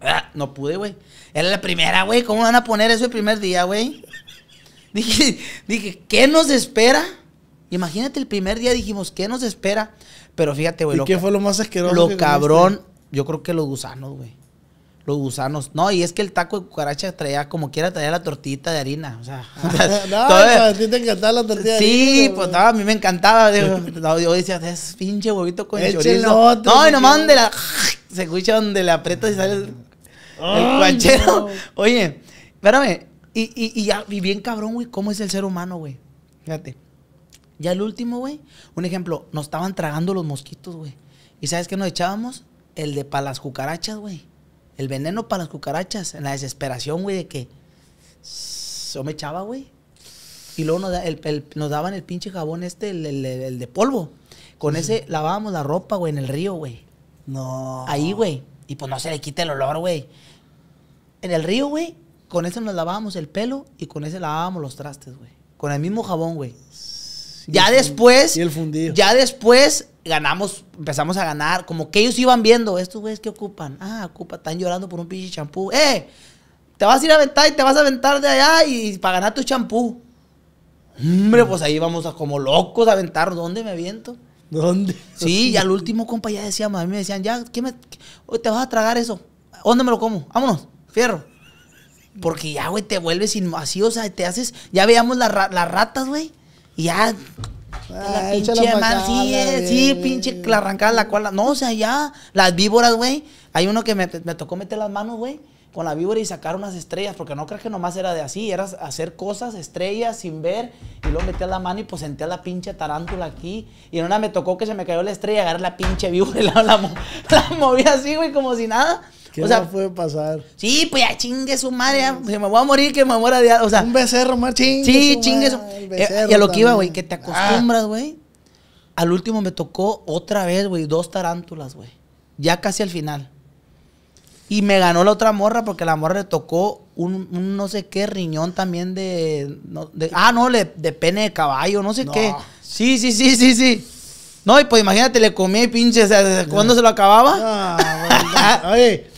Ah, no pude, güey. Era la primera, güey. ¿Cómo van a poner eso el primer día, güey? (laughs) Dije, dije, ¿qué nos espera? Imagínate, el primer día dijimos, ¿qué nos espera? Pero fíjate, güey. ¿Y lo qué fue lo más asqueroso? Lo cabrón, yo creo que los gusanos, güey los gusanos. No, y es que el taco de cucaracha traía como quiera traía la tortita de harina. O sea, (laughs) no, a ti te encantaba la tortilla sí, de harina. Sí, pues a mí me encantaba. yo decía, es pinche huevito con el chorizo. Otro, no, y nomás donde la. (laughs) Se escucha donde le aprietas y sale el, el (laughs) Oye, espérame. Y, y, y, ya, y bien cabrón, güey, cómo es el ser humano, güey. Fíjate. Ya el último, güey, un ejemplo, nos estaban tragando los mosquitos, güey. ¿Y sabes qué nos echábamos? El de para las cucarachas, güey el veneno para las cucarachas, en la desesperación, güey, de que yo me echaba, güey. Y luego nos, daban el pinche jabón este, el, de polvo. Con ese lavábamos la ropa, güey, en el río, güey. No. Ahí, güey. Y pues no se le quita el olor, güey. En el río, güey, con ese nos lavábamos el pelo y con ese lavábamos los trastes, güey. Con el mismo jabón, güey. ya después. Y el fundido. Ya después ganamos, empezamos a ganar, como que ellos iban viendo, estos güeyes que ocupan, ah, ocupa, están llorando por un pinche champú, eh, te vas a ir a aventar y te vas a aventar de allá y, para ganar tu champú. Hombre, pues ahí vamos a como locos a aventar, ¿dónde me aviento? ¿Dónde? Sí, y al último compa ya decíamos, a mí me decían, ya, ¿qué me, te vas a tragar eso? ¿Dónde me lo como? Vámonos, fierro. Porque ya, güey, te vuelves sin así, te haces, ya veíamos las ratas, güey, y ya la ah, pinche man, sí, eh, sí, pinche, la arrancada, la cual, no, o sea, ya, las víboras, güey, hay uno que me, tocó meter las manos, güey, con la víbora y sacar unas estrellas, porque no crees que nomás era de así, era hacer cosas, estrellas, sin ver, y luego metí la mano y pues senté a la pinche tarántula aquí, y en una me tocó que se me cayó la estrella, agarré la pinche víbora y (laughs) la moví así, güey, como si nada, ¿Qué o sea, no puede pasar? Sí, pues ya chingue su madre, se me voy a morir que me muera de... O sea, un becerro más chingue. Sí, chingue su madre, eh, Y a lo que iba, güey, que te ah. acostumbras, güey. Al último me tocó otra vez, güey, dos tarántulas, güey. Ya casi al final. Y me ganó la otra morra porque la morra le tocó un, no sé qué riñón también de. ah, no, le, de pene de caballo, no sé qué. Sí, sí, sí, sí, sí. No, y pues imagínate, le comí pinche. o sea, ¿Cuándo se lo acababa? No, Oye,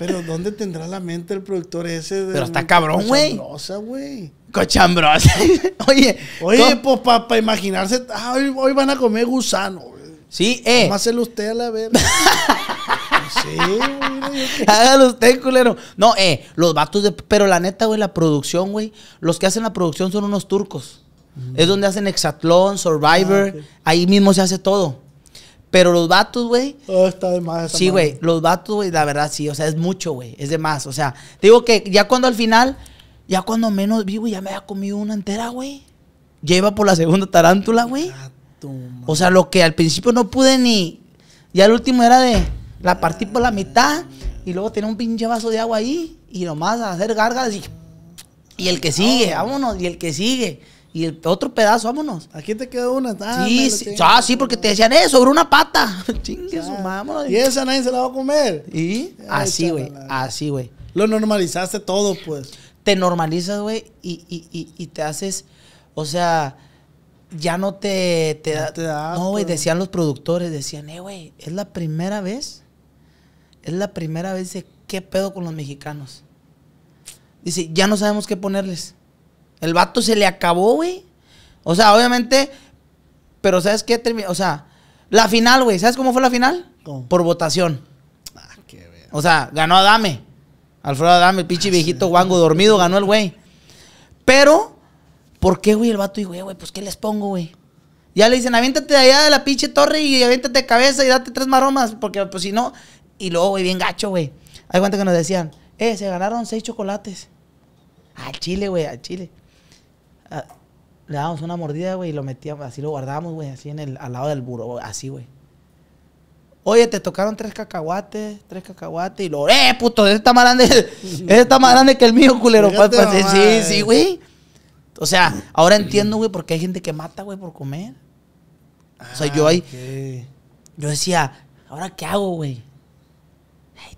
pero ¿dónde tendrá la mente el productor ese? De Pero está cabrón, güey. Cochambrosa, güey. Cochambrosa. (laughs) Oye. Oye, pues para imaginarse, ah, hoy, van a comer gusano. güey. Sí, eh. Vamos a usted a la verga. (laughs) sí, Hágalo usted, culero. No, eh, los vatos de... Pero la neta, güey, la producción, güey. Los que hacen la producción son unos turcos. Es donde hacen Hexatlón, Survivor. Ah, ahí mismo se hace todo. Pero los vatos, güey. Oh, está de más. Sí, güey. Los vatos, güey, la verdad sí. O sea, es mucho, güey. Es de más. O sea, te digo que ya cuando al final, ya cuando menos vivo güey, ya me había comido una entera, güey. Ya iba por la segunda tarántula, güey. Ah, o sea, lo que al principio no pude ni. Ya el último era de. La partí por la mitad. Y luego tenía un pinche vaso de agua ahí. Y nomás a hacer gargas Y, y el que sigue, vámonos. Y el que sigue. Y el otro pedazo, vámonos. Aquí te quedó una. Ah, sí, sí. Ah, sí, porque te decían, eh, sobre una pata. (laughs) Y esa nadie se la va a comer. Y así, güey. Así, güey. Lo normalizaste todo, pues. Te normalizas, güey, y, y, y, te haces. O sea, ya no te, no No, güey, decían los productores, decían, eh, güey, es la primera vez. Es la primera vez de qué pedo con los mexicanos. Dice, ya no sabemos qué ponerles. El vato se le acabó, güey. O sea, obviamente, pero ¿sabes qué? O sea, la final, güey. ¿Sabes cómo fue la final? Por votación. Ah, qué o sea, ganó Adame. Alfredo Adame, el pinche ah, viejito guango dormido, ganó el güey. Pero, ¿por qué, güey? El vato dijo, eh, güey, pues ¿qué les pongo, güey? Ya le dicen, aviéntate de allá de la pinche torre y aviéntate de cabeza y date tres maromas, porque pues si no. Y luego, güey, bien gacho, güey. Hay cuenta que nos decían, eh, se ganaron seis chocolates. Al chile, güey, al chile. Ah, le dábamos una mordida, güey, y lo metíamos, así lo guardábamos, güey, así en el, al lado del buro así, güey. Oye, te tocaron tres cacahuates, tres cacahuates, y lo, eh, puto, ese está más grande, (laughs) ese está grande que el mío, culero. Pues, pues, sí, sí, güey. O sea, ahora entiendo, güey, porque hay gente que mata, güey, por comer. o sea, yo ah, ahí, yo decía, ¿ahora qué hago, güey?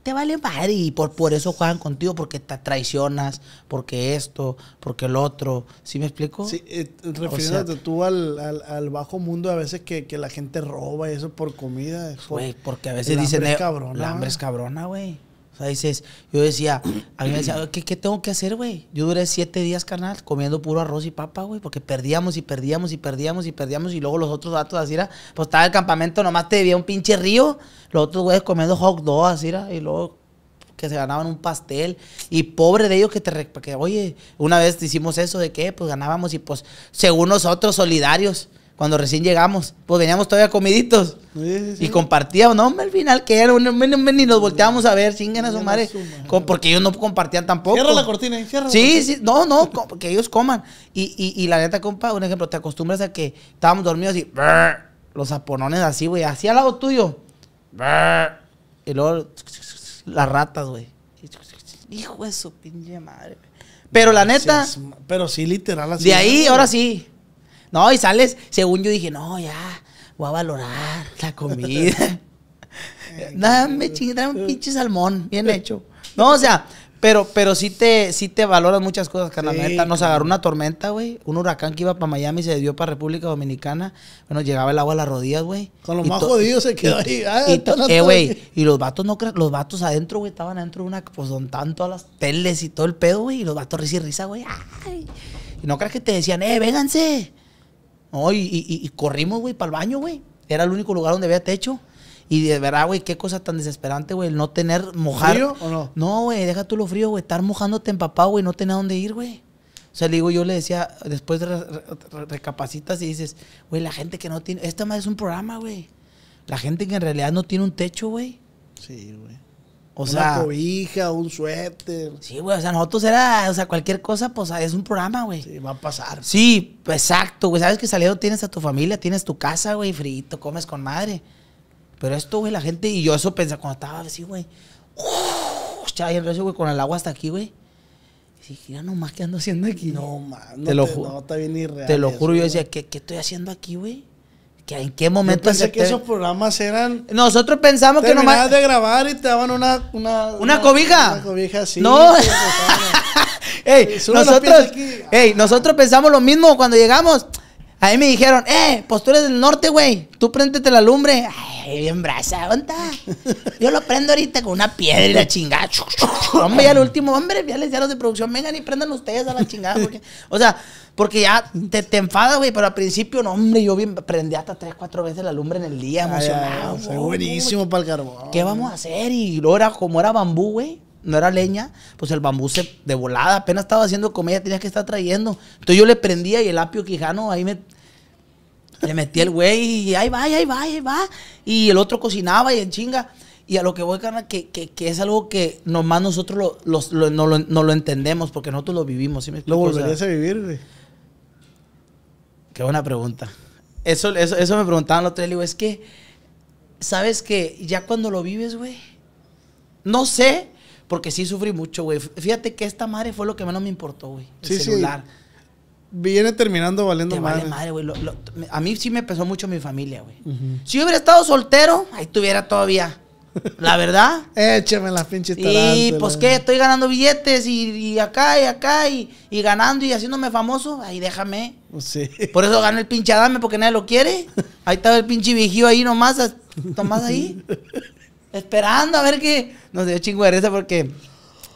te vale madre y por, por eso juegan contigo, porque te traicionas, porque esto, porque el otro. ¿Sí me explico? Sí, eh, refiriéndote tú al, al, bajo mundo a veces que, la gente roba y eso por comida. Güey, porque a veces dicen... La eh, hambre es cabrona, güey. O sea, dices, yo decía, (clears throat) a mí me decía, ¿qué, tengo que hacer, güey? Yo duré siete días, carnal, comiendo puro arroz y papa, güey, porque perdíamos y perdíamos y perdíamos y perdíamos. Y luego los otros datos, así era, pues estaba el campamento, nomás te veía un pinche río. Los otros güeyes comiendo hot dogs, así y luego que se ganaban un pastel. Y pobre de ellos que te. Que, oye, una vez hicimos eso de qué? pues ganábamos y pues, según nosotros, solidarios cuando recién llegamos, pues veníamos todavía comiditos. Y compartíamos, no, al final que era, ni nos volteábamos a ver, sin ganas o madre. Porque ellos no compartían tampoco. Cierra la cortina, cierra. Sí, sí, no, no, que ellos coman. Y, y, la neta, compa, un ejemplo, te acostumbras a que estábamos dormidos y los aponones así, güey, así al lado tuyo. y luego las ratas, güey. Hijo de su pinche madre. Pero la neta. Pero sí, literal así. De ahí, ahora sí. No, y sales, según yo dije, no, ya, voy a valorar la comida. (laughs) Eh, dame, chingada, un eh. pinche salmón, bien hecho. No, o sea, pero, pero sí te, sí te valoran muchas cosas, nos agarró una tormenta, güey. Un huracán que iba para Miami se dio para República Dominicana. Bueno, llegaba el agua a las rodillas, güey. Con lo más jodido se quedó ahí. Ah, y, eh, güey. Y los vatos no los vatos adentro, güey, estaban adentro de una, pues don tanto todas las teles y todo el pedo, güey. Y los vatos risa y risa, güey. Y no creas que te decían, eh, vénganse. No, y, y, corrimos, güey, para el baño, güey. Era el único lugar donde había techo. Y de verdad, güey, qué cosa tan desesperante, güey, el no tener mojar. ¿Frío o no? No, güey, deja lo frío, güey, estar mojándote empapado, güey, no tener a dónde ir, güey. O sea, le digo, yo le decía, después recapacitas y dices, güey, la gente que no tiene, esta madre es un programa, güey. La gente que en realidad no tiene un techo, güey. Sí, güey. O sea, una cobija, un suéter. Sí, güey, o sea, nosotros era, o sea, cualquier cosa, pues ah, es un programa, güey. Sí, va a pasar. Sí, exacto, güey. Sabes que saliendo tienes a tu familia, tienes tu casa, güey, frito, comes con madre. Pero esto, güey, la gente, y yo eso pensaba cuando estaba así, güey. Chay, en el güey, con el agua hasta aquí, güey. Y dije, ya nomás, ¿qué ando haciendo aquí? No, man, no te, lo te, está bien irreal. Te lo juro, yo decía, ¿qué, ¿qué estoy haciendo aquí, güey? ¿Que ¿En qué momento? Yo pensé que, esos programas eran. Nosotros pensamos que nomás. de grabar y te daban una. Una, ¿Una, cobija. Una cobija así. No. (laughs) Pues, ey, nosotros, ey, nosotros pensamos lo mismo cuando llegamos. Ahí me dijeron, eh, pues tú eres del norte, güey. Tú préndete la lumbre. Ay, bien brasa, está? Yo lo prendo ahorita con una piedra y la chingada. Hombre, ya el último, hombre, ya les a los de producción, vengan y prendan ustedes a la chingada. o sea, porque ya te, te enfadas, güey, pero al principio, no, hombre, yo bien prendí hasta tres, cuatro veces la lumbre en el día, emocionado. buenísimo para el carbón. ¿Qué vamos a hacer? Y lo era como era bambú, güey no era leña, pues el bambú se de volada, apenas estaba haciendo comida, Tenía que estar trayendo. Entonces yo le prendía y el apio quijano ahí me le metí el güey y ahí va, ahí va, ahí va. Y el otro cocinaba y en chinga. Y a lo que voy, carnal, que, que, es algo que nomás nosotros no, lo, entendemos porque nosotros lo vivimos. ¿Lo volverías a vivir, güey? Qué buena pregunta. Eso, eso, me preguntaban los tres... Le digo, es que, ¿sabes que ya cuando lo vives, güey? No sé, porque sí sufrí mucho, güey. Fíjate que esta madre fue lo que menos me importó, güey. El sí, celular. Sí. Viene terminando valiendo Te Vale madre güey. a mí sí me pesó mucho mi familia, güey. Si yo hubiera estado soltero, ahí estuviera todavía. (laughs) La verdad. Écheme las pinches Y pues qué, estoy ganando billetes y, acá y acá y, ganando y haciéndome famoso. Ahí déjame. Pues sí. Por eso gano el pinche Adame porque nadie lo quiere. (laughs) Ahí estaba el pinche vigío ahí nomás, Tomás ahí. (laughs) esperando a ver qué. Nos dio chingo de porque.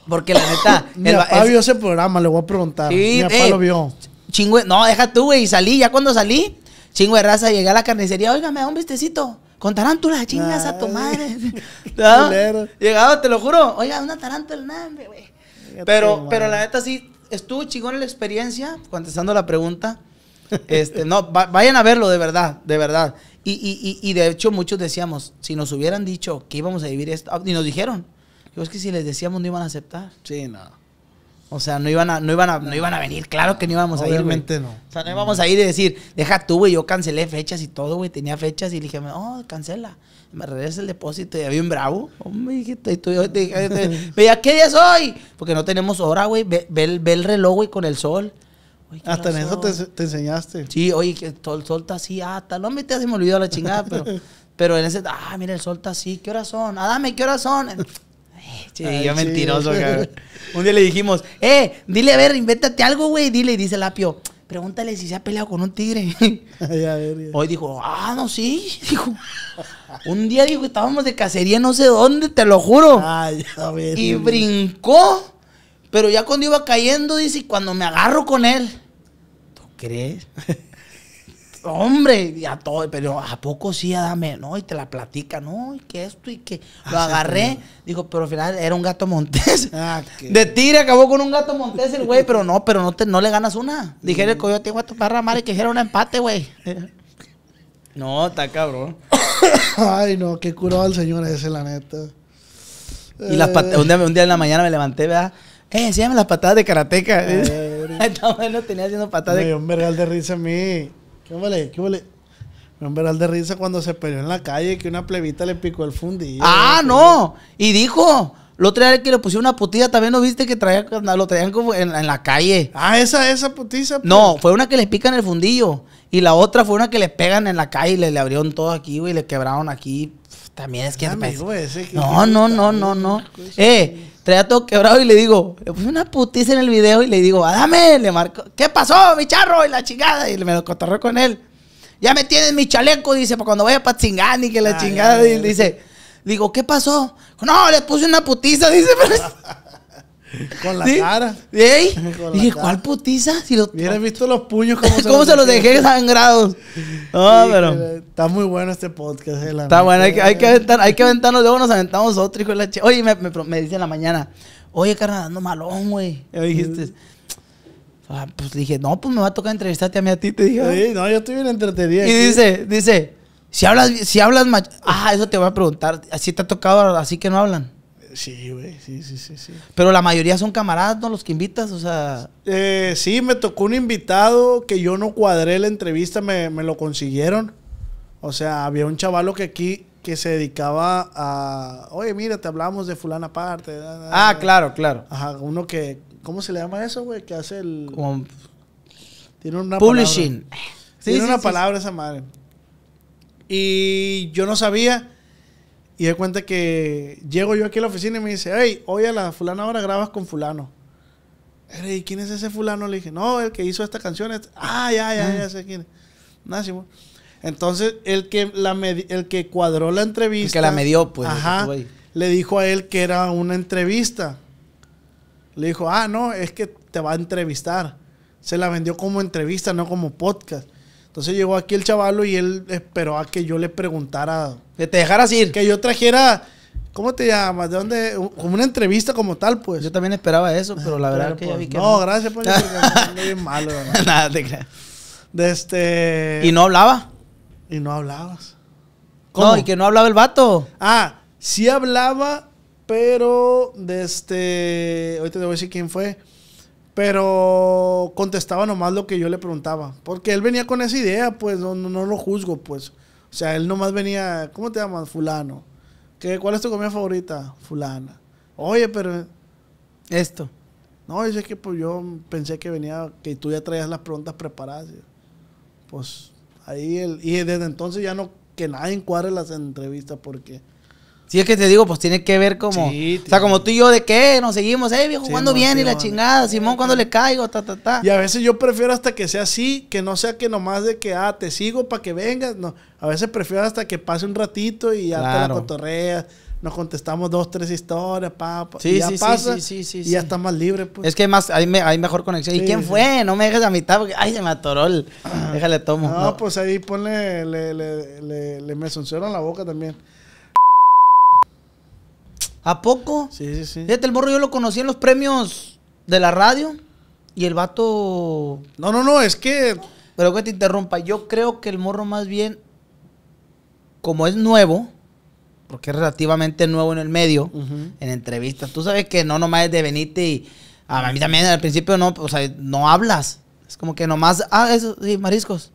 Porque la neta. Mi papá vio ese programa, le voy a preguntar. Mi papá lo vio. no, deja tú, güey. Y salí, ya cuando salí, chingo de raza, llegué a la carnicería, oiga, me da un vistecito. Con las chingas a tu madre. llegado (laughs) (laughs) ¿Ah? Llegaba, te lo juro. Oiga, una tarántula, nada, güey. Pero, pero la neta sí, estuvo chingón la experiencia, contestando la pregunta. Este, no, vayan a verlo, de verdad, de verdad. Y, y, y, de hecho muchos decíamos, si nos hubieran dicho que íbamos a vivir esto, y nos dijeron, yo es que si les decíamos no iban a aceptar. Sí, nada O sea, no iban a, no iban a, no, iban a venir, claro que no íbamos a ir. realmente no. O sea, no íbamos a ir y decir, deja tú, güey, yo cancelé fechas y todo, güey, tenía fechas y dije, oh, cancela. Me regresa el depósito y había un bravo. Hombre, (laughs) ¿qué día es hoy? Porque no tenemos hora, güey. Ve, ve el reloj, güey, con el sol. Hasta en eso te, enseñaste. Sí, oye, que el sol está así, Hasta ah, no me te has olvidado la chingada, pero, (laughs) pero en ese, ah, mira, el sol así, ¿qué horas son? Ah, dame, ¿qué horas son? (laughs) Che, yo mentiroso, (laughs) cabrón. Un día le dijimos, eh, dile, a ver, invéntate algo, güey, dile, y dice el apio, pregúntale si se ha peleado con un tigre. Ay, a ver, Hoy dijo, ah, no, sí, dijo. Un día dijo, estábamos de cacería no sé dónde, te lo juro. Ay, a y brincó pero ya cuando iba cayendo, dice, cuando me agarro con él, ¿tú crees? (laughs) Hombre, ya todo, pero ¿a poco sí, dame? No, y te la platica, no, y que esto, y que ah, lo agarré. Dijo, pero al final era un gato montés. (laughs) Ah, (laughs) de tira, acabó con un gato montés el güey, pero no, pero no, te, no le ganas una. Dijera el mm. coyote, tu parra Y que era un empate, güey. No, está cabrón. (coughs) Ay, no, qué curado al señor ese, la neta. Y las un, día, un día en la mañana me levanté, ¿verdad? Eh, enséñame las patadas de karateca. Está (laughs) bueno, tenía haciendo patadas Me dio un vergal de risa a mí. ¿Qué vale? ¿Qué vale? Me dio un vergal de risa cuando se peleó en la calle que una plebita le picó el fundillo. ¡Ah, no! Y dijo. Lo otro que le pusieron una putilla también no viste que traía, lo traían como en, la calle. Ah, esa, esa putiza. Pues. No, fue una que le pican el fundillo. Y la otra fue una que le pegan en la calle y le, abrieron todo aquí, güey, le quebraron aquí. También es que. Ah, amigo ese no, no, no, no, no. Eh, traía todo quebrado y le digo, le puse una putiza en el video y le digo, dame, le marco, ¿qué pasó, mi charro? Y la chingada, y me lo cotorreo con él. Ya me tienes mi chaleco, dice, para cuando vaya para y que la ah, chingada, y dice, digo, ¿qué pasó? No, le puse una putiza, (laughs) dice, pero... Con la cara. (laughs) Dije, ¿cuál putiza? Si lo Hubieras visto los puños como (laughs) se, ¿Cómo los, se los dejé sangrados. pero... Está muy bueno este podcast. Eh, está bueno, hay que, aventar, hay que aventarnos. Luego nos aventamos otro, hijo de la Oye, me, dice en la mañana, oye, carnal, ando malón, güey. dijiste... Ah, pues dije, no, pues me va a tocar entrevistarte a mí a ti, te dije. no, yo estoy bien entretenido. Y dice, dice, si hablas, si hablas, ah, eso te voy a preguntar, así te ha tocado, así que no hablan. Sí, güey, sí, sí, sí, sí. Pero la mayoría son camaradas, ¿no? Los que invitas, o sea... Eh, sí, me tocó un invitado que yo no cuadré la entrevista, me, lo consiguieron. O sea, había un chavalo que aquí que se dedicaba a... Oye, mira, te hablamos de fulana parte. Ah, claro, claro. Ajá, uno que... ¿Cómo se le llama eso, güey? Que hace el... Tiene una Publishing. Palabra. Sí, Tiene una palabra esa madre. Y yo no sabía... Y de cuenta que llego yo aquí a la oficina y me dice, hey, hoy a la fulana ahora grabas con fulano. ¿y quién es ese fulano? Le dije, no, el que hizo esta canción. Este-". Ah, ya, ya, ya, ah. sé quién es. Entonces, el que, la el que cuadró la entrevista. El que la medió, pues. Ajá. Le dijo a él que era una entrevista. Le dijo, ah, no, es que te va a entrevistar. Se la vendió como entrevista, no como podcast. Entonces llegó aquí el chavalo y él esperó a que yo le preguntara. Que te dejaras ir. Que yo trajera. ¿Cómo te llamas? ¿De dónde? Como una entrevista como tal, pues. Yo también esperaba eso, ah, pero la verdad que ya vi pues. que. No, no. gracias por pues, bien malo, (laughs) Nada, te creo. De este. ¿Y no hablaba? Y no hablabas. ¿Cómo? No, y que no hablaba el vato. Ah, sí hablaba, pero de este. Ahorita te voy a decir quién fue. Pero contestaba nomás lo que yo le preguntaba. Porque él venía con esa idea, pues no, no, lo juzgo, pues. O sea, él nomás venía, ¿cómo te llamas? Fulano. ¿Cuál es tu comida favorita? Fulana. Oye, pero... Esto. No, dice que pues yo pensé que venía, que tú ya traías las preguntas preparadas. Pues ahí, él. y desde entonces ya no, que nadie encuadre las entrevistas porque... Si es que te digo, pues tiene que ver como. o sea, como tú y yo, de qué eh, nos seguimos, eh, viejo, ¿cuándo viene y la chingada, Simón, cuando le caigo, ta, ta, ta. Y a veces yo prefiero hasta que sea así, que no sea que nomás de que, ah, te sigo para que vengas. No, a veces prefiero hasta que pase un ratito y ya te la cotorreas. Nos contestamos dos, tres historias, pa Sí, y ya sí, sí, Y ya está más libre, pues. Es que más, hay, hay mejor conexión. ¿Y quién fue? No me dejes a mitad porque, ay, se me atoró el. (clears throat) Déjale tomo. No, pues ahí ponle, le, le, le, le me la boca también. ¿A poco? Sí, sí, sí. Fíjate, el morro yo lo conocí en los premios de la radio y el vato... No, no, no, es que... Pero que te interrumpa, yo creo que el morro más bien, como es nuevo, porque es relativamente nuevo en el medio, en entrevistas, tú sabes que no nomás es de venirte y... A mí también al principio no, o sea, no hablas. Es como que nomás, ah, eso, sí, mariscos.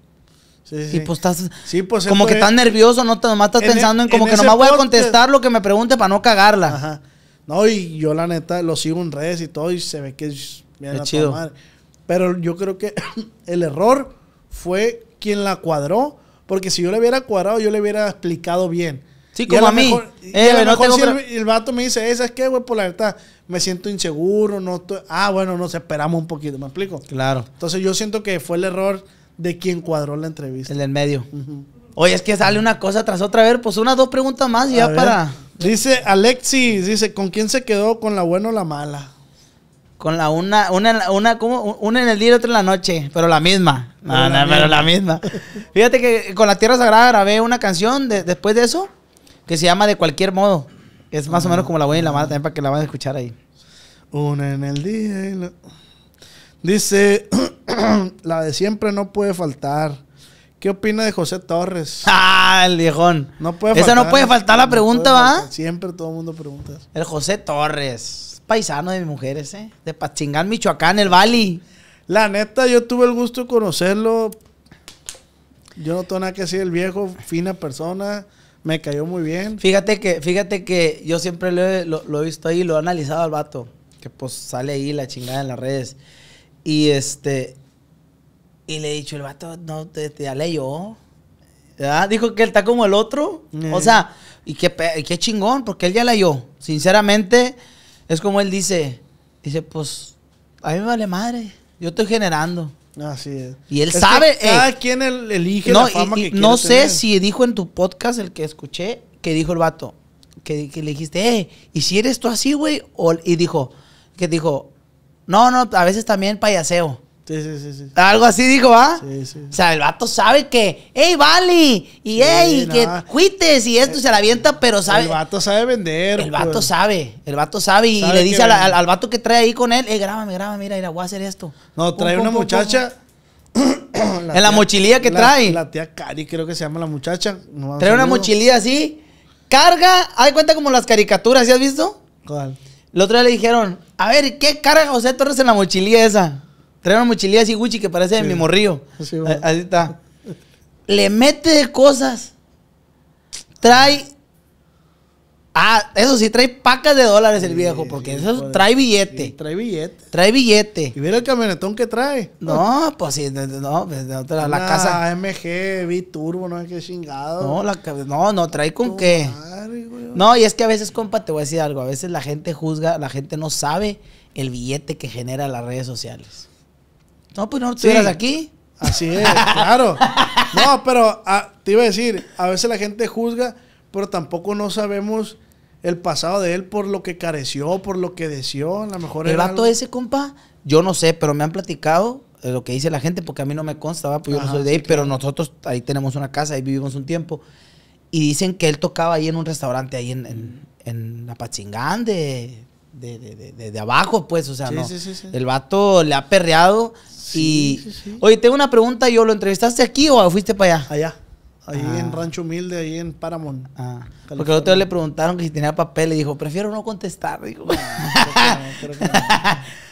Y pues estás pues, como que estás nervioso, no te nomás estás e- pensando en como que nomás voy a contestar lo que me pregunte para no cagarla. No, y yo la neta lo sigo en redes y todo y se ve que es chido. tomar Pero yo creo que (clears throat) el error fue quien la cuadró, porque si yo le hubiera cuadrado, yo le hubiera explicado bien. Sí, como a, mí. el, vato me dice, es que güey? Por pues, la verdad, me siento inseguro, no Ah, bueno, nos esperamos un poquito, ¿me explico? Claro. Entonces yo siento que fue el error de quien cuadró la entrevista. El del medio. Oye, es que sale una cosa tras otra. A ver, pues unas dos preguntas más ya para. Dice Alexis, dice, ¿con quién se quedó? ¿Con la buena o la mala? Con la una, una, una, Una en el día y otra en la noche, pero la misma. No, no, pero la misma. Fíjate que con la Tierra Sagrada grabé una canción después de eso que se llama De cualquier modo. Es más o menos como la buena y la mala también para que la van a escuchar ahí. Una en el día y la... Dice, (clears throat) la de siempre no puede faltar. ¿Qué opina de José Torres? (laughs) Ah, el viejón. No puede faltar. Esa no puede ¿eh? faltar la pregunta, ¿va? Siempre todo el mundo pregunta. El José Torres, paisano de mis mujeres, ¿eh? De Pachingán, Michoacán, el Bali. La neta, yo tuve el gusto de conocerlo. Yo no tengo nada que decir, el viejo, fina persona. Me cayó muy bien. Fíjate que, fíjate que yo siempre lo he, lo he visto ahí, lo he analizado al vato. Que pues sale ahí la chingada en las redes. Y este. Y le he dicho, el vato, no, te, ya leyó. ¿verdad? Dijo que él está como el otro. O eh. sea, y qué, qué chingón, porque él ya leyó. Sinceramente, es como él dice. Dice, pues, a mí me vale madre. Yo estoy generando. Así es. Y él sabe. cada eh, quien elige no, No sé si dijo en tu podcast, el que escuché, que dijo el vato, que, que le dijiste, eh, ¿y si eres tú así, güey? Y dijo, que dijo, no, no, a veces también payaseo. Sí, sí, sí, Algo así dijo, ¿ah? Sí, sí. O sea, el vato sabe que, hey, vale, y hey, que cuites, y esto se la avienta, pero sabe. El vato sabe vender. El vato pues. sabe, el vato sabe, y, le dice al, vato que trae ahí con él, hey, grábame, grábame, mira, mira, voy a hacer esto. No, trae una muchacha. (coughs) en la mochililla que trae. La tía Cari, creo que se llama la muchacha. trae una mochililla así, carga, hay cuenta como las caricaturas, ¿sí has visto? ¿Cuál? El otro día le dijeron, a ver, ¿qué carga José Torres en la mochililla esa? Trae una mochililla así Gucci que parece de mi morrillo. Así está. Le mete cosas. Trae Ah, eso sí, trae pacas de dólares el viejo, porque eso trae billete. trae billete. Trae billete. Y mira el camionetón que trae. No, pues sí, no, pues, la, casa. MG, B-Turbo, no es que chingado. No, la, no, no, trae con qué. no, y es que a veces, compa, te voy a decir algo. A veces la gente juzga, la gente no sabe el billete que genera las redes sociales. No, pues no tú aquí. Así es, (laughs) claro. No, pero ah, te iba a decir, a veces la gente juzga pero tampoco no sabemos el pasado de él por lo que careció, por lo que deseó. A lo mejor el vato ese, compa, yo no sé, pero me han platicado eh, lo que dice la gente, porque a mí no me consta, pues no soy de ahí, pero nosotros ahí tenemos una casa, ahí vivimos un tiempo. Y dicen que él tocaba ahí en un restaurante, ahí en, en, en de, de, de, abajo, pues, o sea, sí, no. Sí, el vato le ha perreado. y... Oye, tengo una pregunta, ¿yo lo entrevistaste aquí o fuiste para allá? Allá ahí en ah. Rancho Humilde, ahí en Paramount. Ah. Porque el otro le preguntaron que si tenía papel le dijo, prefiero no contestar. Dijo. (laughs)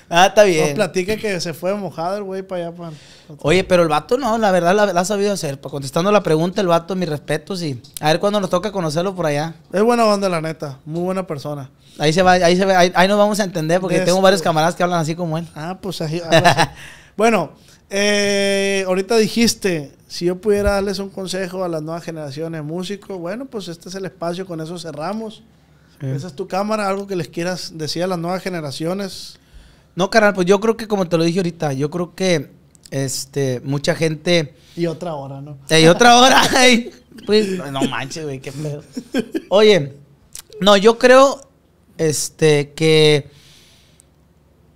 ah, está bien. platique que se fue mojado el güey para allá. Para... Oye, pero el vato no, la verdad la, ha sabido hacer. Pues, contestando la pregunta, el vato, mis respetos sí. a ver cuándo nos toca conocerlo por allá. Es buena banda la neta. Muy buena persona. Ahí se va, ahí se ahí, nos vamos a entender porque tengo varios este- camaradas que hablan así como él. Ah, pues ahí. (laughs) bueno, eh, ahorita dijiste si yo pudiera darles un consejo a las nuevas generaciones de músicos, bueno, pues este es el espacio, con eso cerramos. Esa es tu cámara, algo que les quieras decir a las nuevas generaciones. No, carnal, pues yo creo que como te lo dije ahorita, yo creo que este, mucha gente... Y otra hora, ¿no? (laughs) Y otra hora, pues, no manches, güey, qué pedo. Oye, no, yo creo, este, que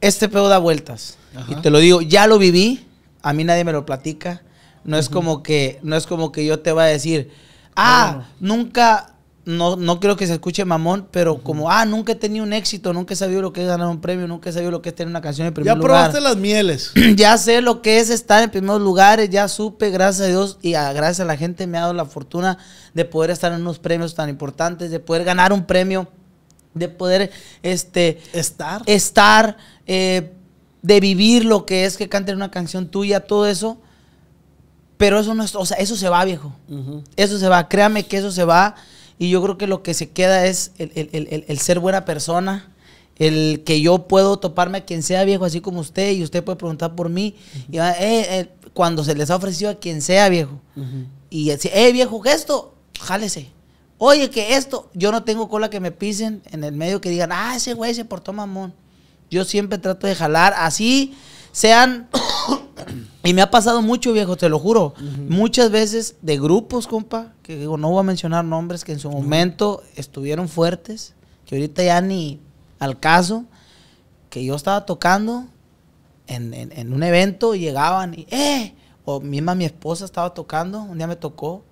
este pedo da vueltas. Y te lo digo, ya lo viví, a mí nadie me lo platica. No es como que, no es como que yo te va a decir, ah, ah, nunca, no, no creo que se escuche mamón, pero como, ah, nunca he tenido un éxito, nunca he sabido lo que es ganar un premio, nunca he sabido lo que es tener una canción en primer lugar. Ya probaste las mieles. (clears throat) ya sé lo que es estar en primeros lugares, ya supe, gracias a Dios y ah, gracias a la gente me ha dado la fortuna de poder estar en unos premios tan importantes, de poder ganar un premio, de poder, este... Estar. Estar, eh, de vivir lo que es que canten una canción tuya, todo eso pero eso no es, o sea, eso se va, viejo. Eso se va, créame que eso se va. Y yo creo que lo que se queda es el, ser buena persona, el que yo puedo toparme a quien sea, viejo, así como usted, y usted puede preguntar por mí. Y eh, eh, cuando se les ha ofrecido a quien sea, viejo. Y dice, eh, viejo, gesto esto, jálese. Oye, que esto, yo no tengo cola que me pisen en el medio que digan, ah, ese güey se portó mamón. Yo siempre trato de jalar así, sean y me ha pasado mucho, viejo, te lo juro. Muchas veces de grupos, compa, que digo, no voy a mencionar nombres que en su momento estuvieron fuertes, que ahorita ya ni al caso, que yo estaba tocando en, un evento y llegaban y, ¡eh! O misma mi esposa estaba tocando, un día me tocó.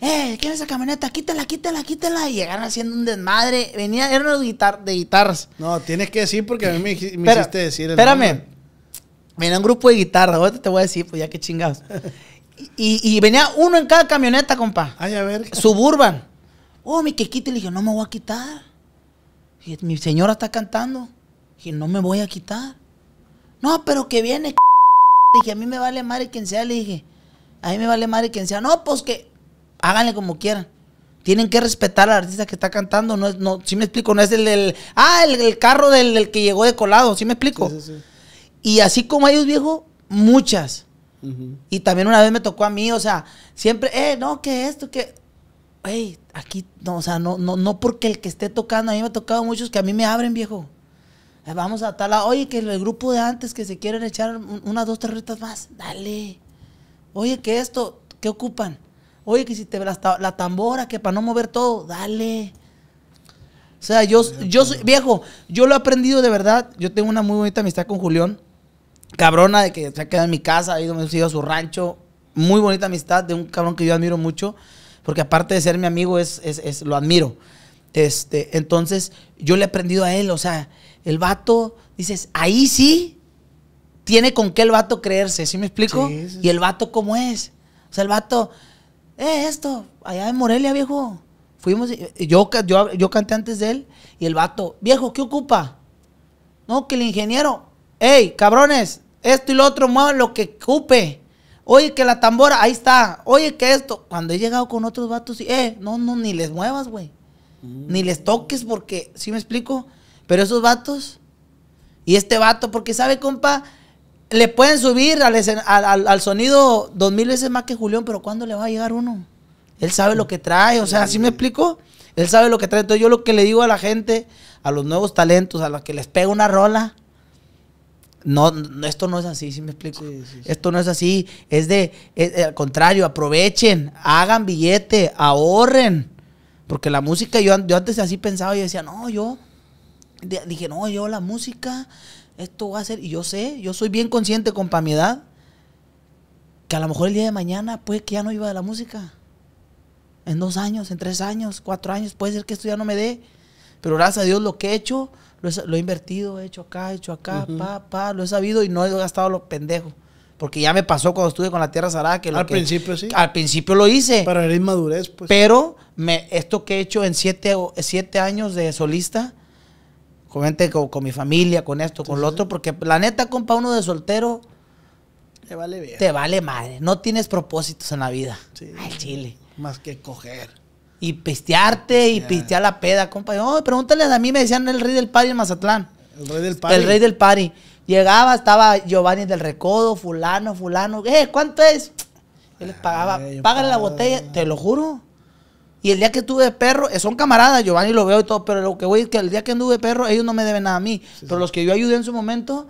¡Eh! ¿Quién es esa camioneta? ¡Quítela, quítela, quítela! Y llegaron haciendo un desmadre. Venía, eran de, guitar de guitarras. No, tienes que decir porque a mí me, hiciste decir. El espérame venía un grupo de guitarra, ahorita te voy a decir, pues ya que chingados. Y, venía uno en cada camioneta, compa. Ay, a ver. Suburban. Oh, mi quequita. Le dije, no me voy a quitar. Y mi señora está cantando. Dije, no me voy a quitar. No, pero que viene. Dije, a mí me vale madre quien sea. Le dije, a mí me vale madre quien sea. No, pues que háganle como quieran. Tienen que respetar al artista que está cantando. No, no, si ¿sí me explico, no es el del. Ah, el, carro del, que llegó de colado. Si me explico? sí, sí. Y así como ellos, viejo, muchas. Y también una vez me tocó a mí, o sea, siempre, eh, no, que esto, que. Hey, aquí, no, o sea, no, no, no porque el que esté tocando, a mí me ha tocado muchos que a mí me abren, viejo. Eh, vamos a tal, oye, que el grupo de antes que se quieren echar unas dos, tres más, dale. Oye, que esto, ¿qué ocupan? Oye, que si te la, la tambora, que para no mover todo, dale. O sea, yo, yo soy, viejo, yo lo he aprendido de verdad. Yo tengo una muy bonita amistad con Julián cabrona de que se ha quedado en mi casa, ha ido, a su rancho. Muy bonita amistad de un cabrón que yo admiro mucho, porque aparte de ser mi amigo, es, lo admiro. Este, entonces, yo le he aprendido a él, o sea, el vato, dices, ahí sí tiene con qué el vato creerse, ¿sí me explico? Y el vato, ¿cómo es? O sea, el vato, eh, esto, allá en Morelia, viejo. Fuimos, yo, yo, yo canté antes de él, y el vato, viejo, ¿qué ocupa? No, que el ingeniero, Ey, cabrones, esto y lo otro, muevan lo que cupe. Oye, que la tambora, ahí está. Oye, que esto. Cuando he llegado con otros vatos, eh, no, no, ni les muevas, güey. Mm. Ni les toques porque, ¿sí me explico? Pero esos vatos y este vato, porque sabe, compa, le pueden subir al, al sonido dos mil veces más que Julián, pero ¿cuándo le va a llegar uno? Él sabe lo que trae, o sea, ¿sí me explico? Él sabe lo que trae. Entonces yo lo que le digo a la gente, a los nuevos talentos, a los que les pega una rola, no, esto no es así, si me explico? Esto no es así, es de, al contrario, aprovechen, hagan billete, ahorren. Porque la música, yo, antes así pensaba, yo decía, no, yo, dije, no, yo la música, esto va a ser, y yo sé, yo soy bien consciente, con mi edad, que a lo mejor el día de mañana, pues que ya no iba de la música. En dos años, en tres años, cuatro años, puede ser que esto ya no me dé. Pero gracias a Dios lo que he hecho, lo he, invertido, he hecho acá, he hecho acá, pa, pa, lo he sabido y no he gastado los pendejos. Porque ya me pasó cuando estuve con la Tierra zarada Que al principio sí. Al principio lo hice. Para la inmadurez, pues. Pero me, esto que he hecho en siete, siete años de solista, con con, mi familia, con esto, con lo otro, porque la neta, compa, uno de soltero. Te vale bien. Te vale madre. No tienes propósitos en la vida. Al chile. Más que coger y pistearte y pistear la peda, compa. Oh, pregúntale a mí, me decían el rey del party en Mazatlán. El rey del party. El rey del party. Llegaba, estaba Giovanni del Recodo, fulano, fulano. Eh, ¿cuánto es? Yo les pagaba, paga págale la botella, te lo juro. Y el día que estuve de perro, eh, son camaradas, Giovanni lo veo y todo, pero lo que voy es que el día que anduve de perro, ellos no me deben nada a mí. pero los que yo ayudé en su momento,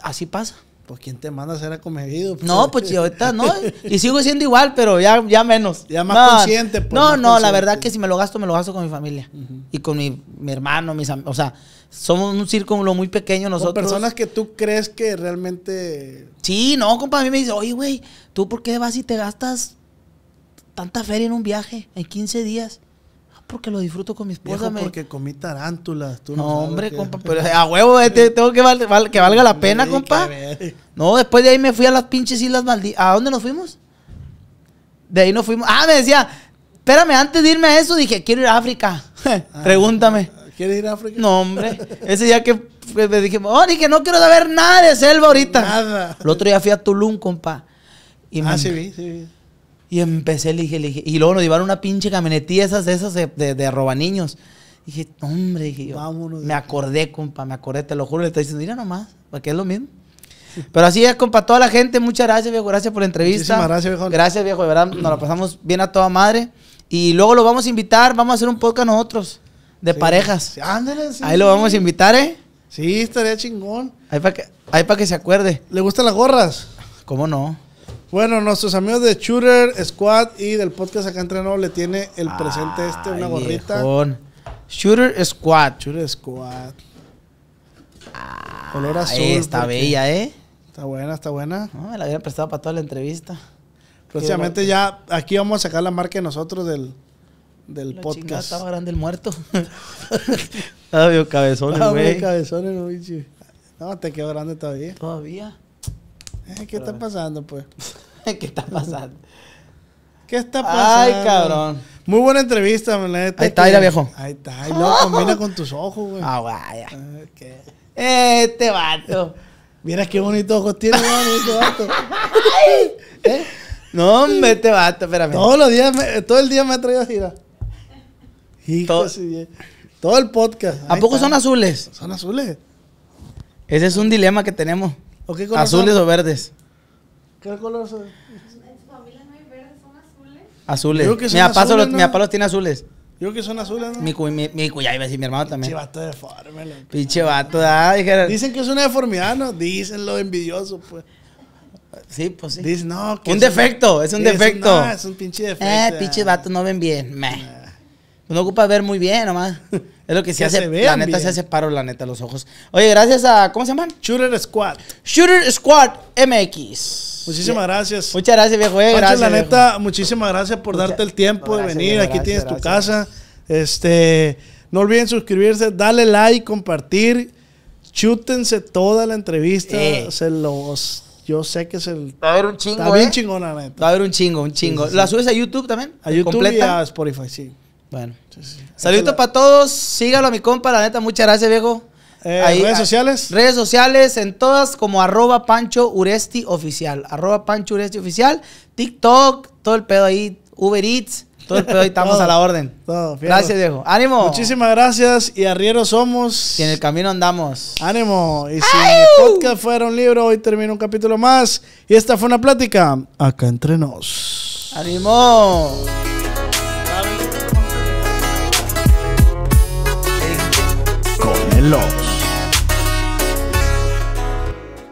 así pasa pues quién te manda a ser acomejido. (laughs) No, pues yo ahorita no. Y sigo siendo igual, pero ya, ya menos. Ya más consciente. Pues, no, no, la verdad que si me lo gasto, me lo gasto con mi familia. Y con mi, hermano, mis amigos. O sea, somos un círculo muy pequeño nosotros. Con personas que tú crees que realmente... Sí, no, compa, a mí me dice, oye, güey, ¿tú por qué vas y te gastas tanta feria en un viaje en 15 días? porque lo disfruto con mi esposa. porque comí tarántulas. no, hombre, compa. Pero a huevo, eh, tengo que, valga la pena, compa. No, después de ahí me fui a las pinches Islas malditas. ¿A dónde nos fuimos? De ahí nos fuimos. Ah, me decía, espérame, antes de irme a eso, dije, quiero ir a África. (laughs) Ah, Pregúntame. ¿Quieres ir a África? No, hombre. Ese día que me dije, oh, dije, no quiero saber nada de selva ahorita. Nada. El otro día fui a Tulum, compa. ah, sí, sí, sí, y empecé, le dije, le dije. Y luego nos llevaron una pinche camionetilla esas, esas de, de, de niños. Dije, hombre, Vámonos. Me acordé, compa, me acordé, te lo juro. Le estoy diciendo, mira nomás, porque es lo mismo. (laughs) Pero así es, compa, toda la gente, muchas gracias, viejo. Gracias por la entrevista. Muchísimas gracias, viejo. Gracias, viejo. De verdad, nos la pasamos bien a toda madre. Y luego lo vamos a invitar, vamos a hacer un podcast nosotros, de parejas. Ándale, Ahí lo vamos a invitar, ¿eh? Sí, estaría chingón. Ahí para que, que se acuerde. ¿Le gustan las gorras? ¿Cómo no? Bueno, nuestros amigos de Shooter Squad y del podcast acá entrenado le tiene el presente este, una gorrita. Shooter Squad. Shooter Squad. Color ah, azul. Está bella, ¿eh? Está buena, está buena. No, me la habían prestado para toda la entrevista. Próximamente ya aquí vamos a sacar la marca de nosotros del, del la podcast. estaba grande el muerto. (laughs) estaba medio cabezón, güey. cabezón, bicho. No, te quedó grande todavía. Todavía. Eh, ¿Qué está pasando, pues? (laughs) ¿Qué está pasando? ¿Qué está pasando? Ay, cabrón. Muy buena entrevista, la Ahí está, mira, viejo. Ahí está, ahí lo combina con tus ojos, güey. Ah, vaya. Ah, este vato. Mira qué bonitos ojos tiene, güey, este vato. (laughs) (laughs) ¿Eh? No, hombre, este vato, espérame. Todos los días, todo el día me ha traído así, Hijo, todo, todo el podcast. ¿A poco son azules? Son azules. Ese es un dilema que tenemos. ¿Azules o verdes? ¿Qué color son? En familia no hay verdes, son azules. Azules. Creo que mi, azules, mi papá los tiene azules. Yo creo que son azules, ¿no? Mi, cu mi, mi iba a decir mi hermano también. Pinche vato deforme, Pinche vato, ah, dijeron. Dicen que es una deformidad, ¿no? Dicen lo envidioso, pues. Sí, pues sí. no, que Un defecto, es un defecto. es un pinche defecto. Eh, pinche vato no ven bien. Meh. No ocupa ver muy bien nomás. (laughs) Es lo que, se hace. la neta se hace paro, la neta, los ojos. Oye, gracias a. ¿Cómo se llaman? Shooter Squad. Shooter Squad MX. Muchísimas gracias. Muchas gracias, viejo. Eh, gracias, la neta, muchísimas gracias por darte el tiempo de venir. Aquí tienes tu casa. Este. No olviden suscribirse, darle like, compartir. Chútense toda la entrevista. Eh. Se los. Yo sé que es el. Va a haber un chingo. Está bien eh. chingona, neta. Va a haber un chingo, un chingo. ¿La subes a YouTube también? A YouTube y a Spotify, sí. Bueno. Saludos para todos. Sígalo a mi compa, la neta. Muchas gracias, viejo. Eh, redes ah, sociales. Redes sociales en todas como arroba Pancho Uresti Oficial. Arroba Pancho Uresti Oficial. TikTok, todo el pedo ahí. Uber Eats, todo el pedo ahí estamos (laughs) a la orden. Todo, gracias, viejo. Ánimo. Muchísimas gracias y Arriero somos. Y en el camino andamos. Ánimo. Y si el podcast fuera un libro, hoy termina un capítulo más. Y esta fue una plática acá entre nos. Ánimo. Love.